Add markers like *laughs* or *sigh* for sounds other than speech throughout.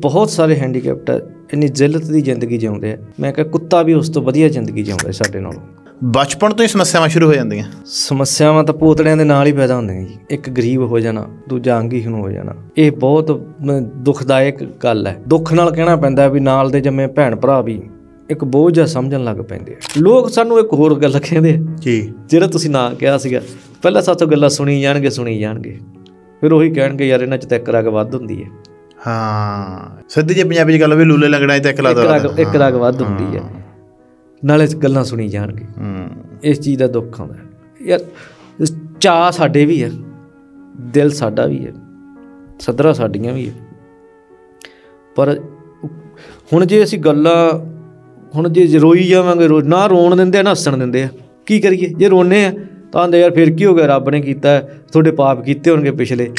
ਬਹੁਤ ਸਾਰੇ ਹੈਂਡੀਕੈਪਟ ਇੰਨੀ ਜ਼ਿਲਤ ਦੀ ਜ਼ਿੰਦਗੀ ਜਿਉਂਦੇ ਆ ਮੈਂ ਕਿਹਾ ਕੁੱਤਾ ਵੀ ਉਸ ਤੋਂ ਵਧੀਆ ਜ਼ਿੰਦਗੀ ਜਿਉਂਦਾ ਸਾਡੇ ਨਾਲੋਂ ਬਚਪਨ ਤੋਂ ਹੀ ਸਮੱਸਿਆਵਾਂ ਸ਼ੁਰੂ ਹੋ ਜਾਂਦੀਆਂ ਸਮੱਸਿਆਵਾਂ ਤਾਂ ਪੋਤੜਿਆਂ ਦੇ ਨਾਲ ਹੀ ਪੈਦਾ ਹੁੰਦੀਆਂ ਜੀ ਇੱਕ ਗਰੀਬ ਹੋ ਜਾਣਾ ਦੂਜਾ ਅੰਗਹੀਣ ਹੋ ਜਾਣਾ ਇਹ ਬਹੁਤ ਦੁਖਦਾਇਕ ਗੱਲ ਹੈ ਦੁੱਖ ਨਾਲ ਕਹਿਣਾ ਪੈਂਦਾ ਵੀ ਨਾਲ ਦੇ ਜੰਮੇ ਭੈਣ ਭਰਾ ਵੀ ਇੱਕ ਬੋਝ ਆ ਸਮਝਣ ਲੱਗ ਪੈਂਦੇ ਆ ਲੋਕ ਸਾਨੂੰ ਇੱਕ ਹੋਰ ਗੱਲ ਕਹਿੰਦੇ ਜੀ ਜਿਹੜਾ ਤੁਸੀਂ ਨਾ ਕਿਹਾ ਸੀਗਾ ਪਹਿਲਾਂ ਸਾਥੋਂ ਗੱਲਾਂ ਸੁਣੀ ਜਾਣਗੇ ਸੁਣੀ ਜਾਣਗੇ ਫਿਰ ਉਹੀ ਕਹਿਣਗੇ ਯਾਰ ਇਹਨਾਂ ਚ ਤਾਂ ਆ ਰਗ ਵੱਧ ਹੁੰਦੀ ਹੈ ਹਾਂ ਸਿੱਧੀ ਜੇ ਪੰਜਾਬੀ ਚ ਗੱਲ ਹੋਵੇ ਲੂਲੇ ਲੰਗੜਾ ਤੇ ਇੱਕ ਦਾ ਇੱਕ ਲੱਗ ਵੱਧ ਹੁੰਦੀ ਹੈ ਨਾਲੇ ਗੱਲਾਂ ਸੁਣੀ ਜਾਣਗੇ ਹੂੰ ਇਸ ਚੀਜ਼ ਦਾ ਦੁੱਖ ਆਉਂਦਾ ਯਾਰ ਚਾ ਸਾਡੇ ਵੀ ਹੈ ਦਿਲ ਸਾਡਾ ਵੀ ਹੈ ਸਦਰਾ ਸਾਡੀਆਂ ਵੀ ਹੈ ਪਰ ਹੁਣ ਜੇ ਅਸੀਂ ਗੱਲਾਂ ਹੁਣ ਜੇ ਰੋਈ ਜਾਵਾਂਗੇ ਨਾ ਰੋਣ ਦਿੰਦੇ ਨਾ ਹੱਸਣ ਦਿੰਦੇ ਆ ਕੀ ਕਰੀਏ ਜੇ ਰੋਣੇ ਆ ਤਾਂ ਆਂਦੇ ਯਾਰ ਫਿਰ ਕੀ ਹੋ ਗਿਆ ਰੱਬ ਨੇ ਕੀਤਾ ਤੁਹਾਡੇ ਪਾਪ ਕੀਤੇ ਹੋਣਗੇ ਪਿਛਲੇ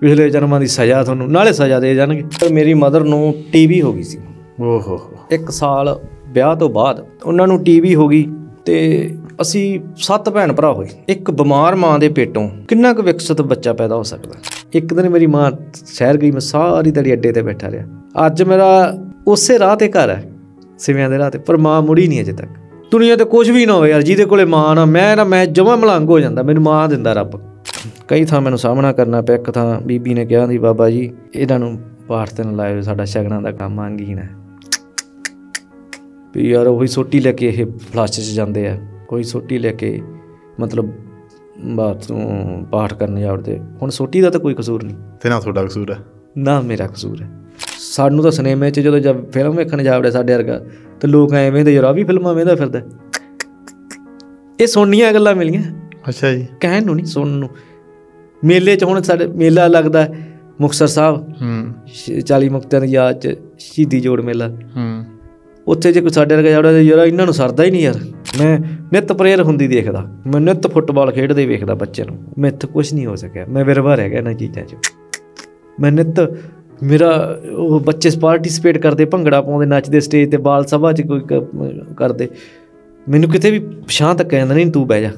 ਪਿਛਲੇ ਜਨਮਾਂ ਦੀ ਸਜ਼ਾ ਤੁਹਾਨੂੰ ਨਾਲੇ ਸਜ਼ਾ ਦੇ ਜਾਣਗੇ ਪਰ ਮੇਰੀ ਮਦਰ ਨੂੰ ਟੀਵੀ ਹੋ ਗਈ ਸੀ ਓਹੋ ਇੱਕ ਸਾਲ ਵਿਆਹ ਤੋਂ ਬਾਅਦ ਉਹਨਾਂ ਨੂੰ ਟੀਵੀ ਹੋ ਗਈ ਤੇ ਅਸੀਂ ਸੱਤ ਭੈਣ ਭਰਾ ਹੋਏ ਇੱਕ ਬਿਮਾਰ ਮਾਂ ਦੇ ਪੇਟੋਂ ਕਿੰਨਾ ਕੁ ਵਿਕਸਿਤ ਬੱਚਾ ਪੈਦਾ ਹੋ ਸਕਦਾ ਇੱਕ ਦਿਨ ਮੇਰੀ ਮਾਂ ਸ਼ਹਿਰ ਗਈ ਮੈਂ ਸਾਰੀ ਦਿਹਾੜੀ ਅੱਡੇ ਤੇ ਬੈਠਾ ਰਿਹਾ ਅੱਜ ਮੇਰਾ ਉਸੇ ਰਾਹ ਤੇ ਘਰ ਹੈ ਸਿਵਿਆਂ ਦੇ ਰਾਹ ਤੇ ਪਰ ਮਾਂ ਮੁੜੀ ਨਹੀਂ ਅਜੇ ਤੱਕ ਦੁਨੀਆ ਤੇ ਕੁਝ ਵੀ ਨਾ ਹੋਵੇ ਯਾਰ ਜਿਹਦੇ ਕੋਲੇ ਮਾਂ ਨਾ ਮੈਂ ਨਾ ਮੈਂ ਜਮਾ ਮਲੰਗ ਹੋ ਜਾਂਦਾ ਮੈਨੂੰ ਮਾਂ ਦਿੰਦਾ ਰੱਬ ਕਈ ਥਾਂ ਮੈਨੂੰ ਸਾਹਮਣਾ ਕਰਨਾ ਪਿਆ ਇੱਕ ਥਾਂ ਬੀਬੀ ਨੇ ਕਿਹਾ ਦੀ ਬਾਬਾ ਜੀ ਇਹਨਾਂ ਨੂੰ ਪਾਠ ਤੇ ਲਾਇਆ ਲਾਇਓ ਸਾਡਾ ਸ਼ਗਨਾਂ ਦਾ ਕੰਮ ਆਂਗੀ ਨਾ ਵੀ ਯਾਰ ਉਹੀ ਸੋਟੀ ਲੈ ਕੇ ਇਹ ਫਲਾਸ਼ 'ਚ ਜਾਂਦੇ ਆ ਕੋਈ ਸੋਟੀ ਲੈ ਕੇ ਮਤਲਬ ਬਾਤ ਪਾਠ ਕਰਨ ਜਾਵੜਦੇ ਹੁਣ ਸੋਟੀ ਦਾ ਤਾਂ ਕੋਈ ਕਸੂਰ ਨਹੀਂ ਤੇ ਨਾ ਤੁਹਾਡਾ ਕਸੂਰ ਹੈ ਨਾ ਮੇਰਾ ਕਸੂਰ ਹੈ ਸਾਨੂੰ ਤਾਂ ਸਿਨੇਮੇ 'ਚ ਜਦੋਂ ਜਦ ਫਿਲਮ ਵੇਖਣ ਜਾਵੜੇ ਸਾਡੇ ਵਰਗਾ ਤੇ ਲੋਕ ਐਵੇਂ ਦੇ ਯਾਰ ਆ ਵੀ ਫਿਲਮਾਂ ਵੇਂਦਾ ਫਿਰਦਾ ਇਹ ਸੁਣਨੀਆਂ ਗੱਲਾਂ ਮਿਲੀਆਂ ਅੱਛਾ ਜੀ ਕਹਿਣ ਨੂੰ ਨਹੀਂ ਸੁਣਨ ਨੂੰ ਮੇਲੇ 'ਚ ਹੁਣ ਸਾਡੇ ਮੇਲਾ ਲੱਗਦਾ ਮੁਕਸਰ ਸਾਹਿਬ ਹੂੰ 40 ਮੁਕਤਿਆਂ ਦੀ ਯਾਦ 'ਚ ਸ਼ੀਦੀ ਜੋੜ ਮੇਲਾ ਹੂੰ ਉੱਥੇ ਜੇ ਕੋਈ ਸਾਡੇ ਵਰਗਾ ਜਾੜਾ ਯਾਰ ਇਹਨਾਂ ਨੂੰ ਸਰਦਾ ਹੀ ਨਹੀਂ ਯਾਰ ਮੈਂ ਨਿਤ ਪ੍ਰੇਰ ਹੁੰਦੀ ਦੇਖਦਾ ਮੈਂ ਨਿਤ ਫੁੱਟਬਾਲ ਖੇਡਦੇ ਵੇਖਦਾ ਬੱਚੇ ਨੂੰ ਮਿੱਥ ਕੁਝ ਨਹੀਂ ਹੋ ਸਕਿਆ ਮੈਂ ਵਿਰਵਾ ਰਹਿ ਗਿਆ ਇਹਨਾਂ ਚੀਜ਼ਾਂ 'ਚ ਮੈਂ ਨਿਤ ਮੇਰਾ ਉਹ ਬੱਚੇ ਪਾਰਟਿਸਿਪੇਟ ਕਰਦੇ ਭੰਗੜਾ ਪਾਉਂਦੇ ਨੱਚਦੇ ਸਟੇਜ ਤੇ ਬਾਲ ਸਭਾ 'ਚ ਕੋਈ ਕਰਦੇ ਮੈਨੂੰ ਕਿਤੇ ਵੀ ਸ਼ਾਂਤ ਕਹਿੰਦਾ ਨਹੀਂ ਤੂੰ ਬਹਿ ਜਾ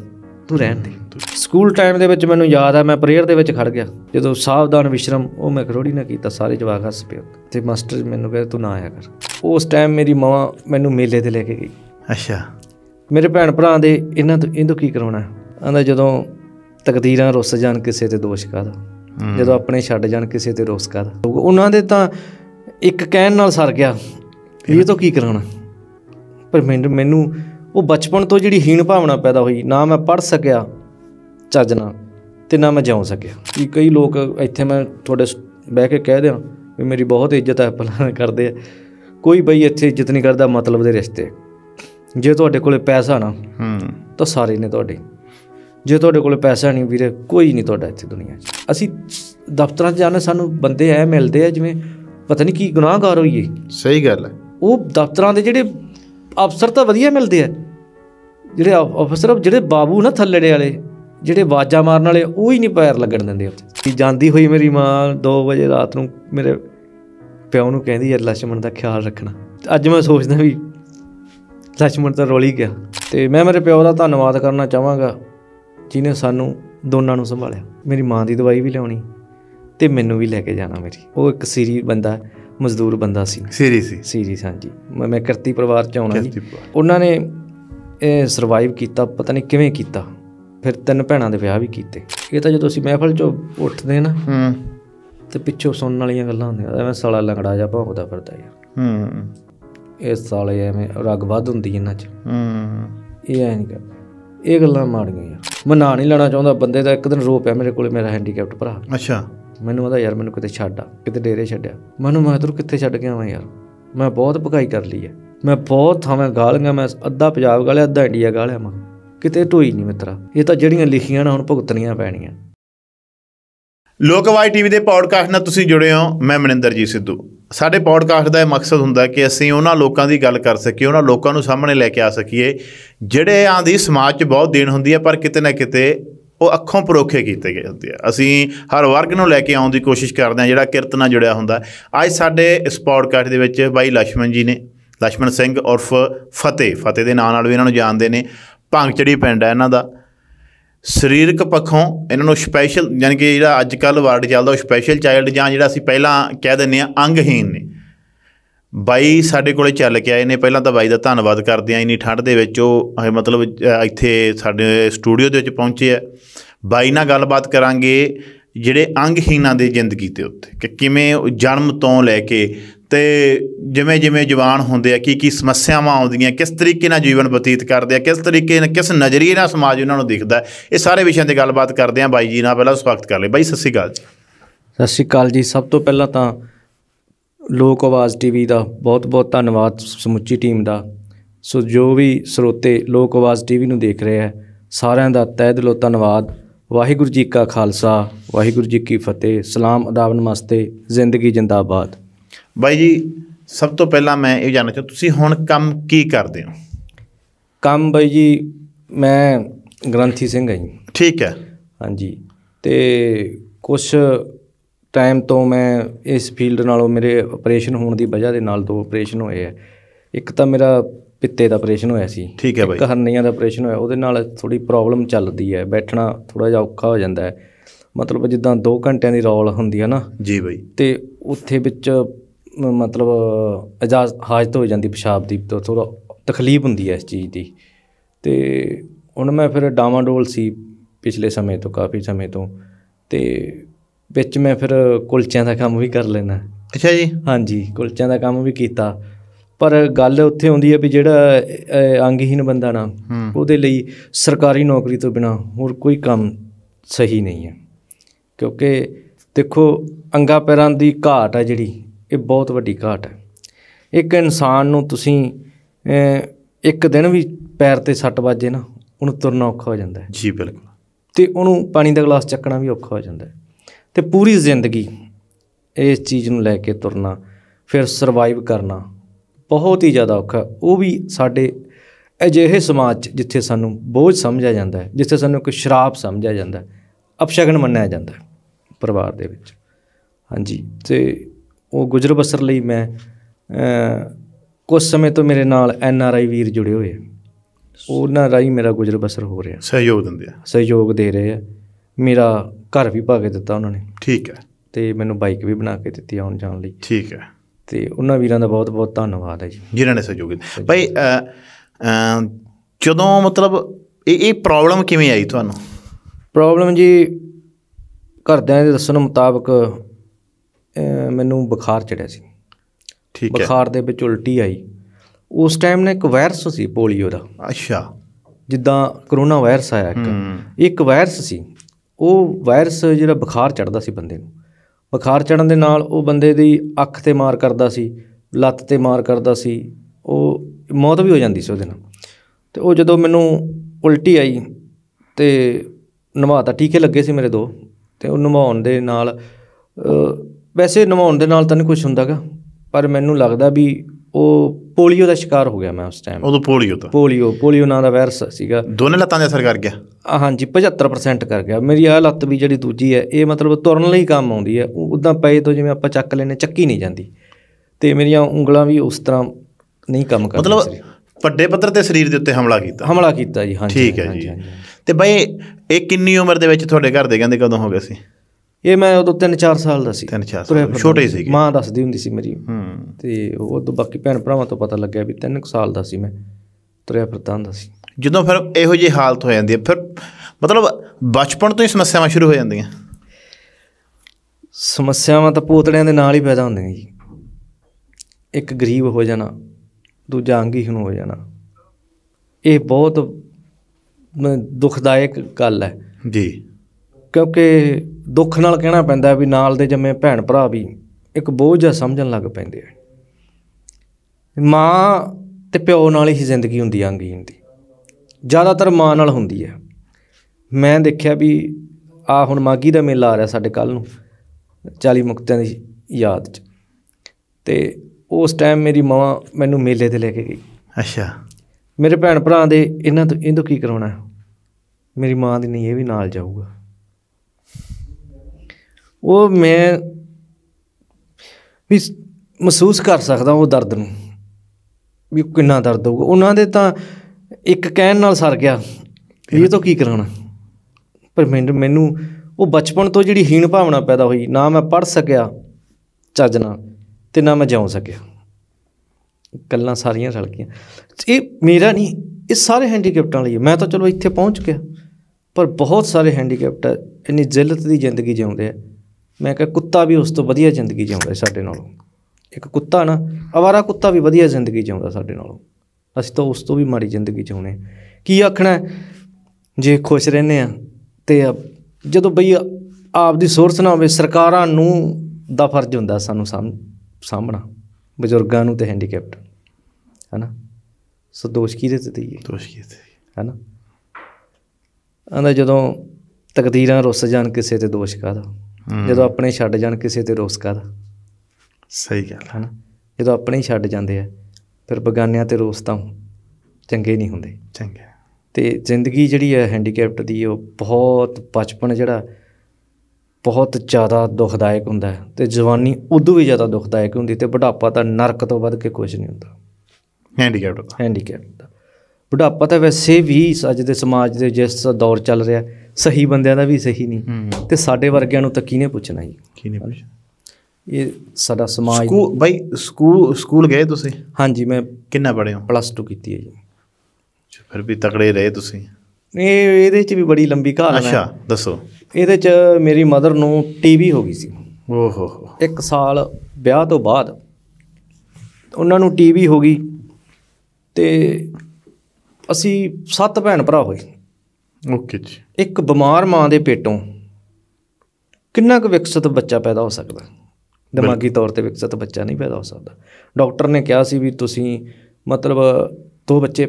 ਤੂੰ ਰਹਿਣ ਦੇ ਸਕੂਲ ਟਾਈਮ ਦੇ ਵਿੱਚ ਮੈਨੂੰ ਯਾਦ ਆ ਮੈਂ ਪ੍ਰੇਅਰ ਦੇ ਵਿੱਚ ਖੜ ਗਿਆ ਜਦੋਂ ਸਾਵਧਾਨ ਵਿਸ਼ਰਮ ਉਹ ਮੈਂ ਖਰੋੜੀ ਨਾ ਕੀਤਾ ਸਾਰੇ ਜਵਾਕ ਹੱਸ ਪਏ ਤੇ ਮਾਸਟਰ ਮੈਨੂੰ ਕਹੇ ਤੂੰ ਨਾ ਆਇਆ ਕਰ ਉਸ ਟਾਈਮ ਮੇਰੀ ਮਾਂ ਮੈਨੂੰ ਮੇਲੇ ਤੇ ਲੈ ਕੇ ਗਈ ਅੱਛਾ ਮੇਰੇ ਭੈਣ ਭਰਾ ਦੇ ਇਹਨਾਂ ਤੋਂ ਤੋਂ ਕੀ ਕਰਾਉਣਾ ਆਂਦਾ ਜਦੋਂ ਤਕਦੀਰਾਂ ਰੁੱਸ ਜਾਣ ਕਿਸੇ ਤੇ ਦੋਸ਼ ਕਰ ਜਦੋਂ ਆਪਣੇ ਛੱਡ ਜਾਣ ਕਿਸੇ ਤੇ ਰੋਸ ਕਰ ਉਹਨਾਂ ਦੇ ਤਾਂ ਇੱਕ ਕਹਿਣ ਨਾਲ ਸਰ ਗਿਆ ਇਹ ਤੋਂ ਕੀ ਕਰਾਉਣਾ ਪਰ ਮੈਨੂੰ ਉਹ ਬਚਪਨ ਤੋਂ ਜਿਹੜੀ ਹੀਣ ਭਾਵਨਾ ਪੈਦਾ ਹੋਈ ਨਾ ਮੈਂ ਪੜ ਸਕਿਆ ਚੱਜ ਨਾਲ ਤੇ ਨਾ ਮੈਂ ਜਾ ਸਕਿਆ ਕਿ ਕਈ ਲੋਕ ਇੱਥੇ ਮੈਂ ਤੁਹਾਡੇ ਬਹਿ ਕੇ ਕਹਿ ਦਿਆਂ ਵੀ ਮੇਰੀ ਬਹੁਤ ਇੱਜ਼ਤ ਹੈ ਪਲਾਂ ਕਰਦੇ ਆ ਕੋਈ ਬਈ ਇੱਥੇ ਇੱਜ਼ਤ ਨਹੀਂ ਕਰਦਾ ਮਤਲਬ ਦੇ ਰਿਸ਼ਤੇ ਜੇ ਤੁਹਾਡੇ ਕੋਲੇ ਪੈਸਾ ਨਾ ਹੂੰ ਤਾਂ ਸਾਰੇ ਨੇ ਤੁਹਾਡੇ ਜੇ ਤੁਹਾਡੇ ਕੋਲੇ ਪੈਸਾ ਨਹੀਂ ਵੀਰੇ ਕੋਈ ਨਹੀਂ ਤੁਹਾਡਾ ਇੱਥੇ ਦੁਨੀਆ 'ਚ ਅਸੀਂ ਦਫ਼ਤਰਾਂ 'ਚ ਜਾਣੇ ਸਾਨੂੰ ਬੰਦੇ ਐ ਮਿਲਦੇ ਆ ਜਿਵੇਂ ਪਤਾ ਨਹੀਂ ਕੀ ਗੁਨਾਹਗਾਰ ਹੋਈਏ ਸਹੀ ਗੱਲ ਹੈ ਉਹ ਦਫ਼ਤਰਾਂ ਦੇ ਜਿਹੜੇ ਅਫਸਰ ਤਾਂ ਵਧੀਆ ਮਿਲਦੇ ਆ ਜਿਹੜੇ ਅਫਸਰ ਜਿਹੜੇ ਬਾਬੂ ਨਾ ਥੱਲੜੇ ਵਾਲੇ ਜਿਹੜੇ ਬਾਜਾ ਮਾਰਨ ਵਾਲੇ ਉਹ ਹੀ ਨਹੀਂ ਪੈਰ ਲੱਗਣ ਦਿੰਦੇ ਉੱਥੇ ਜਾਂਦੀ ਹੋਈ ਮੇਰੀ ਮਾਂ 2 ਵਜੇ ਰਾਤ ਨੂੰ ਮੇਰੇ ਪਿਓ ਨੂੰ ਕਹਿੰਦੀ ਐ ਲਛਮਣ ਦਾ ਖਿਆਲ ਰੱਖਣਾ ਅੱਜ ਮੈਂ ਸੋਚਦਾ ਵੀ ਲਛਮਣ ਤਾਂ ਰੋਲੀ ਗਿਆ ਤੇ ਮੈਂ ਮੇਰੇ ਪਿਓ ਦਾ ਧੰਨਵਾਦ ਕਰਨਾ ਚਾਹਾਂਗਾ ਜਿਨੇ ਸਾਨੂੰ ਦੋਨਾਂ ਨੂੰ ਸੰਭਾਲਿਆ ਮੇਰੀ ਮਾਂ ਦੀ ਦਵਾਈ ਵੀ ਲਿਆਉਣੀ ਤੇ ਮੈਨੂੰ ਵੀ ਲੈ ਕੇ ਜਾਣਾ ਮੇਰੀ ਉਹ ਇੱਕ ਸੀਰੀ ਬੰਦਾ ਮਜ਼ਦੂਰ ਬੰਦਾ ਸੀ ਸੀਰੀ ਸੀ ਸੀਰੀ ਹਾਂਜੀ ਮੈਂ ਕਰਤੀ ਪਰਿਵਾਰ ਚ ਆਉਣਾ ਜੀ ਉਹਨਾਂ ਨੇ ਇਹ ਸਰਵਾਈਵ ਕੀਤਾ ਪਤਾ ਨਹੀਂ ਕਿਵੇਂ ਕੀਤਾ ਫਿਰ ਤਿੰਨ ਭੈਣਾਂ ਦੇ ਵਿਆਹ ਵੀ ਕੀਤੇ ਇਹ ਤਾਂ ਜਦੋਂ ਅਸੀਂ ਮਹਿਫਲ 'ਚੋਂ ਉੱਠਦੇ ਨਾ ਹੂੰ ਤੇ ਪਿੱਛੋਂ ਸੁਣਨ ਵਾਲੀਆਂ ਗੱਲਾਂ ਹੁੰਦੀਆਂ ਐਵੇਂ ਸਾਲਾ ਲੰਗੜਾ ਜਾ ਭੌਂਕਦਾ ਫਿਰਦਾ ਯਾਰ ਹੂੰ ਇਹ ਸਾਲੇ ਐਵੇਂ ਰਗ ਵੱਧ ਹੁੰਦੀ ਇਹਨਾਂ 'ਚ ਹੂੰ ਇਹ ਐ ਨਹੀਂ ਕਰ ਇਹ ਗੱਲਾਂ ਮਾੜੀਆਂ ਯਾਰ ਮਨਾ ਨਹੀਂ ਲੈਣਾ ਚਾਹੁੰਦਾ ਬੰਦੇ ਦਾ ਇੱਕ ਦਿਨ ਰੋ ਪਿਆ ਮੇਰੇ ਕੋਲੇ ਮੇਰਾ ਹੈਂਡੀਕੈਪਟ ਭਰਾ ਅੱਛਾ ਮੈਨੂੰ ਉਹਦਾ ਯਾਰ ਮੈਨੂੰ ਕਿਤੇ ਛੱਡ ਆ ਕਿਤੇ ਡੇਰੇ ਛੱਡਿਆ ਮੈਨੂੰ ਮੈਂ ਤੁਰ ਕਿੱਥੇ ਛੱਡ ਕੇ ਆਵਾਂ ਯਾਰ ਮੈਂ ਬਹੁਤ ਭਗਾਈ ਕਰ ਲਈ ਐ ਮੈਂ ਬਹੁਤ ਥਾਵੇਂ ਗਾਲੀਆਂ ਮੈਂ ਅੱਧਾ ਪੰਜਾਬ ਗਾਲਿਆ ਅੱਧਾ ਇੰਡੀਆ ਗਾਲਿਆ ਮੈਂ ਕਿਤੇ ਢੋਈ ਨਹੀਂ ਮਿੱਤਰਾ ਇਹ ਤਾਂ ਜਿਹੜੀਆਂ ਲਿਖੀਆਂ ਨਾ ਹੁਣ ਭੁਗਤਣੀਆਂ ਪੈਣੀਆਂ ਲੋਕਵਾਈ ਟੀਵੀ ਦੇ ਪੌਡਕਾਸਟ ਨਾਲ ਤੁਸੀਂ ਜੁੜੇ ਹੋ ਮੈਂ ਮਨਿੰਦਰਜੀਤ ਸਿੱਧੂ ਸਾਡੇ ਪੌਡਕਾਸਟ ਦਾ ਇਹ ਮਕਸਦ ਹੁੰਦਾ ਕਿ ਅਸੀਂ ਉਹਨਾਂ ਲੋਕਾਂ ਦੀ ਗੱਲ ਕਰ ਸਕੀਏ ਉਹਨਾਂ ਲੋਕਾਂ ਨੂੰ ਸਾਹਮਣੇ ਲੈ ਕੇ ਆ ਸਕੀਏ ਜਿਹੜੇ ਆਂ ਦੀ ਸਮਾਜ 'ਚ ਬਹੁਤ ਦੇਣ ਹੁੰਦੀ ਹੈ ਪਰ ਕਿਤੇ ਨਾ ਕਿਤੇ ਉਹ ਅੱਖੋਂ ਪਰੋਖੇ ਕੀਤੇ ਗਏ ਹੁੰਦੇ ਆ ਅਸੀਂ ਹਰ ਵਰਗ ਨੂੰ ਲੈ ਕੇ ਆਉਣ ਦੀ ਕੋਸ਼ਿਸ਼ ਕਰਦੇ ਆ ਜਿਹੜਾ ਕਿਰਤ ਨਾਲ ਜੁੜਿਆ ਹੁੰਦਾ ਅੱਜ ਸਾਡੇ ਇਸ ਪੌਡਕਾਸਟ ਦੇ ਵਿੱਚ ਬਾਈ ਲక్ష్మణ ਜੀ ਨੇ ਲਛਮਣ ਸਿੰਘ ਉਰਫ ਫਤਿਹ ਫਤਿਹ ਦੇ ਨਾਂ ਨਾਲ ਵੀ ਇਹਨਾਂ ਨੂੰ ਜਾਣਦੇ ਨੇ ਭੰਗਚੜੀ ਪਿੰਡ ਹੈ ਇਹਨਾਂ ਦਾ ਸਰੀਰਕ ਪੱਖੋਂ ਇਹਨਾਂ ਨੂੰ ਸਪੈਸ਼ਲ ਯਾਨੀ ਕਿ ਜਿਹੜਾ ਅੱਜ ਕੱਲ ਵਰਡ ਚੱਲਦਾ ਉਹ ਸਪੈਸ਼ਲ ਚਾਈਲਡ ਜਾਂ ਜਿਹੜਾ ਅਸੀਂ ਪਹਿਲਾਂ ਕਹਿ ਦਿੰਨੇ ਆ ਅੰਗਹੀਨ ਨੇ ਬਾਈ ਸਾਡੇ ਕੋਲੇ ਚੱਲ ਕੇ ਆਏ ਨੇ ਪਹਿਲਾਂ ਤਾਂ ਬਾਈ ਦਾ ਧੰਨਵਾਦ ਕਰਦੇ ਆ ਇਨੀ ਠੰਡ ਦੇ ਵਿੱਚ ਉਹ ਮਤਲਬ ਇੱਥੇ ਸਾਡੇ ਸਟੂਡੀਓ ਦੇ ਵਿੱਚ ਪਹੁੰਚੇ ਆ ਬਾਈ ਨਾਲ ਗੱਲਬਾਤ ਕਰਾਂਗੇ ਜਿਹੜੇ ਅੰਗਹੀਨਾਂ ਦੇ ਜ਼ਿੰਦਗੀ ਤੇ ਉੱਤੇ ਕਿ ਕਿਵੇਂ ਜਨਮ ਤੋਂ ਲੈ ਕੇ ਤੇ ਜਿਵੇਂ ਜਿਵੇਂ ਜਵਾਨ ਹੁੰਦੇ ਆ ਕੀ ਕੀ ਸਮੱਸਿਆਵਾਂ ਆਉਂਦੀਆਂ ਕਿਸ ਤਰੀਕੇ ਨਾਲ ਜੀਵਨ ਬਤੀਤ ਕਰਦੇ ਆ ਕਿਸ ਤਰੀਕੇ ਨਾਲ ਕਿਸ ਨਜ਼ਰੀਏ ਨਾਲ ਸਮਾਜ ਉਹਨਾਂ ਨੂੰ ਦੇਖਦਾ ਇਹ ਸਾਰੇ ਵਿਸ਼ਿਆਂ ਤੇ ਗੱਲਬਾਤ ਕਰਦੇ ਆ ਬਾਈ ਜੀ ਨਾਲ ਪਹਿਲਾਂ ਸਵਾਗਤ ਕਰ ਲਈ ਬਾਈ ਸਤਿ ਸ੍ਰੀ ਅਕਾਲ ਜੀ ਸਤਿ ਸ੍ਰੀ ਅਕਾਲ ਜੀ ਸਭ ਤੋਂ ਪਹਿਲਾਂ ਤਾਂ ਲੋਕ ਆਵਾਜ਼ ਟੀਵੀ ਦਾ ਬਹੁਤ ਬਹੁਤ ਧੰਨਵਾਦ ਸਮੁੱਚੀ ਟੀਮ ਦਾ ਸੋ ਜੋ ਵੀ ਸਰੋਤੇ ਲੋਕ ਆਵਾਜ਼ ਟੀਵੀ ਨੂੰ ਦੇਖ ਰਹੇ ਆ ਸਾਰਿਆਂ ਦਾ ਤਹਿ ਦਿਲੋਂ ਧੰਨਵਾਦ ਵਾਹਿਗੁਰੂ ਜੀ ਕਾ ਖਾਲਸਾ ਵਾਹਿਗੁਰੂ ਜੀ ਕੀ ਫਤਿਹ ਸਲਾਮ ਅਦਾਬ ਨਮਸਤੇ ਜ਼ਿੰਦਗੀ ਜਿੰਦਾਬਾਦ ਬਾਈ ਜੀ ਸਭ ਤੋਂ ਪਹਿਲਾਂ ਮੈਂ ਇਹ ਜਾਣਨਾ ਚਾਹੁੰਦਾ ਤੁਸੀਂ ਹੁਣ ਕੰਮ ਕੀ ਕਰਦੇ ਹੋ ਕੰਮ ਬਾਈ ਜੀ ਮੈਂ ਗ੍ਰੰਥੀ ਸਿੰਘ ਹਾਂ ਜੀ ਠੀਕ ਹੈ ਹਾਂਜੀ ਤੇ ਕੁਝ ਟਾਈਮ ਤੋਂ ਮੈਂ ਇਸ ਫੀਲਡ ਨਾਲੋਂ ਮੇਰੇ ਆਪਰੇਸ਼ਨ ਹੋਣ ਦੀ ਵਜ੍ਹਾ ਦੇ ਨਾਲ ਦੋ ਆਪਰੇਸ਼ਨ ਹੋਏ ਆ ਇੱਕ ਤਾਂ ਮੇਰਾ ਪਿੱਤੇ ਦਾ ਆਪਰੇਸ਼ਨ ਹੋਇਆ ਸੀ ਠੀਕ ਹੈ ਬਾਈ ਇੱਕ ਹਰਨੀਆਂ ਦਾ ਆਪਰੇਸ਼ਨ ਹੋਇਆ ਉਹਦੇ ਨਾਲ ਥੋੜੀ ਪ੍ਰੋਬਲਮ ਚੱਲਦੀ ਹੈ ਬੈਠਣਾ ਥੋੜਾ ਜਿਹਾ ਔਖਾ ਹੋ ਜਾਂਦਾ ਹੈ ਮਤਲਬ ਜਿੱਦਾਂ 2 ਘੰਟਿਆਂ ਦੀ ਰੋਲ ਹੁੰਦੀ ਹੈ ਨਾ ਜੀ ਬਾਈ ਤੇ ਉੱਥੇ ਵਿੱਚ ਮਤਲਬ ਇਜਾਜ਼ ਹਾਜਤ ਹੋ ਜਾਂਦੀ ਪਿਸ਼ਾਬ ਦੀ ਤੋਂ ਥੋੜਾ ਤਕਲੀਫ ਹੁੰਦੀ ਹੈ ਇਸ ਚੀਜ਼ ਦੀ ਤੇ ਹੁਣ ਮੈਂ ਫਿਰ ਡੋਲ ਸੀ ਪਿਛਲੇ ਸਮੇਂ ਤੋਂ ਕਾਫੀ ਸਮੇਂ ਤੋਂ ਤੇ ਵਿੱਚ ਮੈਂ ਫਿਰ ਕੁਲਚਿਆਂ ਦਾ ਕੰਮ ਵੀ ਕਰ ਲੈਣਾ ਅੱਛਾ ਜੀ ਹਾਂਜੀ ਕੁਲਚਿਆਂ ਦਾ ਕੰਮ ਵੀ ਕੀਤਾ ਪਰ ਗੱਲ ਉੱਥੇ ਆਉਂਦੀ ਹੈ ਵੀ ਜਿਹੜਾ ਅੰਗਹੀਨ ਬੰਦਾ ਨਾ ਉਹਦੇ ਲਈ ਸਰਕਾਰੀ ਨੌਕਰੀ ਤੋਂ ਬਿਨਾ ਹੋਰ ਕੋਈ ਕੰਮ ਸਹੀ ਨਹੀਂ ਹੈ ਕਿਉਂਕਿ ਦੇਖੋ ਅੰਗਾ ਪੈਰਾਂ ਦੀ ਘਾਟ ਹੈ ਜਿਹੜੀ ਇਹ ਬਹੁਤ ਵੱਡੀ ਘਾਟ ਹੈ ਇੱਕ ਇਨਸਾਨ ਨੂੰ ਤੁਸੀਂ ਇੱਕ ਦਿਨ ਵੀ ਪੈਰ ਤੇ ਸੱਟ ਵੱਜੇ ਨਾ ਉਹਨੂੰ ਤੁਰਨਾ ਔਖਾ ਹੋ ਜਾਂਦਾ ਹੈ ਜੀ ਬਿਲਕੁਲ ਤੇ ਉਹਨੂੰ ਪਾਣੀ ਦਾ ਗਲਾਸ ਚੱਕਣਾ ਵੀ ਔਖਾ ਹੋ ਜਾਂਦਾ ਹੈ ਤੇ ਪੂਰੀ ਜ਼ਿੰਦਗੀ ਇਸ ਚੀਜ਼ ਨੂੰ ਲੈ ਕੇ ਤੁਰਨਾ ਫਿਰ ਸਰਵਾਈਵ ਕਰਨਾ ਬਹੁਤ ਹੀ ਜ਼ਿਆਦਾ ਔਖਾ ਉਹ ਵੀ ਸਾਡੇ ਅਜਿਹੇ ਸਮਾਜ 'ਚ ਜਿੱਥੇ ਸਾਨੂੰ ਬੋਝ ਸਮਝਿਆ ਜਾਂਦਾ ਹੈ ਜਿੱਥੇ ਸਾਨੂੰ ਕੋਈ ਸ਼ਰਾਪ ਸਮਝਿਆ ਜਾਂਦਾ ਹੈ ਅਪਸ਼ਗਨ ਮੰਨਿਆ ਜਾਂਦਾ ਹੈ ਪਰਿਵਾਰ ਦੇ ਵਿੱਚ ਹਾਂਜੀ ਤੇ ਉਹ ਗੁਜਰ ਬਸਰ ਲਈ ਮੈਂ ਕੁਝ ਸਮੇਂ ਤੋਂ ਮੇਰੇ ਨਾਲ ਐਨ ਆਰ ਆਈ ਵੀਰ ਜੁੜੇ ਹੋਏ ਆ ਉਹਨਾਂ ਰਾਹੀਂ ਮੇਰਾ ਗੁਜਰ ਬਸਰ ਹੋ ਰਿਹਾ ਸਹਿਯੋਗ ਦਿੰਦੇ ਆ ਸਹਿਯੋਗ ਦੇ ਰਹੇ ਆ ਮੇਰਾ ਘਰ ਵੀ ਭਾਗੇ ਕੇ ਦਿੱਤਾ ਉਹਨਾਂ ਨੇ ਠੀਕ ਹੈ ਤੇ ਮੈਨੂੰ ਬਾਈਕ ਵੀ ਬਣਾ ਕੇ ਦਿੱਤੀ ਆਉਣ ਜਾਣ ਲਈ ਠੀਕ ਹੈ ਤੇ ਉਹਨਾਂ ਵੀਰਾਂ ਦਾ ਬਹੁਤ ਬਹੁਤ ਧੰਨਵਾਦ ਹੈ ਜੀ ਜਿਨ੍ਹਾਂ ਨੇ ਸਹਿਯੋਗ ਦਿੱਤਾ ਭਾਈ ਜਦੋਂ ਮਤਲਬ ਇਹ ਇਹ ਪ੍ਰੋਬਲਮ ਕਿਵੇਂ ਆਈ ਤੁਹਾਨੂੰ ਪ੍ਰੋਬਲਮ ਜੀ ਘਰਦਿਆਂ ਦੇ ਦੱਸਣ ਮੁਤਾਬਕ ਮੈਨੂੰ ਬੁਖਾਰ ਚੜਿਆ ਸੀ ਠੀਕ ਹੈ ਬੁਖਾਰ ਦੇ ਵਿੱਚ ਉਲਟੀ ਆਈ ਉਸ ਟਾਈਮ ਨੇ ਇੱਕ ਵਾਇਰਸ ਸੀ ਪੋਲੀਓ ਦਾ ਅੱਛਾ ਜਿੱਦਾਂ ਕਰੋਨਾ ਵਾਇਰਸ ਆਇਆ ਇੱਕ ਇੱਕ ਵਾਇਰਸ ਸੀ ਉਹ ਵਾਇਰਸ ਜਿਹੜਾ ਬੁਖਾਰ ਚੜਦਾ ਸੀ ਬੰਦੇ ਨੂੰ ਬੁਖਾਰ ਚੜਨ ਦੇ ਨਾਲ ਉਹ ਬੰਦੇ ਦੀ ਅੱਖ ਤੇ ਮਾਰ ਕਰਦਾ ਸੀ ਲੱਤ ਤੇ ਮਾਰ ਕਰਦਾ ਸੀ ਉਹ ਮੌਤ ਵੀ ਹੋ ਜਾਂਦੀ ਸੀ ਉਹਦੇ ਨਾਲ ਤੇ ਉਹ ਜਦੋਂ ਮੈਨੂੰ ਉਲਟੀ ਆਈ ਤੇ ਨਵਾਤਾ ਟੀਕੇ ਲੱਗੇ ਸੀ ਮੇਰੇ ਦੋ ਤੇ ਉਹ ਨਵਾਉਣ ਦੇ ਨਾਲ ਵੈਸੇ ਨਵਾਉਣ ਦੇ ਨਾਲ ਤਾਂ ਨਹੀਂ ਕੁਝ ਹੁੰਦਾਗਾ ਪਰ ਮੈਨੂੰ ਲੱਗਦਾ ਵੀ ਉਹ ਪੋਲੀਓ ਦਾ ਸ਼ਿਕਾਰ ਹੋ ਗਿਆ ਮੈਂ ਉਸ ਟਾਈਮ ਉਦੋਂ ਪੋਲੀਓ ਤਾਂ ਪੋਲੀਓ ਪੋਲੀਓ ਨਾਂ ਦਾ ਵਾਇਰਸ ਸੀਗਾ ਦੋਨੇ ਲੱਤਾਂ ਦੇ ਅਸਰ ਕਰ ਗਿਆ ਹਾਂਜੀ 75% ਕਰ ਗਿਆ ਮੇਰੀ ਆ ਲੱਤ ਵੀ ਜਿਹੜੀ ਦੂਜੀ ਹੈ ਇਹ ਮਤਲਬ ਤੁਰਨ ਲਈ ਕੰਮ ਆਉਂਦੀ ਹੈ ਉਦਾਂ ਪਏ ਤੋਂ ਜਿਵੇਂ ਆਪਾਂ ਚੱਕ ਲੈਨੇ ਚੱਕੀ ਨਹੀਂ ਜਾਂਦੀ ਤੇ ਮੇਰੀਆਂ ਉਂਗਲਾਂ ਵੀ ਉਸ ਤਰ੍ਹਾਂ ਨਹੀਂ ਕੰਮ ਕਰਦੀਆਂ ਮਤਲਬ ਵੱਡੇ ਪੱਧਰ ਤੇ ਸਰੀਰ ਦੇ ਉੱਤੇ ਹਮਲਾ ਕੀਤਾ ਹਮਲਾ ਕੀਤਾ ਜੀ ਹਾਂਜੀ ਠੀਕ ਹੈ ਜੀ ਤੇ ਬਈ ਇਹ ਕਿੰਨੀ ਉਮਰ ਦੇ ਵਿੱਚ ਤੁਹਾਡੇ ਘਰ ਦੇ ਕਹਿੰਦੇ ਕਦੋਂ ਹੋ ਗਿਆ ਸੀ ਇਹ ਮੈਂ ਉਦੋਂ 3-4 ਸਾਲ ਦਾ ਸੀ 3-4 ਸਾਲ ਛੋਟੇ ਸੀਗੇ ਮਾਂ ਦੱਸਦੀ ਹੁੰਦੀ ਸੀ ਮੇਰੀ ਹੂੰ ਤੇ ਉਹ ਤੋਂ ਬਾਕੀ ਭੈਣ ਭਰਾਵਾਂ ਤੋਂ ਪਤਾ ਲੱਗਿਆ ਵੀ 3 ਸਾਲ ਦਾ ਸੀ ਮੈਂ ਤਰੇ ਫਿਰਦਾ ਦਾ ਸੀ ਜਦੋਂ ਫਿਰ ਇਹੋ ਜਿਹੀ ਹਾਲਤ ਹੋ ਜਾਂਦੀ ਹੈ ਫਿਰ ਮਤਲਬ ਬਚਪਨ ਤੋਂ ਹੀ ਸਮੱਸਿਆਵਾਂ ਸ਼ੁਰੂ ਹੋ ਜਾਂਦੀਆਂ ਸਮੱਸਿਆਵਾਂ ਤਾਂ ਪੋਤੜਿਆਂ ਦੇ ਨਾਲ ਹੀ ਪੈਦਾ ਹੁੰਦੀਆਂ ਜੀ ਇੱਕ ਗਰੀਬ ਹੋ ਜਾਣਾ ਦੂਜਾ ਅੰਗਹੀਣ ਹੋ ਜਾਣਾ ਇਹ ਬਹੁਤ ਦੁਖਦਾਇਕ ਗੱਲ ਹੈ ਜੀ ਕਿਉਂਕਿ ਦੁੱਖ ਨਾਲ ਕਹਿਣਾ ਪੈਂਦਾ ਵੀ ਨਾਲ ਦੇ ਜੰਮੇ ਭੈਣ ਭਰਾ ਵੀ ਇੱਕ ਬੋਝ ਆ ਸਮਝਣ ਲੱਗ ਪੈਂਦੇ ਆ ਮਾਂ ਤੇ ਪਿਓ ਨਾਲ ਹੀ ਜ਼ਿੰਦਗੀ ਹੁੰਦੀ ਆ ਅੰਗੀਨ ਦੀ ਜ਼ਿਆਦਾਤਰ ਮਾਂ ਨਾਲ ਹੁੰਦੀ ਆ ਮੈਂ ਦੇਖਿਆ ਵੀ ਆ ਹੁਣ ਮਾਗੀ ਦਾ ਮੇਲਾ ਆ ਰਿਹਾ ਸਾਡੇ ਕੱਲ ਨੂੰ 40 ਮੁਕਤਿਆਂ ਦੀ ਯਾਦ 'ਚ ਤੇ ਉਸ ਟਾਈਮ ਮੇਰੀ ਮਾਂ ਮੈਨੂੰ ਮੇਲੇ ਤੇ ਲੈ ਕੇ ਗਈ ਅੱਛਾ ਮੇਰੇ ਭੈਣ ਭਰਾ ਦੇ ਇਹਨਾਂ ਤੋਂ ਇਹਨੂੰ ਕੀ ਕਰਾਉਣਾ ਮੇਰੀ ਮਾਂ ਦੀ ਨਹੀਂ ਇਹ ਵੀ ਨਾਲ ਜਾਊਗਾ ਉਹ ਮੈਂ ਵੀ ਮਹਿਸੂਸ ਕਰ ਸਕਦਾ ਉਹ ਦਰਦ ਨੂੰ ਵੀ ਕਿੰਨਾ ਦਰਦ ਹੋਊਗਾ ਉਹਨਾਂ ਦੇ ਤਾਂ ਇੱਕ ਕਹਿਣ ਨਾਲ ਸਰ ਗਿਆ ਇਹ ਤਾਂ ਕੀ ਕਰਾਉਣਾ ਪਰ ਮੈਨੂੰ ਉਹ ਬਚਪਨ ਤੋਂ ਜਿਹੜੀ ਹੀਣ ਭਾਵਨਾ ਪੈਦਾ ਹੋਈ ਨਾ ਮੈਂ ਪੜ ਸਕਿਆ ਚੱਜ ਨਾਲ ਤੇ ਨਾ ਮੈਂ ਜਾਉ ਸਕਿਆ ਗੱਲਾਂ ਸਾਰੀਆਂ ਰਲ ਗਈਆਂ ਇਹ ਮੇਰਾ ਨਹੀਂ ਇਹ ਸਾਰੇ ਹੈਂਡੀਕੈਪਟਾਂ ਲਈ ਮੈਂ ਤਾਂ ਚਲੋ ਇੱਥੇ ਪਹੁੰਚ ਗਿਆ ਪਰ ਬਹੁਤ ਸਾਰੇ ਹੈਂਡੀਕੈਪਟ ਇੰਨੀ ਜ਼ਿਲਤ ਦੀ ਜ਼ਿੰਦਗੀ ਜਿਉਂਦੇ ਆ ਮੈਂ ਕਿਹਾ ਕੁੱਤਾ ਵੀ ਉਸ ਤੋਂ ਵਧੀਆ ਜ਼ਿੰਦਗੀ ਜਿਉਂਦਾ ਸਾਡੇ ਨਾਲੋਂ ਇੱਕ ਕੁੱਤਾ ਨਾ ਅਵਾਰਾ ਕੁੱਤਾ ਵੀ ਵਧੀਆ ਜ਼ਿੰਦਗੀ ਜਿਉਂਦਾ ਸਾਡੇ ਨਾਲੋਂ ਅਸੀਂ ਤਾਂ ਉਸ ਤੋਂ ਵੀ ਮਾੜੀ ਜ਼ਿੰਦਗੀ ਜਿਉਂਨੇ ਕੀ ਆਖਣਾ ਜੇ ਖੁਸ਼ ਰਹਿੰਨੇ ਆ ਤੇ ਜਦੋਂ ਬਈ ਆਪ ਦੀ ਸੋਰਸ ਨਾ ਹੋਵੇ ਸਰਕਾਰਾਂ ਨੂੰ ਦਾ ਫਰਜ਼ ਹੁੰਦਾ ਸਾਨੂੰ ਸਾਹਮਣਾ ਬਜ਼ੁਰਗਾਂ ਨੂੰ ਤੇ ਹੈਂਡੀਕੈਪਟ ਹੈਨਾ ਸੋ ਦੋਸ਼ ਕਿਹਦੇ ਤੇ ਦਈਏ ਦੋਸ਼ ਕਿਹਦੇ ਤੇ ਹੈਨਾ ਅੰਦਾ ਜਦੋਂ ਤਕਦੀਰਾਂ ਰੁੱਸ ਜਾਣ ਕਿਸੇ ਤੇ ਦੋਸ਼ ਕਾਦਾ ਜਦੋਂ ਆਪਣੇ ਛੱਡ ਜਾਣ ਕਿਸੇ ਤੇ ਰੋਸ ਕਰ ਸਹੀ ਗੱਲ ਹੈ ਨਾ ਜਦੋਂ ਆਪਣੇ ਹੀ ਛੱਡ ਜਾਂਦੇ ਆ ਫਿਰ ਬਗਾਨਿਆਂ ਤੇ ਰੋਸ ਤਾਂ ਚੰਗੇ ਨਹੀਂ ਹੁੰਦੇ ਚੰਗੇ ਤੇ ਜ਼ਿੰਦਗੀ ਜਿਹੜੀ ਹੈ ਹੈਂਡੀਕੈਪਟ ਦੀ ਉਹ ਬਹੁਤ ਬਚਪਨ ਜਿਹੜਾ ਬਹੁਤ ਜ਼ਿਆਦਾ ਦੁਖਦਾਇਕ ਹੁੰਦਾ ਤੇ ਜਵਾਨੀ ਉਦੋਂ ਵੀ ਜ਼ਿਆਦਾ ਦੁਖਦਾਇਕ ਹੁੰਦੀ ਤੇ ਬੁਢਾਪਾ ਤਾਂ ਨਰਕ ਤੋਂ ਵੱਧ ਕੇ ਕੁਝ ਨਹੀਂ ਹੁੰਦਾ ਹੈਂਡੀਕੈਪਟ ਦਾ ਹੈਂਡੀਕੈਪਟ ਦਾ ਬੁਢਾਪਾ ਤਾਂ ਵੈਸੇ ਵੀ ਅੱਜ ਦੇ ਸਮਾਜ ਦੇ ਜਿਸ ਦੌਰ ਚੱਲ ਰਿਹਾ ਸਹੀ ਬੰਦਿਆਂ ਦਾ ਵੀ ਸਹੀ ਨਹੀਂ ਤੇ ਸਾਡੇ ਵਰਗਿਆਂ ਨੂੰ ਤਾਂ ਕਿਹਨੇ ਪੁੱਛਣਾ ਜੀ ਕਿਹਨੇ ਪੁੱਛ ਇਹ ਸਾਡਾ ਸਮਾਜ ਸਕੂਲ ਬਾਈ ਸਕੂਲ ਸਕੂਲ ਗਏ ਤੁਸੀਂ ਹਾਂਜੀ ਮੈਂ ਕਿੰਨਾ ਪੜਿਆ ਹਾਂ ਪਲੱਸ 2 ਕੀਤੀ ਹੈ ਜੀ ਫਿਰ ਵੀ ਤਕੜੇ ਰਹੇ ਤੁਸੀਂ ਇਹ ਇਹਦੇ ਚ ਵੀ ਬੜੀ ਲੰਬੀ ਕਹਾਣੀ ਹੈ ਅੱਛਾ ਦੱਸੋ ਇਹਦੇ ਚ ਮੇਰੀ ਮਦਰ ਨੂੰ ਟੀਵੀ ਹੋ ਗਈ ਸੀ ਓਹੋ ਇੱਕ ਸਾਲ ਵਿਆਹ ਤੋਂ ਬਾਅਦ ਉਹਨਾਂ ਨੂੰ ਟੀਵੀ ਹੋ ਗਈ ਤੇ ਅਸੀਂ ਸੱਤ ਭੈਣ ਭਰਾ ਹੋਏ ਓਕੇ ਜੀ ਇੱਕ ਬਿਮਾਰ ਮਾਂ ਦੇ ਪੇਟੋਂ ਕਿੰਨਾ ਕੁ ਵਿਕਸਿਤ ਬੱਚਾ ਪੈਦਾ ਹੋ ਸਕਦਾ ਦਿਮਾਗੀ ਤੌਰ ਤੇ ਵਿਕਸਿਤ ਬੱਚਾ ਨਹੀਂ ਪੈਦਾ ਹੋ ਸਕਦਾ ਡਾਕਟਰ ਨੇ ਕਿਹਾ ਸੀ ਵੀ ਤੁਸੀਂ ਮਤਲਬ ਦੋ ਬੱਚੇ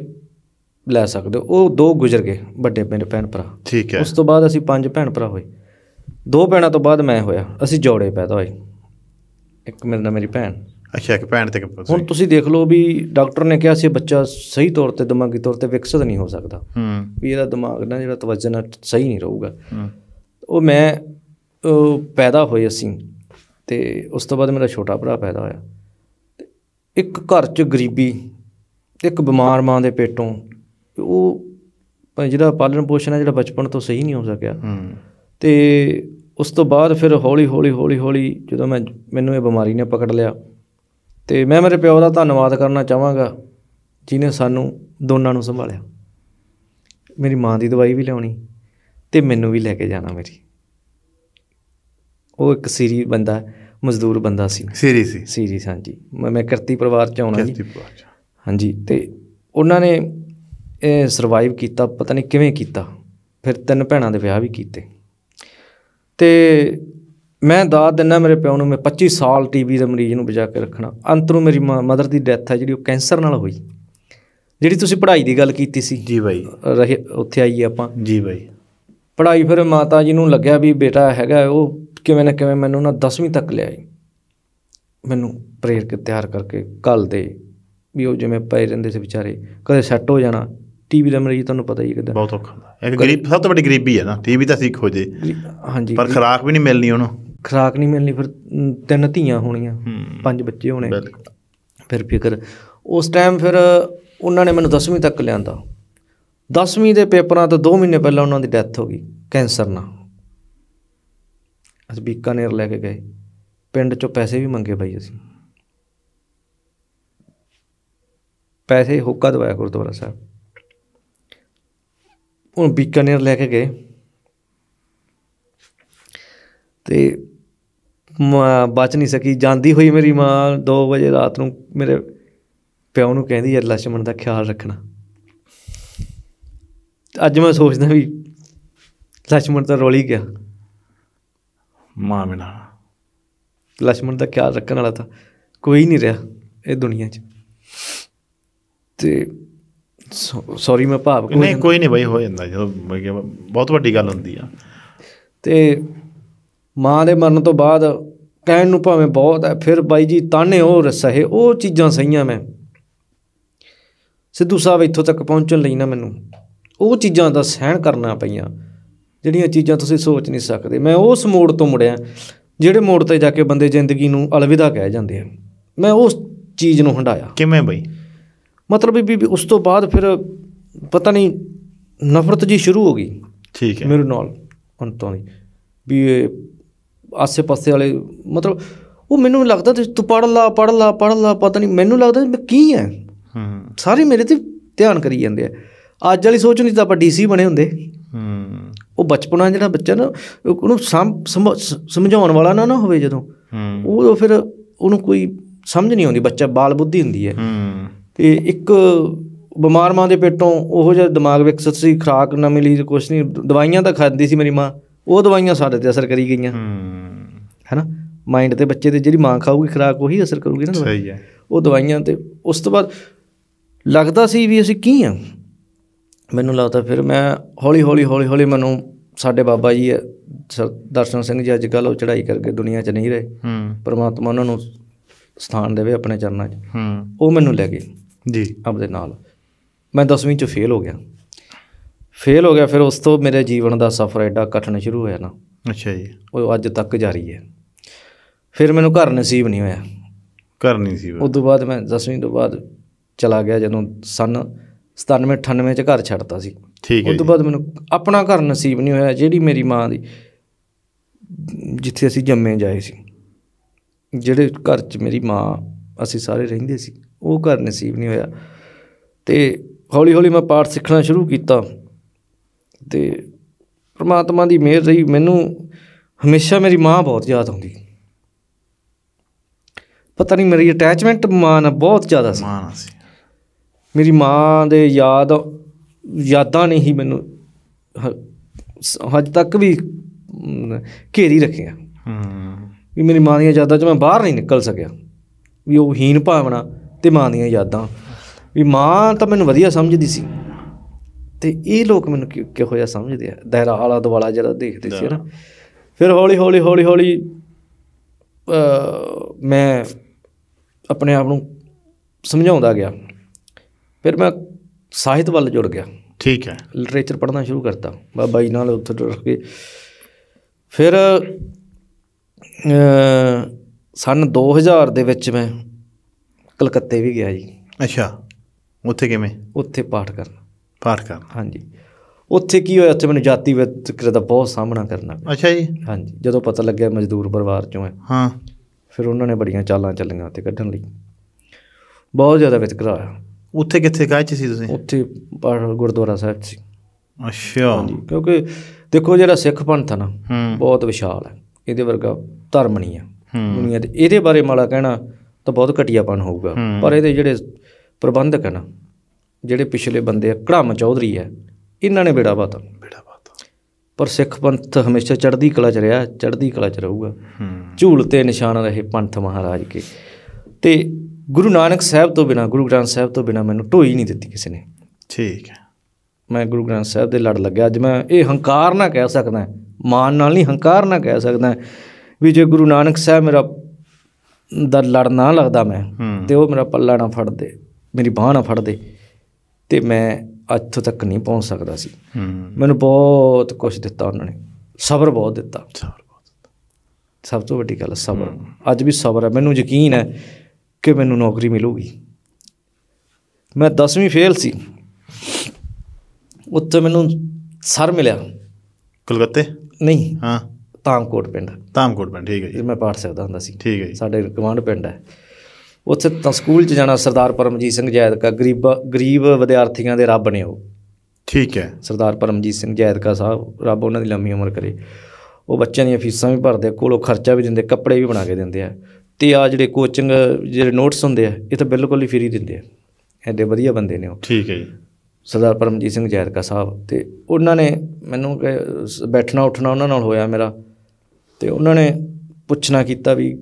ਲੈ ਸਕਦੇ ਹੋ ਉਹ ਦੋ ਗੁਜ਼ਰ ਗਏ ਵੱਡੇ ਮੇਰੇ ਭੈਣ ਭਰਾ ਠੀਕ ਹੈ ਉਸ ਤੋਂ ਬਾਅਦ ਅਸੀਂ ਪੰਜ ਭੈਣ ਭਰਾ ਹੋਏ ਦੋ ਭੈਣਾਂ ਤੋਂ ਬਾਅਦ ਮੈਂ ਹੋਇਆ ਅਸੀਂ ਜੋੜੇ ਪੈਦਾ ਹੋਏ ਇੱਕ ਮੇਰੇ ਨਾਲ ਮੇਰੀ ਭੈਣ ਅੱਛਾ ਇੱਕ ਭੈਣ ਤੇ ਇੱਕ ਪੁੱਤ ਹੁਣ ਤੁਸੀਂ ਦੇਖ ਲਓ ਵੀ ਡਾਕਟਰ ਨੇ ਕਿਹਾ ਸੀ ਬੱਚਾ ਸਹੀ ਤੌਰ ਤੇ ਦਿਮਾਗੀ ਤੌਰ ਤੇ ਵਿਕਸਿਤ ਨਹੀਂ ਹੋ ਸਕਦਾ ਹੂੰ ਵੀ ਇਹਦਾ ਦਿਮਾਗ ਨਾ ਜਿਹੜਾ ਤਵੱਜਨ ਸਹੀ ਨਹੀਂ ਰਹੂਗਾ ਹੂੰ ਉਹ ਮੈਂ ਪੈਦਾ ਹੋਏ ਅਸੀਂ ਤੇ ਉਸ ਤੋਂ ਬਾਅਦ ਮੇਰਾ ਛੋਟਾ ਭਰਾ ਪੈਦਾ ਹੋਇਆ ਇੱਕ ਘਰ 'ਚ ਗਰੀਬੀ ਇੱਕ ਬਿਮਾਰ ਮਾਂ ਦੇ ਪੇਟੋਂ ਉਹ ਜਿਹੜਾ ਪਾਲਣ ਪੋਸ਼ਣ ਹੈ ਜਿਹੜਾ ਬਚਪਨ ਤੋਂ ਸਹੀ ਨਹੀਂ ਹੋ ਸਕਿਆ ਤੇ ਉਸ ਤੋਂ ਬਾਅਦ ਫਿਰ ਹੌਲੀ ਹੌਲੀ ਹੌਲੀ ਹੌਲੀ ਜਦੋਂ ਮੈਂ ਮੈਨੂੰ ਇਹ ਬਿਮਾਰੀ ਨੇ ਪਕੜ ਲਿਆ ਤੇ ਮੈਂ ਮੇਰੇ ਪਿਓ ਦਾ ਧੰਨਵਾਦ ਕਰਨਾ ਚਾਹਾਂਗਾ ਜਿਨੇ ਸਾਨੂੰ ਦੋਨਾਂ ਨੂੰ ਸੰਭਾਲਿਆ ਮੇਰੀ ਮਾਂ ਦੀ ਦਵਾਈ ਵੀ ਲਿਆਉਣੀ ਤੇ ਮੈਨੂੰ ਵੀ ਲੈ ਕੇ ਜਾਣਾ ਮੇਰੀ ਉਹ ਇੱਕ ਸੀਰੀ ਬੰਦਾ ਮਜ਼ਦੂਰ ਬੰਦਾ ਸੀ ਸੀਰੀ ਸੀ ਸੀਰੀ ਹਾਂਜੀ ਮੈਂ ਕਰਤੀ ਪਰਿਵਾਰ ਚ ਆਉਣਾ ਜੀ ਕਰਤੀ ਪਰਿਵਾਰ ਚ ਹਾਂਜੀ ਤੇ ਉਹਨਾਂ ਨੇ ਇਹ ਸਰਵਾਈਵ ਕੀਤਾ ਪਤਾ ਨਹੀਂ ਕਿਵੇਂ ਕੀਤਾ ਫਿਰ ਤਿੰਨ ਭੈਣਾਂ ਦੇ ਵਿਆਹ ਵੀ ਕੀਤੇ ਤੇ ਮੈਂ ਦਾਦ ਦਿੰਨਾ ਮੇਰੇ ਪਿਓ ਨੂੰ ਮੈਂ 25 ਸਾਲ ਟੀਵੀ ਦੇ ਮਰੀਜ਼ ਨੂੰ ਬਚਾ ਕੇ ਰੱਖਣਾ ਅੰਤ ਨੂੰ ਮੇਰੀ ਮਦਰ ਦੀ ਡੈਥ ਹੈ ਜਿਹੜੀ ਉਹ ਕੈਂਸਰ ਨਾਲ ਹੋਈ ਜਿਹੜੀ ਤੁਸੀਂ ਪੜ੍ਹਾਈ ਦੀ ਗੱਲ ਕੀਤੀ ਸੀ ਜੀ ਬਾਈ ਰਹੇ ਉੱਥੇ ਆਈਏ ਆਪਾਂ ਜੀ ਬਾਈ ਪੜ੍ਹਾਈ ਫਿਰ ਮਾਤਾ ਜੀ ਨੂੰ ਲੱਗਿਆ ਵੀ ਬੇਟਾ ਹੈਗਾ ਉਹ ਕਿਵੇਂ ਨਾ ਕਿਵੇਂ ਮੈਨੂੰ ਨਾ 10ਵੀਂ ਤੱਕ ਲਿਆਈ ਮੈਨੂੰ ਪ੍ਰੇਰ ਕੇ ਤਿਆਰ ਕਰਕੇ ਕੱਲ ਦੇ ਵੀ ਉਹ ਜਿਵੇਂ ਪਏ ਰਹਿੰਦੇ ਸੀ ਵਿਚਾਰੇ ਕਦੇ ਸੈੱਟ ਹੋ ਜਾਣਾ ਟੀਵੀ ਦਾ ਮਰੀਜ਼ ਤੁਹਾਨੂੰ ਪਤਾ ਹੀ ਹੈ ਕਿਦਾਂ ਬਹੁਤ ਔਖਾ ਹੁੰਦਾ ਇੱਕ ਗਰੀਬ ਸਭ ਤੋਂ ਵੱਡੀ ਗਰੀਬੀ ਹੈ ਨਾ ਟੀਵੀ ਤਾਂ ਸਿੱਖ ਹੋ ਜੇ ਹਾਂਜੀ ਪਰ ਖਰਾਕ ਵੀ ਨਹੀਂ ਮਿਲਣੀ ਉਹਨੂੰ ਖਰਾਕ ਨਹੀਂ ਮਿਲਣੀ ਫਿਰ ਤਿੰਨ ਧੀਆਂ ਹੋਣੀਆਂ ਪੰਜ ਬੱਚੇ ਹੋਣੇ ਫਿਰ ਫਿਕਰ ਉਸ ਟਾਈਮ ਫਿਰ ਉਹਨਾਂ ਨੇ ਮੈਨੂੰ 10ਵੀਂ ਤੱਕ ਲਿਆਂਦਾ 10ਵੀਂ ਦੇ ਪੇਪਰਾਂ ਤੋਂ 2 ਮਹੀਨੇ ਪਹਿਲਾਂ ਉਹਨਾਂ ਦੀ ਡੈਥ ਹੋ ਗਈ ਕੈਂਸਰ ਨਾਲ ਅਸੀਂ ਬੀਕਾਨੇਰ ਲੈ ਕੇ ਗਏ ਪਿੰਡ ਚੋਂ ਪੈਸੇ ਵੀ ਮੰਗੇ ਬਾਈ ਅਸੀਂ ਪੈਸੇ ਹੁੱਕਾ ਦਵਾਇਆ ਗੁਰਦੁਆਰਾ ਸਾਹਿਬ ਉਹ ਬੀਕਾਨੇਰ ਲੈ ਕੇ ਗਏ ਤੇ ਬਚ ਨਹੀਂ ਸਕੀ ਜਾਂਦੀ ਹੋਈ ਮੇਰੀ ਮਾਂ 2 ਵਜੇ ਰਾਤ ਨੂੰ ਮੇਰੇ ਪਿਓ ਨੂੰ ਕਹਿੰਦੀ ਯਾਰ ਲਛਮਣ ਦਾ ਖਿਆਲ ਰੱਖਣਾ ਅੱਜ ਮੈਂ ਸੋਚਦਾ ਵੀ ਲਛਮਣ ਤਾਂ ਰੋਲੀ ਗਿਆ ਮਾਂ ਮਾਮਿਨਾ ਲక్ష్మణ ਦਾ ਖਿਆਲ ਰੱਖਣ ਵਾਲਾ ਤਾਂ ਕੋਈ ਨਹੀਂ ਰਿਹਾ ਇਹ ਦੁਨੀਆ 'ਚ ਤੇ ਸੌਰੀ ਮੈਂ ਭਾਵ ਕੋਈ ਨਹੀਂ ਕੋਈ ਨਹੀਂ ਬਈ ਹੋ ਜਾਂਦਾ ਜਦੋਂ ਬਹੁਤ ਵੱਡੀ ਗੱਲ ਹੁੰਦੀ ਆ ਤੇ ਮਾਂ ਦੇ ਮਰਨ ਤੋਂ ਬਾਅਦ ਕਹਿਣ ਨੂੰ ਭਾਵੇਂ ਬਹੁਤ ਹੈ ਫਿਰ ਬਾਈ ਜੀ ਤਾਨੇ ਉਹ ਸਹੇ ਉਹ ਚੀਜ਼ਾਂ ਸਹੀਆਂ ਮੈਂ ਸਿੱਧੂ ਸਾਹਿਬ ਇੱਥੋਂ ਤੱਕ ਪਹੁੰਚਣ ਲਈ ਨਾ ਮੈਨੂੰ ਉਹ ਚੀਜ਼ਾਂ ਦਾ ਸਹਿਣ ਕਰਨਾ ਪਈਆਂ ਜਿਹੜੀਆਂ ਚੀਜ਼ਾਂ ਤੁਸੀਂ ਸੋਚ ਨਹੀਂ ਸਕਦੇ ਮੈਂ ਉਸ ਮੋੜ ਤੋਂ ਮੁੜਿਆ ਜਿਹੜੇ ਮੋੜ ਤੇ ਜਾ ਕੇ ਬੰਦੇ ਜ਼ਿੰਦਗੀ ਨੂੰ ਅਲਵਿਦਾ ਕਹਿ ਜਾਂਦੇ ਆ ਮੈਂ ਉਸ ਚੀਜ਼ ਨੂੰ ਹੰਡਾਇਆ ਕਿਵੇਂ ਬਈ ਮਤਲਬ ਵੀ ਉਸ ਤੋਂ ਬਾਅਦ ਫਿਰ ਪਤਾ ਨਹੀਂ ਨਫ਼ਰਤ ਜੀ ਸ਼ੁਰੂ ਹੋ ਗਈ ਠੀਕ ਹੈ ਮੇਰੇ ਨਾਲ ਅੰਤੋਂ ਦੀ ਵੀ ਆਸੇ-ਪਾਸੇ ਵਾਲੇ ਮਤਲਬ ਉਹ ਮੈਨੂੰ ਲੱਗਦਾ ਤੂੰ ਪੜ ਲਾ ਪੜ ਲਾ ਪੜ ਲਾ ਪਤਾ ਨਹੀਂ ਮੈਨੂੰ ਲੱਗਦਾ ਮੈਂ ਕੀ ਐ ਹੂੰ ਸਾਰੇ ਮੇਰੇ ਤੇ ਧਿਆਨ ਕਰੀ ਜਾਂਦੇ ਆ ਅੱਜ ਵਾਲੀ ਸੋਚ ਨਹੀਂ ਤਾਂ ਆਪਾਂ ਡੀਸੀ ਬਣੇ ਹੁੰਦੇ ਹੂੰ ਉਹ ਬਚਪਨਾ ਜਿਹੜਾ ਬੱਚਾ ਨਾ ਉਹਨੂੰ ਸਮਝਾਉਣ ਵਾਲਾ ਨਾ ਨਾ ਹੋਵੇ ਜਦੋਂ ਉਹ ਫਿਰ ਉਹਨੂੰ ਕੋਈ ਸਮਝ ਨਹੀਂ ਆਉਂਦੀ ਬੱਚਾ ਬਾਲ ਬੁੱਧੀ ਹੁੰਦੀ ਹੈ ਤੇ ਇੱਕ ਬਿਮਾਰ ਮਾਂ ਦੇ ਪੇਟੋਂ ਉਹੋ ਜਿਹਾ ਦਿਮਾਗ ਵਿਕਸਿਤ ਸੀ ਖਰਾਕ ਨਾ ਮਿਲੀ ਕੁਛ ਨਹੀਂ ਦਵਾਈਆਂ ਤਾਂ ਖਾਂਦੀ ਸੀ ਮੇਰੀ ਮਾਂ ਉਹ ਦਵਾਈਆਂ ਸਾਡੇ ਤੇ ਅਸਰ ਕਰੀ ਗਈਆਂ ਹੈਨਾ ਮਾਈਂਡ ਤੇ ਬੱਚੇ ਤੇ ਜਿਹੜੀ ਮਾਂ ਖਾਊਗੀ ਖਰਾਕ ਉਹੀ ਅਸਰ ਕਰੂਗੀ ਨਾ ਸਹੀ ਹੈ ਉਹ ਦਵਾਈਆਂ ਤੇ ਉਸ ਤੋਂ ਬਾਅਦ ਲੱਗਦਾ ਸੀ ਵੀ ਅਸੀਂ ਕੀ ਆ ਮੈਨੂੰ ਲੱਗਦਾ ਫਿਰ ਮੈਂ ਹੌਲੀ ਹੌਲੀ ਹੌਲੀ ਹੌਲੀ ਮੈਨੂੰ ਸਾਡੇ ਬਾਬਾ ਜੀ ਦਰਸ਼ਨ ਸਿੰਘ ਜੀ ਅੱਜ ਕੱਲ ਉਹ ਚੜ੍ਹਾਈ ਕਰਕੇ ਦੁਨੀਆ 'ਚ ਨਹੀਂ ਰਹੇ ਹੂੰ ਪਰਮਾਤਮਾ ਉਹਨਾਂ ਨੂੰ ਸਥਾਨ ਦੇਵੇ ਆਪਣੇ ਚਰਨਾਂ 'ਚ ਹੂੰ ਉਹ ਮੈਨੂੰ ਲੈ ਗਏ ਜੀ ਆਪਦੇ ਨਾਲ ਮੈਂ 10ਵੀਂ 'ਚ ਫੇਲ ਹੋ ਗਿਆ ਫੇਲ ਹੋ ਗਿਆ ਫਿਰ ਉਸ ਤੋਂ ਮੇਰੇ ਜੀਵਨ ਦਾ ਸਫ਼ਰ ਐਡਾ ਕਠਨ ਸ਼ੁਰੂ ਹੋਇਆ ਨਾ ਅੱਛਾ ਜੀ ਉਹ ਅੱਜ ਤੱਕ ਜਾਰੀ ਹੈ ਫਿਰ ਮੈਨੂੰ ਘਰ ਨਸੀਬ ਨਹੀਂ ਹੋਇਆ ਘਰ ਨਹੀਂ ਸੀ ਉਸ ਤੋਂ ਬਾਅਦ ਮੈਂ 10ਵੀਂ ਤੋਂ ਬਾਅਦ ਚਲਾ ਗਿਆ ਜਦੋਂ ਸਨ 97 98 ਚ ਘਰ ਛੱਡਤਾ ਸੀ ਠੀਕ ਹੈ ਉਸ ਤੋਂ ਬਾਅਦ ਮੈਨੂੰ ਆਪਣਾ ਘਰ ਨਸੀਬ ਨਹੀਂ ਹੋਇਆ ਜਿਹੜੀ ਮੇਰੀ ਮਾਂ ਦੀ ਜਿੱਥੇ ਅਸੀਂ ਜੰਮੇ ਜਾਏ ਸੀ ਜਿਹੜੇ ਘਰ 'ਚ ਮੇਰੀ ਮਾਂ ਅਸੀਂ ਸਾਰੇ ਰਹਿੰਦੇ ਸੀ ਉਹ ਘਰ ਨਸੀਬ ਨਹੀਂ ਹੋਇਆ ਤੇ ਹੌਲੀ ਹੌਲੀ ਮੈਂ ਪਾਠ ਸਿੱਖਣਾ ਸ਼ੁਰੂ ਕੀਤਾ ਤੇ ਪ੍ਰਮਾਤਮਾ ਦੀ ਮਿਹਰ ਰਹੀ ਮੈਨੂੰ ਹਮੇਸ਼ਾ ਮੇਰੀ ਮਾਂ ਬਹੁਤ ਯਾਦ ਆਉਂਦੀ ਪਤਾ ਨਹੀਂ ਮੇਰੀ ਅਟੈਚਮੈਂਟ ਮਾਂ ਨਾਲ ਬਹੁਤ ਜ਼ਿਆਦਾ ਸੀ ਮਾਂ ਨਾਲ ਸੀ ਮੇਰੀ ਮਾਂ ਦੇ ਯਾਦ ਯਾਦਾਂ ਨੇ ਹੀ ਮੈਨੂੰ ਹਜ ਤੱਕ ਵੀ ਘੇਰੀ ਰੱਖਿਆ ਹੂੰ ਵੀ ਮੇਰੀ ਮਾਂ ਦੀਆਂ ਯਾਦਾਂ 'ਚ ਮੈਂ ਬਾਹਰ ਨਹੀਂ ਨਿਕਲ ਸਕਿਆ ਵੀ ਉਹ ਹੀਨ ਭਾਵਨਾ ਤੇ ਮਾਂ ਦੀਆਂ ਯਾਦਾਂ ਵੀ ਮਾਂ ਤਾਂ ਮੈਨੂੰ ਵਧੀਆ ਸਮਝਦੀ ਸੀ ਤੇ ਇਹ ਲੋਕ ਮੈਨੂੰ ਕਿਹੋ ਜਿਹਾ ਸਮਝਦੇ ਆ ਦਹਿਰਾ ਆਲਾ ਦਵਾਲਾ ਜਿਹੜਾ ਦੇਖਦੇ ਸੀ ਨਾ ਫਿਰ ਹੌਲੀ ਹੌਲੀ ਹੌਲੀ ਹੌਲੀ ਮੈਂ ਆਪਣੇ ਆਪ ਨੂੰ ਸਮਝਾਉਂਦਾ ਗਿਆ ਫਿਰ ਮੈਂ ਸਾਹਿਤ ਵੱਲ ਜੁੜ ਗਿਆ ਠੀਕ ਹੈ ਲਿਟਰੇਚਰ ਪੜ੍ਹਨਾ ਸ਼ੁਰੂ ਕਰਤਾ ਬਾਬਾ ਜੀ ਨਾਲ ਉੱਥੇ ਰੱਖ ਕੇ ਫਿਰ ਸਨ 2000 ਦੇ ਵਿੱਚ ਮੈਂ ਕਲਕੱਤੇ ਵੀ ਗਿਆ ਜੀ ਅੱਛਾ ਉੱਥੇ ਕਿਵੇਂ ਉੱਥੇ ਪਾਠ ਕਰਨਾ ਪਾਠ ਕਰਨਾ ਹਾਂਜੀ ਉੱਥੇ ਕੀ ਹੋਇਆ ਉੱਥੇ ਮੈਨੂੰ ਜਾਤੀ ਵਿਤਕਰੇ ਦਾ ਬਹੁਤ ਸਾਹਮਣਾ ਕਰਨਾ ਪਿਆ ਅੱਛਾ ਜੀ ਹਾਂਜੀ ਜਦੋਂ ਪਤਾ ਲੱਗਿਆ ਮਜ਼ਦੂਰ ਪਰਿਵਾਰ ਚੋਂ ਹੈ ਹਾਂ ਫਿਰ ਉਹਨਾਂ ਨੇ ਬੜੀਆਂ ਚਾਲਾਂ ਚੱਲੀਆਂ ਉੱਥੇ ਕੱਢਣ ਲਈ ਬਹੁਤ ਜ਼ਿਆਦਾ ਵਿਤਕਰਾ ਹੋਇਆ ਉੱਥੇ ਕਿੱਥੇ ਕਾਹ ਸੀ ਤੁਸੀਂ ਉੱਥੇ ਗੁਰਦੁਆਰਾ ਸਾਹਿਬ ਸੀ ਅੱਛਾ ਕਿਉਂਕਿ ਦੇਖੋ ਜਿਹੜਾ ਸਿੱਖ ਪੰਥ ਹੈ ਨਾ ਬਹੁਤ ਵਿਸ਼ਾਲ ਹੈ ਇਹਦੇ ਵਰਗਾ ਧਰਮ ਨਹੀਂ ਆ ਦੁਨੀਆ ਦੇ ਇਹਦੇ ਬਾਰੇ ਮਾਲਾ ਕਹਿਣਾ ਤਾਂ ਬਹੁਤ ਘਟੀਆਪਣ ਹੋਊਗਾ ਪਰ ਇਹਦੇ ਜਿਹੜੇ ਪ੍ਰਬੰਧਕ ਹਨ ਜਿਹੜੇ ਪਿਛਲੇ ਬੰਦੇ ਆ ਕੜਾਮ ਚੌਧਰੀ ਹੈ ਇਹਨਾਂ ਨੇ ਬੇੜਾ ਬਾਤ ਬੇੜਾ ਬਾਤ ਪਰ ਸਿੱਖ ਪੰਥ ਹਮੇਸ਼ਾ ਚੜ੍ਹਦੀ ਕਲਾ ਚ ਰਿਹਾ ਚੜ੍ਹਦੀ ਕਲਾ ਚ ਰਹੂਗਾ ਝੂਲ ਤੇ ਨਿਸ਼ਾਨ ਰਹੇ ਪੰਥ ਮਹਾਰਾਜ ਕੇ ਤੇ ਗੁਰੂ ਨਾਨਕ ਸਾਹਿਬ ਤੋਂ ਬਿਨਾ ਗੁਰੂ ਗ੍ਰੰਥ ਸਾਹਿਬ ਤੋਂ ਬਿਨਾ ਮੈਨੂੰ ਢੋਈ ਨਹੀਂ ਦਿੱਤੀ ਕਿਸੇ ਨੇ ਠੀਕ ਹੈ ਮੈਂ ਗੁਰੂ ਗ੍ਰੰਥ ਸਾਹਿਬ ਦੇ ਲੜ ਲੱਗਿਆ ਅੱਜ ਮੈਂ ਇਹ ਹੰਕਾਰ ਨਾ ਕਹਿ ਸਕਦਾ ਮਾਨ ਨਾਲ ਨਹੀਂ ਹੰਕਾਰ ਨਾ ਕਹਿ ਸਕਦਾ ਵੀ ਜੇ ਗੁਰੂ ਨਾਨਕ ਸਾਹਿਬ ਮੇਰਾ ਦਾ ਲੜ ਨਾ ਲੱਗਦਾ ਮੈਂ ਤੇ ਉਹ ਮੇਰਾ ਪੱਲਾ ਨਾ ਫੜਦੇ ਮੇਰੀ ਬਾਹ ਨਾ ਫੜਦੇ ਤੇ ਮੈਂ ਇੱਥੋਂ ਤੱਕ ਨਹੀਂ ਪਹੁੰਚ ਸਕਦਾ ਸੀ ਮੈਨੂੰ ਬਹੁਤ ਕੁਝ ਦਿੱਤਾ ਉਹਨਾਂ ਨੇ ਸਬਰ ਬਹੁਤ ਦਿੱਤਾ ਸਬਰ ਬਹੁਤ ਦਿੱਤਾ ਸਭ ਤੋਂ ਵੱਡੀ ਗੱਲ ਸਬਰ ਅੱਜ ਵੀ ਸਬਰ ਹੈ ਮੈਨੂੰ ਯਕੀਨ ਹੈ ਕਿ ਮੈਨੂੰ ਨੌਕਰੀ ਮਿਲੂਗੀ ਮੈਂ 10ਵੀਂ ਫੇਲ ਸੀ ਉੱਥੇ ਮੈਨੂੰ ਸਰ ਮਿਲਿਆ ਕਲਕੱਤੇ ਨਹੀਂ ਹਾਂ ਤਾਮਕੋਟ ਪਿੰਡ ਤਾਮਕੋਟ ਪਿੰਡ ਠੀਕ ਹੈ ਜੀ ਮੈਂ ਪੜ੍ਹ ਸਕਦਾ ਹੁੰਦਾ ਸੀ ਠੀਕ ਹੈ ਜੀ ਸਾਡੇ ਕਮਾਂਡ ਪਿੰਡ ਹੈ ਉੱਥੇ ਤਾਂ ਸਕੂਲ 'ਚ ਜਾਣਾ ਸਰਦਾਰ ਪਰਮਜੀਤ ਸਿੰਘ ਦਾ ਗਰੀਬ ਗਰੀਬ ਵਿਦਿਆਰਥੀਆਂ ਦੇ ਰੱਬ ਨੇ ਉਹ ਠੀਕ ਹੈ ਸਰਦਾਰ ਪਰਮਜੀਤ ਸਿੰਘ ਦਾ ਸਾਹਿਬ ਰੱਬ ਉਹਨਾਂ ਦੀ ਲੰਮੀ ਉਮਰ ਕਰੇ ਉਹ ਬੱਚਿਆਂ ਦੀਆਂ ਫੀਸਾਂ ਵੀ ਭਰਦੇ ਕੋਲੋਂ ਖਰਚਾ ਵੀ ਦਿੰਦੇ ਕੱਪੜੇ ਵੀ ਬਣਾ ਕੇ ਦਿੰਦੇ ਆ ਤੇ ਆ ਜਿਹੜੇ ਕੋਚਿੰਗ ਜਿਹੜੇ ਨੋਟਸ ਹੁੰਦੇ ਆ ਇਹ ਤਾਂ ਬਿਲਕੁਲ ਹੀ ਫ੍ਰੀ ਦਿੰਦੇ ਆ ਐਡੇ ਵਧੀਆ ਬੰਦੇ ਨੇ ਉਹ ਠੀਕ ਹੈ ਜੀ ਸਰਦਾਰ ਪਰਮਜੀਤ ਸਿੰਘ ਜੈਰਕਾ ਸਾਹਿਬ ਤੇ ਉਹਨਾਂ ਨੇ ਮੈਨੂੰ ਬੈਠਣਾ ਉੱਠਣਾ ਉਹਨਾਂ ਨਾਲ ਹੋਇਆ ਮੇਰਾ ਤੇ ਉਹਨਾਂ ਨੇ ਪੁੱਛਣਾ ਕੀਤਾ ਵੀ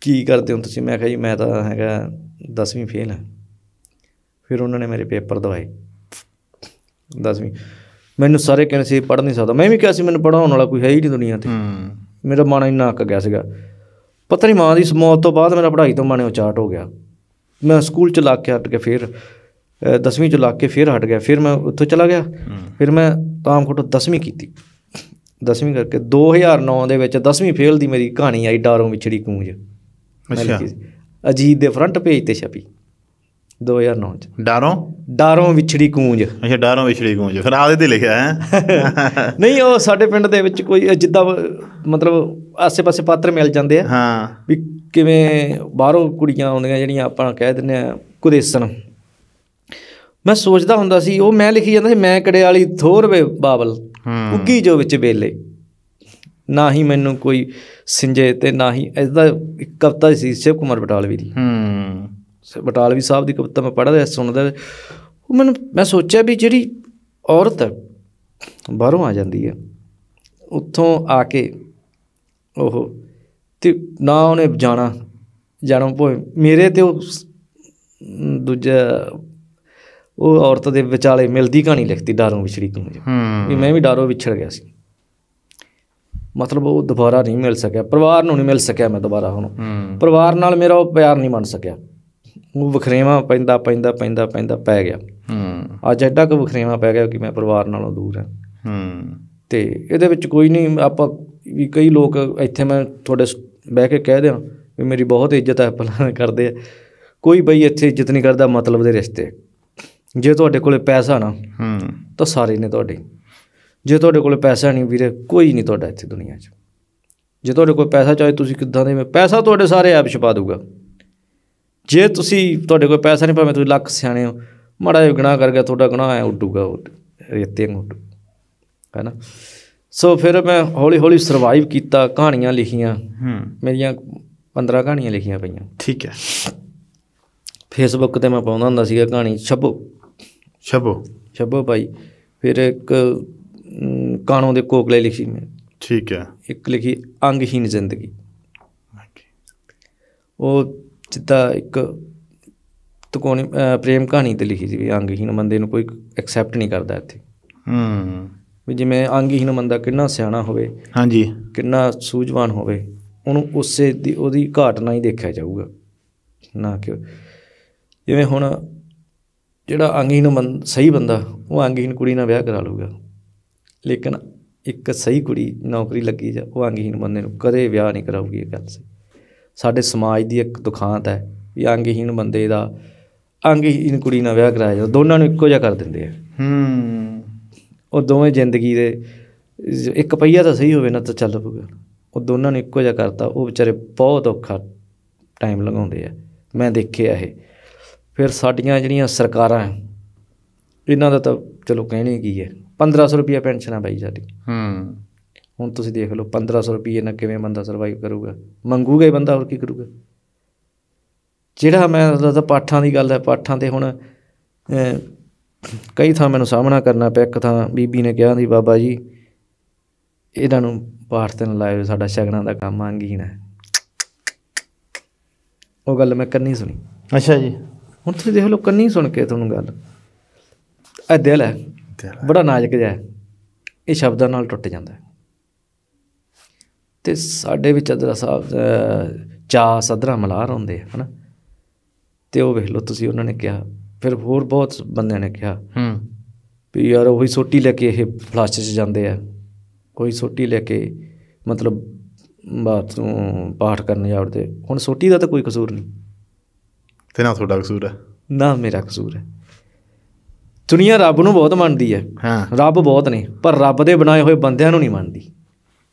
ਕੀ ਕਰਦੇ ਹੋ ਤੁਸੀਂ ਮੈਂ ਕਿਹਾ ਜੀ ਮੈਂ ਤਾਂ ਹੈਗਾ 10ਵੀਂ ਫੇਲ ਹਾਂ ਫਿਰ ਉਹਨਾਂ ਨੇ ਮੇਰੇ ਪੇਪਰ ਦਵਾਏ 10ਵੀਂ ਮੈਨੂੰ ਸਾਰੇ ਕਹਿੰਦੇ ਸੀ ਪੜ੍ਹ ਨਹੀਂ ਸਕਦਾ ਮੈਂ ਵੀ ਕਿਹਾ ਸੀ ਮੈਨੂੰ ਪੜਾਉਣ ਵਾਲਾ ਕੋਈ ਹੈ ਹੀ ਨਹੀਂ ਦੁਨੀਆ ਤੇ ਮੇਰਾ ਮਨ ਇੰਨਾ ਅੱਕ ਗਿਆ ਸੀਗਾ ਪਤਾ ਨਹੀਂ ਮਾਂ ਦੀ ਮੌਤ ਤੋਂ ਬਾਅਦ ਮੇਰਾ ਪੜ੍ਹਾਈ ਤੋਂ ਮਨ ਚਾਟ ਹੋ ਗਿਆ ਮੈਂ ਸਕੂਲ ਚ ਲੱਗ ਕੇ ਹਟ ਕੇ ਫਿਰ 10ਵੀਂ ਚ ਲੱਗ ਕੇ ਫਿਰ ਹਟ ਗਿਆ ਫਿਰ ਮੈਂ ਉੱਥੋਂ ਚਲਾ ਗਿਆ ਫਿਰ ਮੈਂ ਤਾਮਕੋਟ 10ਵੀਂ ਕੀਤੀ 10ਵੀਂ ਕਰਕੇ 2009 ਦੇ ਵਿੱਚ 10ਵੀਂ ਫੇਲ ਦੀ ਮੇਰੀ ਕਹਾਣੀ ਆਈ ਡਾਰੋਂ ਵਿਛੜੀ ਕੂੰਜ ਅੱਛਾ ਅਜੀਤ ਦੇ ਫਰੰਟ ਪੇਜ ਤੇ ਛਪੀ 2009 ਚ ਡਾਰੋਂ ਡਾਰੋਂ ਵਿਛੜੀ ਗੂੰਜ ਅੱਛਾ ਡਾਰੋਂ ਵਿਛੜੀ ਗੂੰਜ ਫਿਰ ਆਦੇ ਤੇ ਲਿਖਿਆ ਹੈ *laughs* ਨਹੀਂ ਉਹ ਸਾਡੇ ਪਿੰਡ ਦੇ ਵਿੱਚ ਕੋਈ ਜਿੱਦਾਂ ਮਤਲਬ ਆਸੇ-ਪਾਸੇ ਪਾਤਰ ਮਿਲ ਜਾਂਦੇ ਆ ਹਾਂ ਵੀ ਕਿਵੇਂ ਬਾਹਰੋਂ ਕੁੜੀਆਂ ਆਉਂਦੀਆਂ ਜਿਹੜੀਆਂ ਆਪਾਂ ਕਹਿ ਦਿੰਨੇ ਆ ਕੁਦੇਸਨ ਮੈਂ ਸੋਚਦਾ ਹੁੰਦਾ ਸੀ ਉਹ ਮੈਂ ਲਿਖੀ ਜਾਂਦਾ ਸੀ ਮੈਂ ਕੜੇ ਵਾਲੀ ਥੋਰ ਵੇ ਬਾਬਲ ਉੱਗੀ ਜੋ ਵਿੱਚ ਵੇਲੇ ਨਾ ਹੀ ਮੈਨੂੰ ਕੋਈ ਸਿੰਜੇ ਤੇ ਨਾ ਹੀ ਇਸ ਦਾ ਇੱਕ ਕਵਤਾ ਸੀ ਸ਼ਿਵ ਕੁਮਾਰ ਬਟਾਲਵੀ ਦੀ ਹੂੰ ਬਟਾਲਵੀ ਸਾਹਿਬ ਦੀ ਕਵਿਤਾ ਮੈਂ ਪੜ੍ਹਦਾ ਸੁਣਦਾ ਉਹ ਮੈਨੂੰ ਮੈਂ ਸੋਚਿਆ ਵੀ ਜਿਹੜੀ ਔਰਤ ਬਾਹਰੋਂ ਆ ਜਾਂਦੀ ਹੈ ਉੱਥੋਂ ਆ ਕੇ ਉਹ ਤੇ ਨਾ ਉਹਨੇ ਜਾਣਾ ਜਾਣਾ ਭੋਏ ਮੇਰੇ ਤੇ ਉਹ ਦੂਜਾ ਉਹ ਔਰਤ ਦੇ ਵਿਚਾਲੇ ਮਿਲਦੀ ਕਹਾਣੀ ਲਿਖਤੀ ਡਾਰੋਂ ਵਿਛੜੀ ਤੂੰ ਵੀ ਮੈਂ ਵੀ ਡਾਰੋਂ ਵਿਛੜ ਗਿਆ ਸੀ ਮਤਲਬ ਉਹ ਦੁਬਾਰਾ ਨਹੀਂ ਮਿਲ ਸਕਿਆ ਪਰਿਵਾਰ ਨੂੰ ਨਹੀਂ ਮਿਲ ਸਕਿਆ ਮੈਂ ਦੁਬਾਰਾ ਹੁਣ ਪਰਿਵਾਰ ਨਾਲ ਮੇਰਾ ਉਹ ਪਿਆਰ ਨਹੀਂ ਬਣ ਸਕਿਆ ਉਹ ਵਖਰੇਵਾ ਪੈਂਦਾ ਪੈਂਦਾ ਪੈਂਦਾ ਪੈਂਦਾ ਪੈ ਗਿਆ ਹੂੰ ਅੱਜ ਐਡਾ ਕੁ ਵਖਰੇਵਾ ਪੈ ਗਿਆ ਕਿ ਮੈਂ ਪਰਿਵਾਰ ਨਾਲੋਂ ਦੂਰ ਹਾਂ ਹੂੰ ਤੇ ਇਹਦੇ ਵਿੱਚ ਕੋਈ ਨਹੀਂ ਆਪਾਂ ਵੀ ਕਈ ਲੋਕ ਇੱਥੇ ਮੈਂ ਤੁਹਾਡੇ ਬਹਿ ਕੇ ਕਹਿ ਦਿਆਂ ਵੀ ਮੇਰੀ ਬਹੁਤ ਇੱਜ਼ਤ ਹੈ ਫਲਾਣਾ ਕਰਦੇ ਆ ਕੋਈ ਬਈ ਇੱਥੇ ਇੱਜ਼ਤ ਨਹੀਂ ਕਰਦਾ ਮਤਲਬ ਦੇ ਰਿਸ਼ਤੇ ਜੇ ਤੁਹਾਡੇ ਕੋਲੇ ਪੈਸਾ ਨਾ ਹੂੰ ਤਾਂ ਸਾਰੇ ਨੇ ਤੁਹਾਡੇ ਜੇ ਤੁਹਾਡੇ ਕੋਲੇ ਪੈਸਾ ਨਹੀਂ ਵੀਰੇ ਕੋਈ ਨਹੀਂ ਤੁਹਾਡਾ ਇੱਥੇ ਦੁਨੀਆ 'ਚ ਜੇ ਤੁਹਾਡੇ ਕੋਲ ਪੈਸਾ ਚਾਹੇ ਤੁਸੀਂ ਕਿੱਦਾਂ ਦੇ ਪੈਸਾ ਤੁਹਾਡੇ ਸਾਰੇ ਐਪ ਛਪਾ ਦੂਗਾ ਜੇ ਤੁਸੀਂ ਤੁਹਾਡੇ ਕੋਲ ਪੈਸਾ ਨਹੀਂ ਭਾਵੇਂ ਤੁਸੀਂ ਲੱਖ ਸਿਆਣੇ ਹੋ ਮਾੜਾ ਜਿਹਾ ਗੁਨਾਹ ਕਰ ਗਿਆ ਤੁਹਾਡਾ ਗੁਨਾਹ ਐ ਉੱਡੂਗਾ ਰੇਤੇ ਨੂੰ ਉੱਡੂ ਹੈਨਾ ਸੋ ਫਿਰ ਮੈਂ ਹੌਲੀ ਹੌਲੀ ਸਰਵਾਈਵ ਕੀਤਾ ਕਹਾਣੀਆਂ ਲਿਖੀਆਂ ਹੂੰ ਮੇਰੀਆਂ 15 ਕਹਾਣੀਆਂ ਲਿਖੀਆਂ ਪਈਆਂ ਠੀਕ ਹੈ ਫੇਸਬੁੱਕ ਤੇ ਮੈਂ ਪਾਉਂਦਾ ਹੁੰਦਾ ਸੀਗਾ ਕਹਾਣੀ ਛੱਬੋ ਛੱਬੋ ਛੱਬੋ ਭਾਈ ਫਿਰ ਇੱਕ ਕਾਣੋਂ ਦੇ ਕੋਕਲੇ ਲਿਖੀ ਮੈਂ ਠੀਕ ਹੈ ਇੱਕ ਲਿਖੀ ਅੰਗਹੀਨ ਜ਼ਿੰਦਗੀ ਉਹ ਜਿੱਦਾਂ ਇੱਕ ਤਕੋਣੀ ਪ੍ਰੇਮ ਕਹਾਣੀ ਤੇ ਲਿਖੀ ਸੀ ਵੀ ਅੰਗਹੀਨ ਬੰਦੇ ਨੂੰ ਕੋਈ ਐਕਸੈਪਟ ਨਹੀਂ ਕਰਦਾ ਇੱਥੇ ਹੂੰ ਵੀ ਜਿਵੇਂ ਅੰਗਹੀਨ ਬੰਦਾ ਕਿੰਨਾ ਸਿਆਣਾ ਹੋਵੇ ਹਾਂਜੀ ਕਿੰਨਾ ਸੂਝਵਾਨ ਹੋਵੇ ਉਹਨੂੰ ਉਸੇ ਦੀ ਉਹਦੀ ਘਾਟ ਹੀ ਦੇਖਿਆ ਜਾਊਗਾ ਨਾ ਕਿ ਜਿਵੇਂ ਹੁਣ ਜਿਹੜਾ ਅੰਗਹੀਨ ਸਹੀ ਬੰਦਾ ਉਹ ਅੰਗਹੀਨ ਕੁੜੀ ਨਾਲ ਵਿਆਹ ਕਰਾ ਲਊਗਾ ਲੇਕਿਨ ਇੱਕ ਸਹੀ ਕੁੜੀ ਨੌਕਰੀ ਲੱਗੀ ਜਾ ਉਹ ਅੰਗਹੀਨ ਬੰਦੇ ਨੂੰ ਕਦੇ ਵਿਆਹ ਨਹੀਂ ਕਰਾਊਗੀ ਇਹ ਗੱਲ ਸੀ ਸਾਡੇ ਸਮਾਜ ਦੀ ਇੱਕ ਦੁਖਾਂਤ ਹੈ ਵੀ ਅੰਗਹੀਣ ਬੰਦੇ ਦਾ ਅੰਗਹੀਣ ਕੁੜੀ ਨਾਲ ਵਿਆਹ ਕਰਾਇਆ ਜਾਂਦਾ ਦੋਨਾਂ ਨੂੰ ਇੱਕੋ ਜਿਹਾ ਕਰ ਦਿੰਦੇ ਆ ਹੂੰ ਉਹ ਦੋਵੇਂ ਜ਼ਿੰਦਗੀ ਦੇ ਇੱਕ ਪਈਆ ਤਾਂ ਸਹੀ ਹੋਵੇ ਨਾ ਤਾਂ ਚੱਲ ਪੂਗਾ ਉਹ ਦੋਨਾਂ ਨੂੰ ਇੱਕੋ ਜਿਹਾ ਕਰਤਾ ਉਹ ਵਿਚਾਰੇ ਬਹੁਤ ਔਖਾ ਟਾਈਮ ਲਗਾਉਂਦੇ ਆ ਮੈਂ ਦੇਖਿਆ ਇਹ ਫਿਰ ਸਾਡੀਆਂ ਜਿਹੜੀਆਂ ਸਰਕਾਰਾਂ ਇਹਨਾਂ ਦਾ ਤਾਂ ਚਲੋ ਕਹਿਣੀ ਕੀ ਹੈ 1500 ਰੁਪਏ ਪੈਨਸ਼ਨ ਆ ਜਾਂਦੀ ਹੂੰ ਹੁਣ ਤੁਸੀਂ ਦੇਖ ਲਓ 1500 ਰੁਪਏ ਨਾਲ ਕਿਵੇਂ ਬੰਦਾ ਸਰਵਾਈਵ ਕਰੂਗਾ ਮੰਗੂਗਾ ਹੀ ਬੰਦਾ ਹੋਰ ਕੀ ਕਰੂਗਾ ਜਿਹੜਾ ਮੈਂ ਦੱਸਦਾ ਪਾਠਾਂ ਦੀ ਗੱਲ ਹੈ ਪਾਠਾਂ ਤੇ ਹੁਣ ਕਈ ਥਾਂ ਮੈਨੂੰ ਸਾਹਮਣਾ ਕਰਨਾ ਪਿਆ ਇੱਕ ਥਾਂ ਬੀਬੀ ਨੇ ਕਿਹਾ ਦੀ ਬਾਬਾ ਜੀ ਇਹਨਾਂ ਨੂੰ ਪਾਠ ਤੇ ਨਾ ਲਾਇਓ ਸਾਡਾ ਸ਼ਗਨਾਂ ਦਾ ਕੰਮ ਆਂਗੀਨ ਹੈ ਉਹ ਗੱਲ ਮੈਂ ਕੰਨੀ ਸੁਣੀ ਅੱਛਾ ਜੀ ਹੁਣ ਤੁਸੀਂ ਦੇਖ ਲਓ ਕੰਨੀ ਸੁਣ ਕੇ ਤੁਹਾਨੂੰ ਗੱਲ ਇਹ ਦਿਲ ਹੈ ਬੜਾ ਨਾਜ਼ੁਕ ਜਿਹਾ ਇਹ ਸ਼ਬਦਾਂ ਨਾਲ ਟੁੱਟ ਜਾਂਦਾ ਹੈ ਤੇ ਸਾਡੇ ਵਿੱਚ ਅਦਰਾ ਸਾਹਿਬ ਚਾ ਸਦਰਾ ਮਲਾਰ ਹੁੰਦੇ ਹਨ ਤੇ ਉਹ ਵੇਖ ਲਓ ਤੁਸੀਂ ਉਹਨਾਂ ਨੇ ਕਿਹਾ ਫਿਰ ਹੋਰ ਬਹੁਤ ਬੰਦਿਆਂ ਨੇ ਕਿਹਾ ਹੂੰ ਵੀ ਯਾਰ ਉਹੀ ਸੋਟੀ ਲੈ ਕੇ ਇਹ ਫਲਾਸ਼ 'ਚ ਜਾਂਦੇ ਆ ਕੋਈ ਸੋਟੀ ਲੈ ਕੇ ਮਤਲਬ ਬਾਤ ਨੂੰ ਪਾਠ ਕਰਨ ਜਾਉਂਦੇ ਹੁਣ ਸੋਟੀ ਦਾ ਤਾਂ ਕੋਈ ਕਸੂਰ ਨਹੀਂ ਤੇ ਨਾ ਤੁਹਾਡਾ ਕਸੂਰ ਹੈ ਨਾ ਮੇਰਾ ਕਸੂਰ ਹੈ ਦੁਨੀਆ ਰੱਬ ਨੂੰ ਬਹੁਤ ਮੰਨਦੀ ਹੈ ਹਾਂ ਰੱਬ ਬਹੁਤ ਨੇ ਪਰ ਰੱਬ ਦੇ ਬਣਾਏ ਹੋਏ ਬੰਦਿਆਂ ਨੂੰ ਨਹੀਂ ਮੰਨਦੀ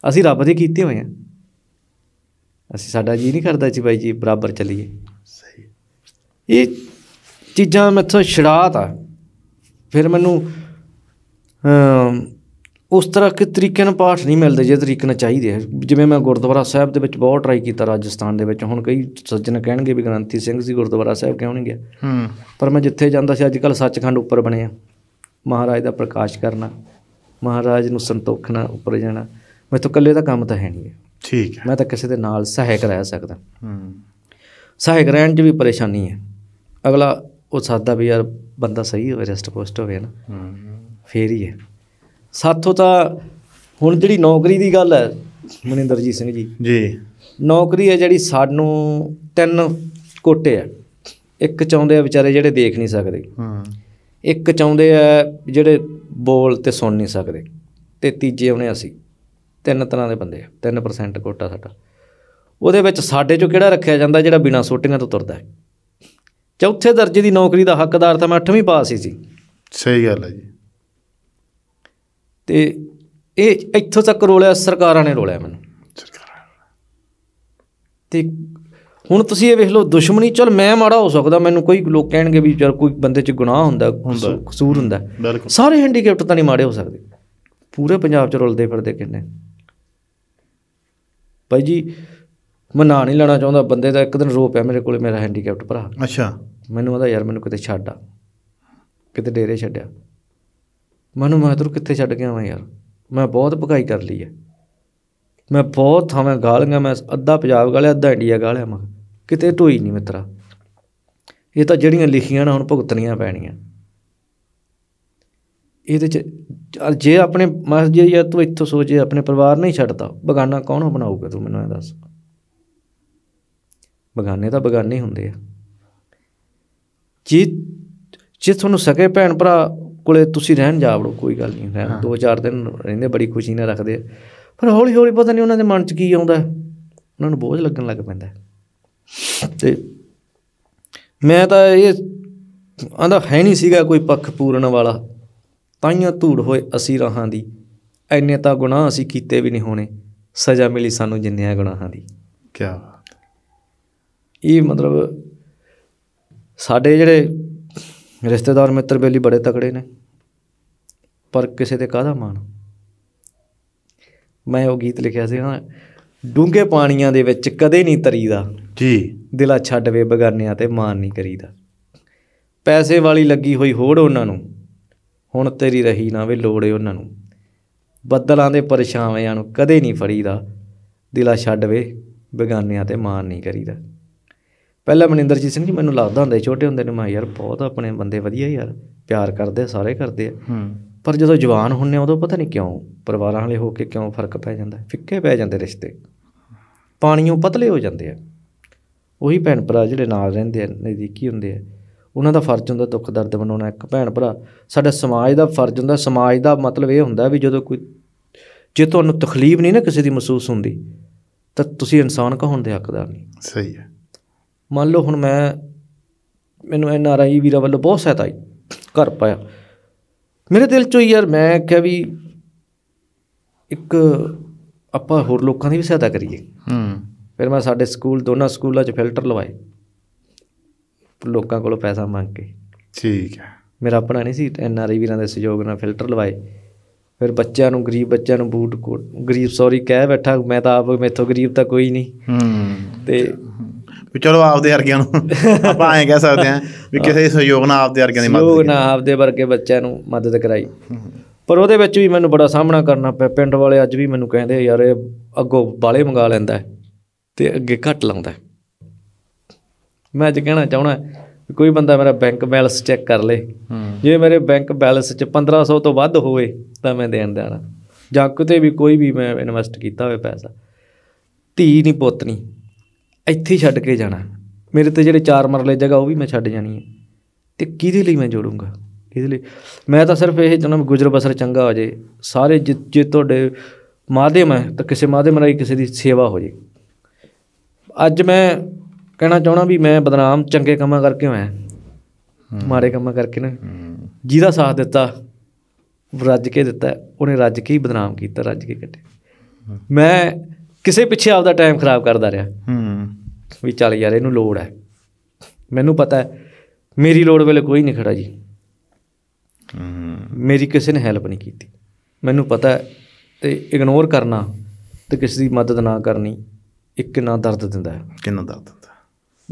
ਅਸੀਂ ਰੱਬ ਦੇ ਕੀਤੇ ਹੋਏ ਆ ਅਸੀਂ ਸਾਡਾ ਜੀ ਨਹੀਂ ਕਰਦਾ ਜੀ ਬਾਈ ਜੀ ਬਰਾਬਰ ਚੱਲੀਏ ਸਹੀ ਇਹ ਚੀਜ਼ਾਂ ਮੈਥੋਂ ਛੜਾਤ ਆ ਫਿਰ ਮੈਨੂੰ ਉਸ ਤਰ੍ਹਾਂ ਕਿ ਤਰੀਕੇ ਨਾਲ ਪਾਠ ਨਹੀਂ ਮਿਲਦੇ ਜੇ ਤਰੀਕੇ ਨਾਲ ਚਾਹੀਦੇ ਆ ਜਿਵੇਂ ਮੈਂ ਗੁਰਦੁਆਰਾ ਸਾਹਿਬ ਦੇ ਵਿੱਚ ਬਹੁਤ ਟਰਾਈ ਕੀਤਾ ਰਾਜਸਥਾਨ ਦੇ ਵਿੱਚ ਹੁਣ ਕਈ ਸੱਜਣ ਕਹਿਣਗੇ ਵੀ ਗ੍ਰੰਥੀ ਸਿੰਘ ਜੀ ਗੁਰਦੁਆਰਾ ਸਾਹਿਬ ਕਿਉਂ ਨਹੀਂ ਗਿਆ ਹੂੰ ਪਰ ਮੈਂ ਜਿੱਥੇ ਜਾਂਦਾ ਸੀ ਅੱਜ ਕੱਲ ਸੱਚਖੰਡ ਉੱਪਰ ਬਣਿਆ ਮਹਾਰਾਜ ਦਾ ਪ੍ਰਕਾਸ਼ ਕਰਨਾ ਮਹਾਰਾਜ ਨੂੰ ਸੰਤੋਖਣਾ ਉੱਪਰ ਜਾਣਾ ਮੈਂ ਤਾਂ ਇਕੱਲੇ ਦਾ ਕੰਮ ਤਾਂ ਹੈ ਨਹੀਂ ਠੀਕ ਹੈ ਮੈਂ ਤਾਂ ਕਿਸੇ ਦੇ ਨਾਲ ਸਹਾਇਕ ਰਹਿ ਸਕਦਾ ਹੂੰ ਸਹਾਇਕ ਰਹਿਣ 'ਚ ਵੀ ਪਰੇਸ਼ਾਨੀ ਹੈ ਅਗਲਾ ਉਹ ਸਾਦਾ ਵੀ ਯਾਰ ਬੰਦਾ ਸਹੀ ਹੋਵੇ ਰੈਸਟ ਪੋਸਟ ਹੋਵੇ ਨਾ ਹੂੰ ਫੇਰ ਹੀ ਹੈ ਸਾਥੋਂ ਤਾਂ ਹੁਣ ਜਿਹੜੀ ਨੌਕਰੀ ਦੀ ਗੱਲ ਹੈ ਮਨਿੰਦਰਜੀਤ ਸਿੰਘ ਜੀ ਜੀ ਨੌਕਰੀ ਹੈ ਜਿਹੜੀ ਸਾਨੂੰ ਤਿੰਨ ਕੋਟੇ ਆ ਇੱਕ ਚਾਹੁੰਦੇ ਆ ਵਿਚਾਰੇ ਜਿਹੜੇ ਦੇਖ ਨਹੀਂ ਸਕਦੇ ਹੂੰ ਇੱਕ ਚਾਹੁੰਦੇ ਆ ਜਿਹੜੇ ਬੋਲ ਤੇ ਸੁਣ ਨਹੀਂ ਸਕਦੇ ਤੇ ਤੀਜੇ ਆਉਣੇ ਅਸੀਂ ਤਿੰਨ ਤਰ੍ਹਾਂ ਦੇ ਬੰਦੇ ਆ 3% ਕੋਟਾ ਸਾਡਾ ਉਹਦੇ ਵਿੱਚ ਸਾਡੇ ਚੋਂ ਕਿਹੜਾ ਰੱਖਿਆ ਜਾਂਦਾ ਜਿਹੜਾ ਬਿਨਾਂ ਸੋਟੀਆਂ ਤੋਂ ਤੁਰਦਾ ਹੈ ਚੌਥੇ ਦਰਜੇ ਦੀ ਨੌਕਰੀ ਦਾ ਹੱਕਦਾਰ ਤਾਂ ਮੈਂ 8ਵੀਂ ਪਾਸ ਹੀ ਸੀ ਸਹੀ ਗੱਲ ਹੈ ਜੀ ਤੇ ਇਹ ਇੱਥੋਂ ਤੱਕ ਰੋਲਿਆ ਸਰਕਾਰਾਂ ਨੇ ਰੋਲਿਆ ਮੈਨੂੰ ਸਰਕਾਰਾਂ ਤੇ ਹੁਣ ਤੁਸੀਂ ਇਹ ਵੇਖ ਲਓ ਦੁਸ਼ਮਣੀ ਚਲ ਮੈਂ ਮਾੜਾ ਹੋ ਸਕਦਾ ਮੈਨੂੰ ਕੋਈ ਲੋਕ ਕਹਿਣਗੇ ਵੀ ਚਲ ਕੋਈ ਬੰਦੇ 'ਚ ਗੁਨਾਹ ਹੁੰਦਾ ਕਸੂਰ ਹੁੰਦਾ ਸਾਰੇ ਹੈਂਡੀਕੈਪਟ ਤਾਂ ਨਹੀਂ ਮਾੜੇ ਹੋ ਸਕਦੇ ਪੂਰੇ ਪੰਜਾਬ 'ਚ ਰੁਲਦੇ ਫਿਰਦੇ ਕਿੰਨੇ ਭਾਈ ਜੀ ਮੈਂ ਨਾ ਨਹੀਂ ਲੈਣਾ ਚਾਹੁੰਦਾ ਬੰਦੇ ਦਾ ਇੱਕ ਦਿਨ ਰੋ ਪਿਆ ਮੇਰੇ ਕੋਲੇ ਮੇਰਾ ਹੈਂਡੀਕੈਪਟ ਭਰਾ ਅੱਛਾ ਮੈਨੂੰ ਆਦਾ ਯਾਰ ਮੈਨੂੰ ਕਿਤੇ ਛੱਡ ਆ ਕਿਤੇ ਡੇਰੇ ਛੱਡਿਆ ਮੈਨੂੰ ਮੈਂ ਤੈਨੂੰ ਕਿੱਥੇ ਛੱਡ ਗਿਆ ਮੈਂ ਯਾਰ ਮੈਂ ਬਹੁਤ ਭਗਾਈ ਕਰ ਲਈ ਐ ਮੈਂ ਬਹੁਤ ਥਾਵੇਂ ਗਾਲੀਆਂ ਮੈਂ ਅੱਧਾ ਪੰਜਾਬ ਗਾਲਿਆ ਅੱਧਾ ਇੰਡੀਆ ਗਾਲਿਆ ਮੈਂ ਕਿਤੇ ਢੋਈ ਨਹੀਂ ਮਿੱਤਰਾ ਇਹ ਤਾਂ ਜਿਹੜੀਆਂ ਲਿਖੀਆਂ ਨਾ ਹੁਣ ਭੁਗਤਣੀਆਂ ਪੈਣੀਆਂ ਇਹਦੇ ਚ ਜੇ ਆਪਣੇ ਮਸਜਿਦ ਜਾਂ ਤੂੰ ਇੱਥੋਂ ਸੋਚੇ ਆਪਣੇ ਪਰਿਵਾਰ ਨਹੀਂ ਛੱਡਦਾ ਬਗਾਨਾ ਕੌਣ ਬਣਾਊਗਾ ਤੂੰ ਮੈਨੂੰ ਇਹ ਦੱਸ ਬਗਾਨੇ ਤਾਂ ਬਗਾਨੇ ਹੁੰਦੇ ਆ ਜੇ ਜੇ ਤੁਹਾਨੂੰ ਸਕੇ ਭੈਣ ਭਰਾ ਕੋਲੇ ਤੁਸੀਂ ਰਹਿਣ ਜਾਵੜੋ ਕੋਈ ਗੱਲ ਨਹੀਂ ਰਹਿਣ ਦੋ ਚਾਰ ਦਿਨ ਰਹਿੰਦੇ ਬੜੀ ਖੁਸ਼ੀ ਨਾਲ ਰੱਖਦੇ ਪਰ ਹੌਲੀ ਹੌਲੀ ਪਤਾ ਨਹੀਂ ਉਹਨਾਂ ਦੇ ਮਨ 'ਚ ਕੀ ਆਉਂਦਾ ਉਹਨਾਂ ਨੂੰ ਬੋਝ ਲੱਗਣ ਲੱਗ ਪੈਂਦਾ ਤੇ ਮੈਂ ਤਾਂ ਇਹ ਆਂਦਾ ਹੈ ਨਹੀਂ ਸੀਗਾ ਕੋਈ ਪੱਖ ਪੂਰਨ ਵਾਲਾ ਤਾਈਆਂ ਧੂੜ ਹੋਏ ਅਸੀਂ ਰਾਹਾਂ ਦੀ ਐਨੇ ਤਾਂ ਗੁਨਾਹ ਅਸੀਂ ਕੀਤੇ ਵੀ ਨਹੀਂ ਹੋਣੇ ਸਜ਼ਾ ਮਿਲੀ ਸਾਨੂੰ ਜਿੰਨਿਆਂ ਗੁਨਾਹਾਂ ਦੀ ਕੀ ਬਾਤ ਇਹ ਮਤਲਬ ਸਾਡੇ ਜਿਹੜੇ ਰਿਸ਼ਤੇਦਾਰ ਮਿੱਤਰ ਬੇਲੀ ਬੜੇ ਤਕੜੇ ਨੇ ਪਰ ਕਿਸੇ ਤੇ ਕਾਹਦਾ ਮਾਣ ਮੈਂ ਉਹ ਗੀਤ ਲਿਖਿਆ ਸੀ ਹਾਂ ਡੂੰਘੇ ਪਾਣੀਆਂ ਦੇ ਵਿੱਚ ਕਦੇ ਨਹੀਂ ਤਰੀਦਾ ਜੀ ਦਿਲਾ ਛੱਡਵੇ ਬਗਾਨਿਆਂ ਤੇ ਮਾਣ ਨਹੀਂ ਕਰੀਦਾ ਪੈਸੇ ਵਾਲੀ ਲੱਗੀ ਹੋਈ ਹੋੜ ਉਹਨਾਂ ਨੂੰ ਹੁਣ ਤੇਰੀ ਰਹੀ ਨਾ ਵੇ ਲੋੜੇ ਉਹਨਾਂ ਨੂੰ ਬੱਦਲਾਂ ਦੇ ਪਰਛਾਵਿਆਂ ਨੂੰ ਕਦੇ ਨਹੀਂ ਫੜੀਦਾ ਦਿਲਾ ਛੱਡ ਵੇ ਬੇਗਾਨਿਆਂ ਤੇ ਮਾਨ ਨਹੀਂ ਕਰੀਦਾ ਪਹਿਲਾਂ ਮਨਿੰਦਰ ਜੀ ਸਿੰਘ ਜੀ ਮੈਨੂੰ ਲੱਗਦਾ ਹੁੰਦਾ ਛੋਟੇ ਹੁੰਦੇ ਨੇ ਮੈਂ ਯਾਰ ਬਹੁਤ ਆਪਣੇ ਬੰਦੇ ਵਧੀਆ ਯਾਰ ਪਿਆਰ ਕਰਦੇ ਸਾਰੇ ਕਰਦੇ ਆ ਪਰ ਜਦੋਂ ਜਵਾਨ ਹੁੰਨੇ ਉਦੋਂ ਪਤਾ ਨਹੀਂ ਕਿਉਂ ਪਰਿਵਾਰਾਂ ਵਾਲੇ ਹੋ ਕੇ ਕਿਉਂ ਫਰਕ ਪੈ ਜਾਂਦਾ ਫਿੱਕੇ ਪੈ ਜਾਂਦੇ ਰਿਸ਼ਤੇ ਪਾਣੀੋਂ ਪਤਲੇ ਹੋ ਜਾਂਦੇ ਆ ਉਹੀ ਭੈਣ ਭਰਾ ਜਿਹੜੇ ਨਾਲ ਰਹਿੰਦੇ ਆ ਨਜ਼ਦੀਕੀ ਹੁੰਦੇ ਆ ਉਹਨਾਂ ਦਾ ਫਰਜ਼ ਹੁੰਦਾ ਦੁੱਖ ਦਰਦ ਬਣਾਉਣਾ ਇੱਕ ਭੈਣ ਭਰਾ ਸਾਡੇ ਸਮਾਜ ਦਾ ਫਰਜ਼ ਹੁੰਦਾ ਸਮਾਜ ਦਾ ਮਤਲਬ ਇਹ ਹੁੰਦਾ ਵੀ ਜਦੋਂ ਕੋਈ ਜੇ ਤੁਹਾਨੂੰ ਤਕਲੀਫ ਨਹੀਂ ਨਾ ਕਿਸੇ ਦੀ ਮਹਿਸੂਸ ਹੁੰਦੀ ਤਾਂ ਤੁਸੀਂ ਇਨਸਾਨ ਕਹਾਉਣ ਦੇ ਹੱਕਦਾਰ ਨਹੀਂ ਸਹੀ ਹੈ ਮੰਨ ਲਓ ਹੁਣ ਮੈਂ ਮੈਨੂੰ ਐਨ ਆਰ ਆਈ ਵੀਰਾਂ ਵੱਲੋਂ ਬਹੁਤ ਸਹਾਇਤਾ ਆਈ ਘਰ ਪਾਇਆ ਮੇਰੇ ਦਿਲ ਚੋਂ ਯਾਰ ਮੈਂ ਕਿਹਾ ਵੀ ਇੱਕ ਆਪਾਂ ਹੋਰ ਲੋਕਾਂ ਦੀ ਵੀ ਸਹਾਇਤਾ ਕਰੀਏ ਹੂੰ ਫਿਰ ਮੈਂ ਸਾਡੇ ਸਕੂਲ ਦੋਨਾਂ ਸਕੂਲਾਂ 'ਚ ਫਿਲਟਰ ਲਵਾਏ ਲੋਕਾਂ ਕੋਲੋਂ ਪੈਸਾ ਮੰਗ ਕੇ ਠੀਕ ਹੈ ਮੇਰਾ ਆਪਣਾ ਨਹੀਂ ਸੀ ਐਨ ਆਰ ਆਈ ਵੀਰਾਂ ਦੇ ਸਹਿਯੋਗ ਨਾਲ ਫਿਲਟਰ ਲਵਾਏ ਫਿਰ ਬੱਚਿਆਂ ਨੂੰ ਗਰੀਬ ਬੱਚਿਆਂ ਨੂੰ ਬੂਟ ਕੋਟ ਗਰੀਬ ਸੌਰੀ ਕਹਿ ਬੈਠਾ ਮੈਂ ਤਾਂ ਆਪ ਮੈਥੋਂ ਗਰੀਬ ਤਾਂ ਕੋਈ ਨਹੀਂ ਹੂੰ ਤੇ ਵੀ ਚਲੋ ਆਪਦੇ ਵਰਗਿਆਂ ਨੂੰ ਆਪਾਂ ਐਂ ਕਹਿ ਸਕਦੇ ਆ ਵੀ ਕਿਸੇ ਸਹਿਯੋਗ ਨਾਲ ਆਪਦੇ ਵਰਗਿਆਂ ਦੀ ਮਦਦ ਸਹਿਯੋਗ ਨਾਲ ਆਪਦੇ ਵਰਗੇ ਬੱਚਿਆਂ ਨੂੰ ਮਦਦ ਕਰਾਈ ਪਰ ਉਹਦੇ ਵਿੱਚ ਵੀ ਮੈਨੂੰ ਬੜਾ ਸਾਹਮਣਾ ਕਰਨਾ ਪਿਆ ਪਿੰਡ ਵਾਲੇ ਅੱਜ ਵੀ ਮੈਨੂੰ ਕਹਿੰਦੇ ਯਾਰ ਇਹ ਅੱਗੋਂ ਬਾਲੇ ਮੰਗਾ ਲੈਂਦਾ ਤੇ ਅੱਗੇ ਘੱਟ ਲਾਉਂਦਾ ਮੈਂ ਅੱਜ ਕਹਿਣਾ ਚਾਹਣਾ ਕੋਈ ਬੰਦਾ ਮੇਰਾ ਬੈਂਕ ਬੈਲੈਂਸ ਚੈੱਕ ਕਰ ਲੇ ਜੇ ਮੇਰੇ ਬੈਂਕ ਬੈਲੈਂਸ ਚ 1500 ਤੋਂ ਵੱਧ ਹੋਵੇ ਤਾਂ ਮੈਂ ਦੇਣ ਦੇਣਾ ਜਾਂ ਕਿਤੇ ਵੀ ਕੋਈ ਵੀ ਮੈਂ ਇਨਵੈਸਟ ਕੀਤਾ ਹੋਵੇ ਪੈਸਾ ਧੀ ਨਹੀਂ ਪੁੱਤ ਨਹੀਂ ਇੱਥੇ ਛੱਡ ਕੇ ਜਾਣਾ ਮੇਰੇ ਤੇ ਜਿਹੜੇ ਚਾਰ ਮਰਲੇ ਜਗ੍ਹਾ ਉਹ ਵੀ ਮੈਂ ਛੱਡ ਜਾਣੀ ਹੈ ਤੇ ਕਿਹਦੇ ਲਈ ਮੈਂ ਜੋੜੂੰਗਾ ਕਿਹਦੇ ਲਈ ਮੈਂ ਤਾਂ ਸਿਰਫ ਇਹ ਚਾਹੁੰਦਾ ਗੁਜਰ ਬਸਰ ਚੰਗਾ ਹੋ ਜੇ ਸਾਰੇ ਜੇ ਤੁਹਾਡੇ ਮਾਧਿਅਮ ਹੈ ਤਾਂ ਕਿਸੇ ਮਾਧਿਅਮ ਹੀ ਕਿਸੇ ਦੀ ਸੇਵਾ ਹੋ ਜੇ ਅੱਜ ਮੈਂ ਕਹਿਣਾ ਚਾਹਣਾ ਵੀ ਮੈਂ ਬਦਨਾਮ ਚੰਗੇ ਕੰਮਾਂ ਕਰਕੇ ਹੋਇਆ ਮਾਰੇ ਕੰਮਾਂ ਕਰਕੇ ਨਾ ਜਿਹਦਾ ਸਾਥ ਦਿੱਤਾ ਰੱਜ ਕੇ ਦਿੱਤਾ ਉਹਨੇ ਰੱਜ ਕੇ ਹੀ ਬਦਨਾਮ ਕੀਤਾ ਰੱਜ ਕੇ ਕੱਟੇ ਮੈਂ ਕਿਸੇ ਪਿੱਛੇ ਆਪਦਾ ਟਾਈਮ ਖਰਾਬ ਕਰਦਾ ਰਿਹਾ ਹੂੰ ਵੀ ਚੱਲ ਯਾਰ ਇਹਨੂੰ ਲੋੜ ਹੈ ਮੈਨੂੰ ਪਤਾ ਹੈ ਮੇਰੀ ਲੋੜ ਵੇਲੇ ਕੋਈ ਨਹੀਂ ਖੜਾ ਜੀ ਹੂੰ ਮੇਰੀ ਕਿਸੇ ਨੇ ਹੈਲਪ ਨਹੀਂ ਕੀਤੀ ਮੈਨੂੰ ਪਤਾ ਹੈ ਤੇ ਇਗਨੋਰ ਕਰਨਾ ਤੇ ਕਿਸੇ ਦੀ ਮਦਦ ਨਾ ਕਰਨੀ ਇੱਕ ਨਾ ਦਰਦ ਦਿੰਦਾ ਹੈ ਕਿੰਨਾ ਦਰਦ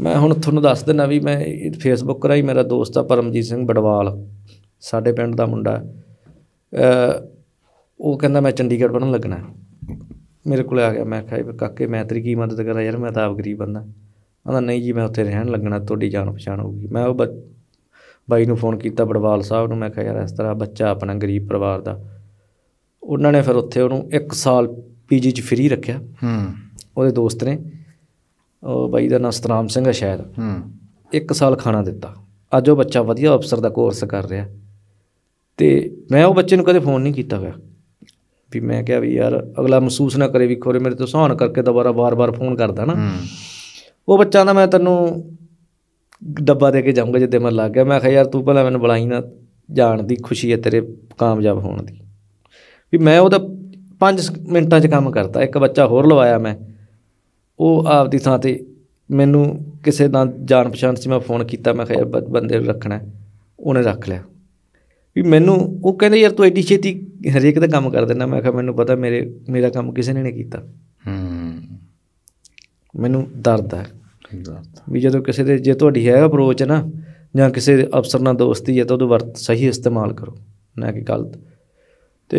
ਮੈਂ ਹੁਣ ਤੁਹਾਨੂੰ ਦੱਸ ਦਿੰਦਾ ਵੀ ਮੈਂ ਫੇਸਬੁੱਕ ਰਾਹੀਂ ਮੇਰਾ ਦੋਸਤ ਆ ਪਰਮਜੀਤ ਸਿੰਘ ਬੜਵਾਲ ਸਾਡੇ ਪਿੰਡ ਦਾ ਮੁੰਡਾ ਉਹ ਕਹਿੰਦਾ ਮੈਂ ਚੰਡੀਗੜ੍ਹ ਪੜਨ ਲੱਗਣਾ ਮੇਰੇ ਕੋਲ ਆ ਗਿਆ ਮੈਂ ਕਿਹਾ ਕਾਕੇ ਮੈਂ ਤੇਰੀ ਕੀ ਮਦਦ ਕਰਾਂ ਯਾਰ ਮੈਂ ਤਾਂ ਆਪ ਗਰੀਬ ਬੰਦਾ ਕਹਿੰਦਾ ਨਹੀਂ ਜੀ ਮੈਂ ਉੱਥੇ ਰਹਿਣ ਲੱਗਣਾ ਤੁਹਾਡੀ ਜਾਣ ਪਛਾਣ ਹੋਊਗੀ ਮੈਂ ਉਹ ਬਾਈ ਨੂੰ ਫੋਨ ਕੀਤਾ ਬੜਵਾਲ ਸਾਹਿਬ ਨੂੰ ਮੈਂ ਕਿਹਾ ਯਾਰ ਇਸ ਤਰ੍ਹਾਂ ਬੱਚਾ ਆਪਣਾ ਗਰੀਬ ਪਰਿਵਾਰ ਦਾ ਉਹਨਾਂ ਨੇ ਫਿਰ ਉੱਥੇ ਉਹਨੂੰ 1 ਸਾਲ ਪੀਜੀ 'ਚ ਫ੍ਰੀ ਰੱਖਿਆ ਹੂੰ ਉਹਦੇ ਦੋਸਤ ਨੇ ਉਹ ਬਾਈ ਦਾ ਨਾਮ ਸਤਰਾਮ ਸਿੰਘ ਹੈ ਸ਼ਾਇਦ ਹੂੰ ਇੱਕ ਸਾਲ ਖਾਣਾ ਦਿੱਤਾ ਅੱਜ ਉਹ ਬੱਚਾ ਵਧੀਆ ਅਫਸਰ ਦਾ ਕੋਰਸ ਕਰ ਰਿਹਾ ਤੇ ਮੈਂ ਉਹ ਬੱਚੇ ਨੂੰ ਕਦੇ ਫੋਨ ਨਹੀਂ ਕੀਤਾ ਹੋਇਆ ਵੀ ਮੈਂ ਕਿਹਾ ਵੀ ਯਾਰ ਅਗਲਾ ਮਹਿਸੂਸ ਨਾ ਕਰੇ ਵੀ ਖੋਰੇ ਮੇਰੇ ਤੋਂ ਸਹਾਨ ਕਰਕੇ ਦੁਬਾਰਾ ਬਾਰ-ਬਾਰ ਫੋਨ ਕਰਦਾ ਨਾ ਉਹ ਬੱਚਾ ਦਾ ਮੈਂ ਤੈਨੂੰ ਡੱਬਾ ਦੇ ਕੇ ਜਾਊਂਗਾ ਜਿੱਦੇ ਮੈਂ ਲੱਗ ਗਿਆ ਮੈਂ ਕਿਹਾ ਯਾਰ ਤੂੰ ਭਲਾ ਮੈਨੂੰ ਬੁਲਾਈ ਨਾ ਜਾਣ ਦੀ ਖੁਸ਼ੀ ਹੈ ਤੇਰੇ ਕਾਮਯਾਬ ਹੋਣ ਦੀ ਵੀ ਮੈਂ ਉਹਦਾ 5 ਮਿੰਟਾਂ 'ਚ ਕੰਮ ਕਰਤਾ ਇੱਕ ਬੱਚਾ ਹੋਰ ਲਵਾਇਆ ਮੈਂ ਉਹ ਆਪਦੀ ਥਾਂ ਤੇ ਮੈਨੂੰ ਕਿਸੇ ਦਾ ਜਾਣ ਪਛਾਣ ਸੀ ਮੈਂ ਫੋਨ ਕੀਤਾ ਮੈਂ ਖੈਰ ਬੰਦੇ ਨੂੰ ਰੱਖਣਾ ਉਹਨੇ ਰੱਖ ਲਿਆ ਵੀ ਮੈਨੂੰ ਉਹ ਕਹਿੰਦੇ ਯਾਰ ਤੂੰ ਐਡੀ ਛੇਤੀ ਹਰੇਕ ਦਾ ਕੰਮ ਕਰ ਦਿੰਦਾ ਮੈਂ ਕਿਹਾ ਮੈਨੂੰ ਪਤਾ ਮੇਰੇ ਮੇਰਾ ਕੰਮ ਕਿਸੇ ਨੇ ਨਹੀਂ ਕੀਤਾ ਹੂੰ ਮੈਨੂੰ ਦਰਦ ਹੈ ਵੀ ਜਦੋਂ ਕਿਸੇ ਦੇ ਜੇ ਤੁਹਾਡੀ ਹੈ ਅਪਰੋਚ ਨਾ ਜਾਂ ਕਿਸੇ ਅਫਸਰ ਨਾਲ ਦੋਸਤੀ ਹੈ ਤਾਂ ਉਹਦਾ ਵਰਤ ਸਹੀ ਇਸਤੇਮਾਲ ਕਰੋ ਨਾ ਕਿ ਗਲਤ ਤੇ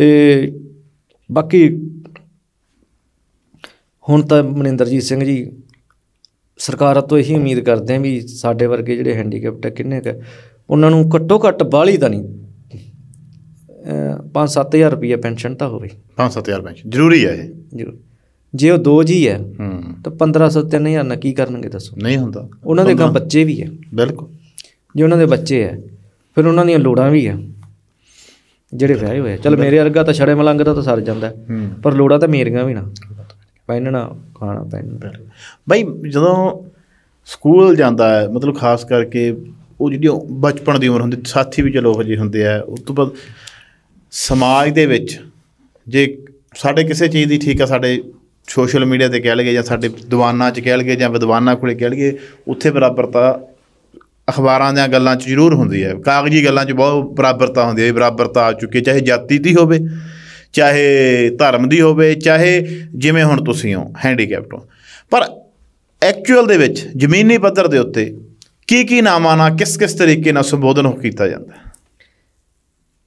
ਬਾਕੀ ਹੁਣ ਤਾਂ ਮਨਿੰਦਰਜੀਤ ਸਿੰਘ ਜੀ ਸਰਕਾਰਾਂ ਤੋਂ ਇਹੀ ਉਮੀਦ ਕਰਦੇ ਆਂ ਵੀ ਸਾਡੇ ਵਰਗੇ ਜਿਹੜੇ ਹੈਂਡੀਕੈਪਟ ਆ ਕਿੰਨੇ ਕ ਉਹਨਾਂ ਨੂੰ ਘੱਟੋ ਘੱਟ ਬਾਲੀ ਤਾਂ ਨਹੀਂ 5-7000 ਰੁਪਏ ਪੈਨਸ਼ਨ ਤਾਂ ਹੋਵੇ 5-7000 ਪੈਨਸ਼ਨ ਜ਼ਰੂਰੀ ਹੈ ਇਹ ਜੀ ਜੇ ਉਹ ਦੋ ਜੀ ਹੈ ਤਾਂ 1500 3000 ਨਾ ਕੀ ਕਰਨਗੇ ਦੱਸੋ ਨਹੀਂ ਹੁੰਦਾ ਉਹਨਾਂ ਦੇ ਕੰਮ ਬੱਚੇ ਵੀ ਹੈ ਬਿਲਕੁਲ ਜੇ ਉਹਨਾਂ ਦੇ ਬੱਚੇ ਹੈ ਫਿਰ ਉਹਨਾਂ ਦੀਆਂ ਲੋੜਾਂ ਵੀ ਹੈ ਜਿਹੜੇ ਵਿਆਹੇ ਹੋਏ ਚਲ ਮੇਰੇ ਵਰਗਾ ਤਾਂ ਛੜੇ ਮਲੰਗ ਦਾ ਤਾਂ ਸਰ ਜਾਂਦਾ ਪਰ ਲੋੜਾਂ ਤਾਂ ਮੇਰੀਆਂ ਵੀ ਨਾ ਪਹਿਨਣਾ ਖਾਣਾ ਪਹਿਨਣਾ ਬਈ ਜਦੋਂ ਸਕੂਲ ਜਾਂਦਾ ਹੈ ਮਤਲਬ ਖਾਸ ਕਰਕੇ ਉਹ ਜਿਹੜੀ ਬਚਪਨ ਦੀ ਉਮਰ ਹੁੰਦੀ ਸਾਥੀ ਵੀ ਚਲੋ ਹਜੇ ਹੁੰਦੇ ਆ ਉਸ ਤੋਂ ਬਾਅਦ ਸਮਾਜ ਦੇ ਵਿੱਚ ਜੇ ਸਾਡੇ ਕਿਸੇ ਚੀਜ਼ ਦੀ ਠੀਕ ਆ ਸਾਡੇ ਸੋਸ਼ਲ ਮੀਡੀਆ ਤੇ ਕਹਿ ਲਗੇ ਜਾਂ ਸਾਡੇ ਦੀਵਾਨਾਂ 'ਚ ਕਹਿ ਲਗੇ ਜਾਂ ਵਿਦਵਾਨਾਂ ਕੋਲੇ ਕਹਿ ਲਗੇ ਉੱਥੇ ਬਰਾਬਰਤਾ ਅਖਬਾਰਾਂ ਦੀਆਂ ਗੱਲਾਂ 'ਚ ਜ਼ਰੂਰ ਹੁੰਦੀ ਹੈ ਕਾਗਜ਼ੀ ਗੱਲਾਂ 'ਚ ਬਹੁਤ ਬਰਾਬਰਤਾ ਹੁੰਦੀ ਹੈ ਬਰਾਬਰਤਾ ਆ ਚੁੱਕੀ ਚਾਹੇ ਜਾਤੀ ਦੀ ਹੋਵੇ ਚਾਹੇ ਧਰਮ ਦੀ ਹੋਵੇ ਚਾਹੇ ਜਿਵੇਂ ਹੁਣ ਤੁਸੀਂ ਹੋ ਹੈਂਡੀਕੈਪਟ ਹੋ ਪਰ ਐਕਚੁਅਲ ਦੇ ਵਿੱਚ ਜ਼ਮੀਨੀ ਪੱਧਰ ਦੇ ਉੱਤੇ ਕੀ ਕੀ ਨਾਮਾਂ ਨਾਲ ਕਿਸ ਕਿਸ ਤਰੀਕੇ ਨਾਲ ਸੰਬੋਧਨ ਹੋ ਕੀਤਾ ਜਾਂਦਾ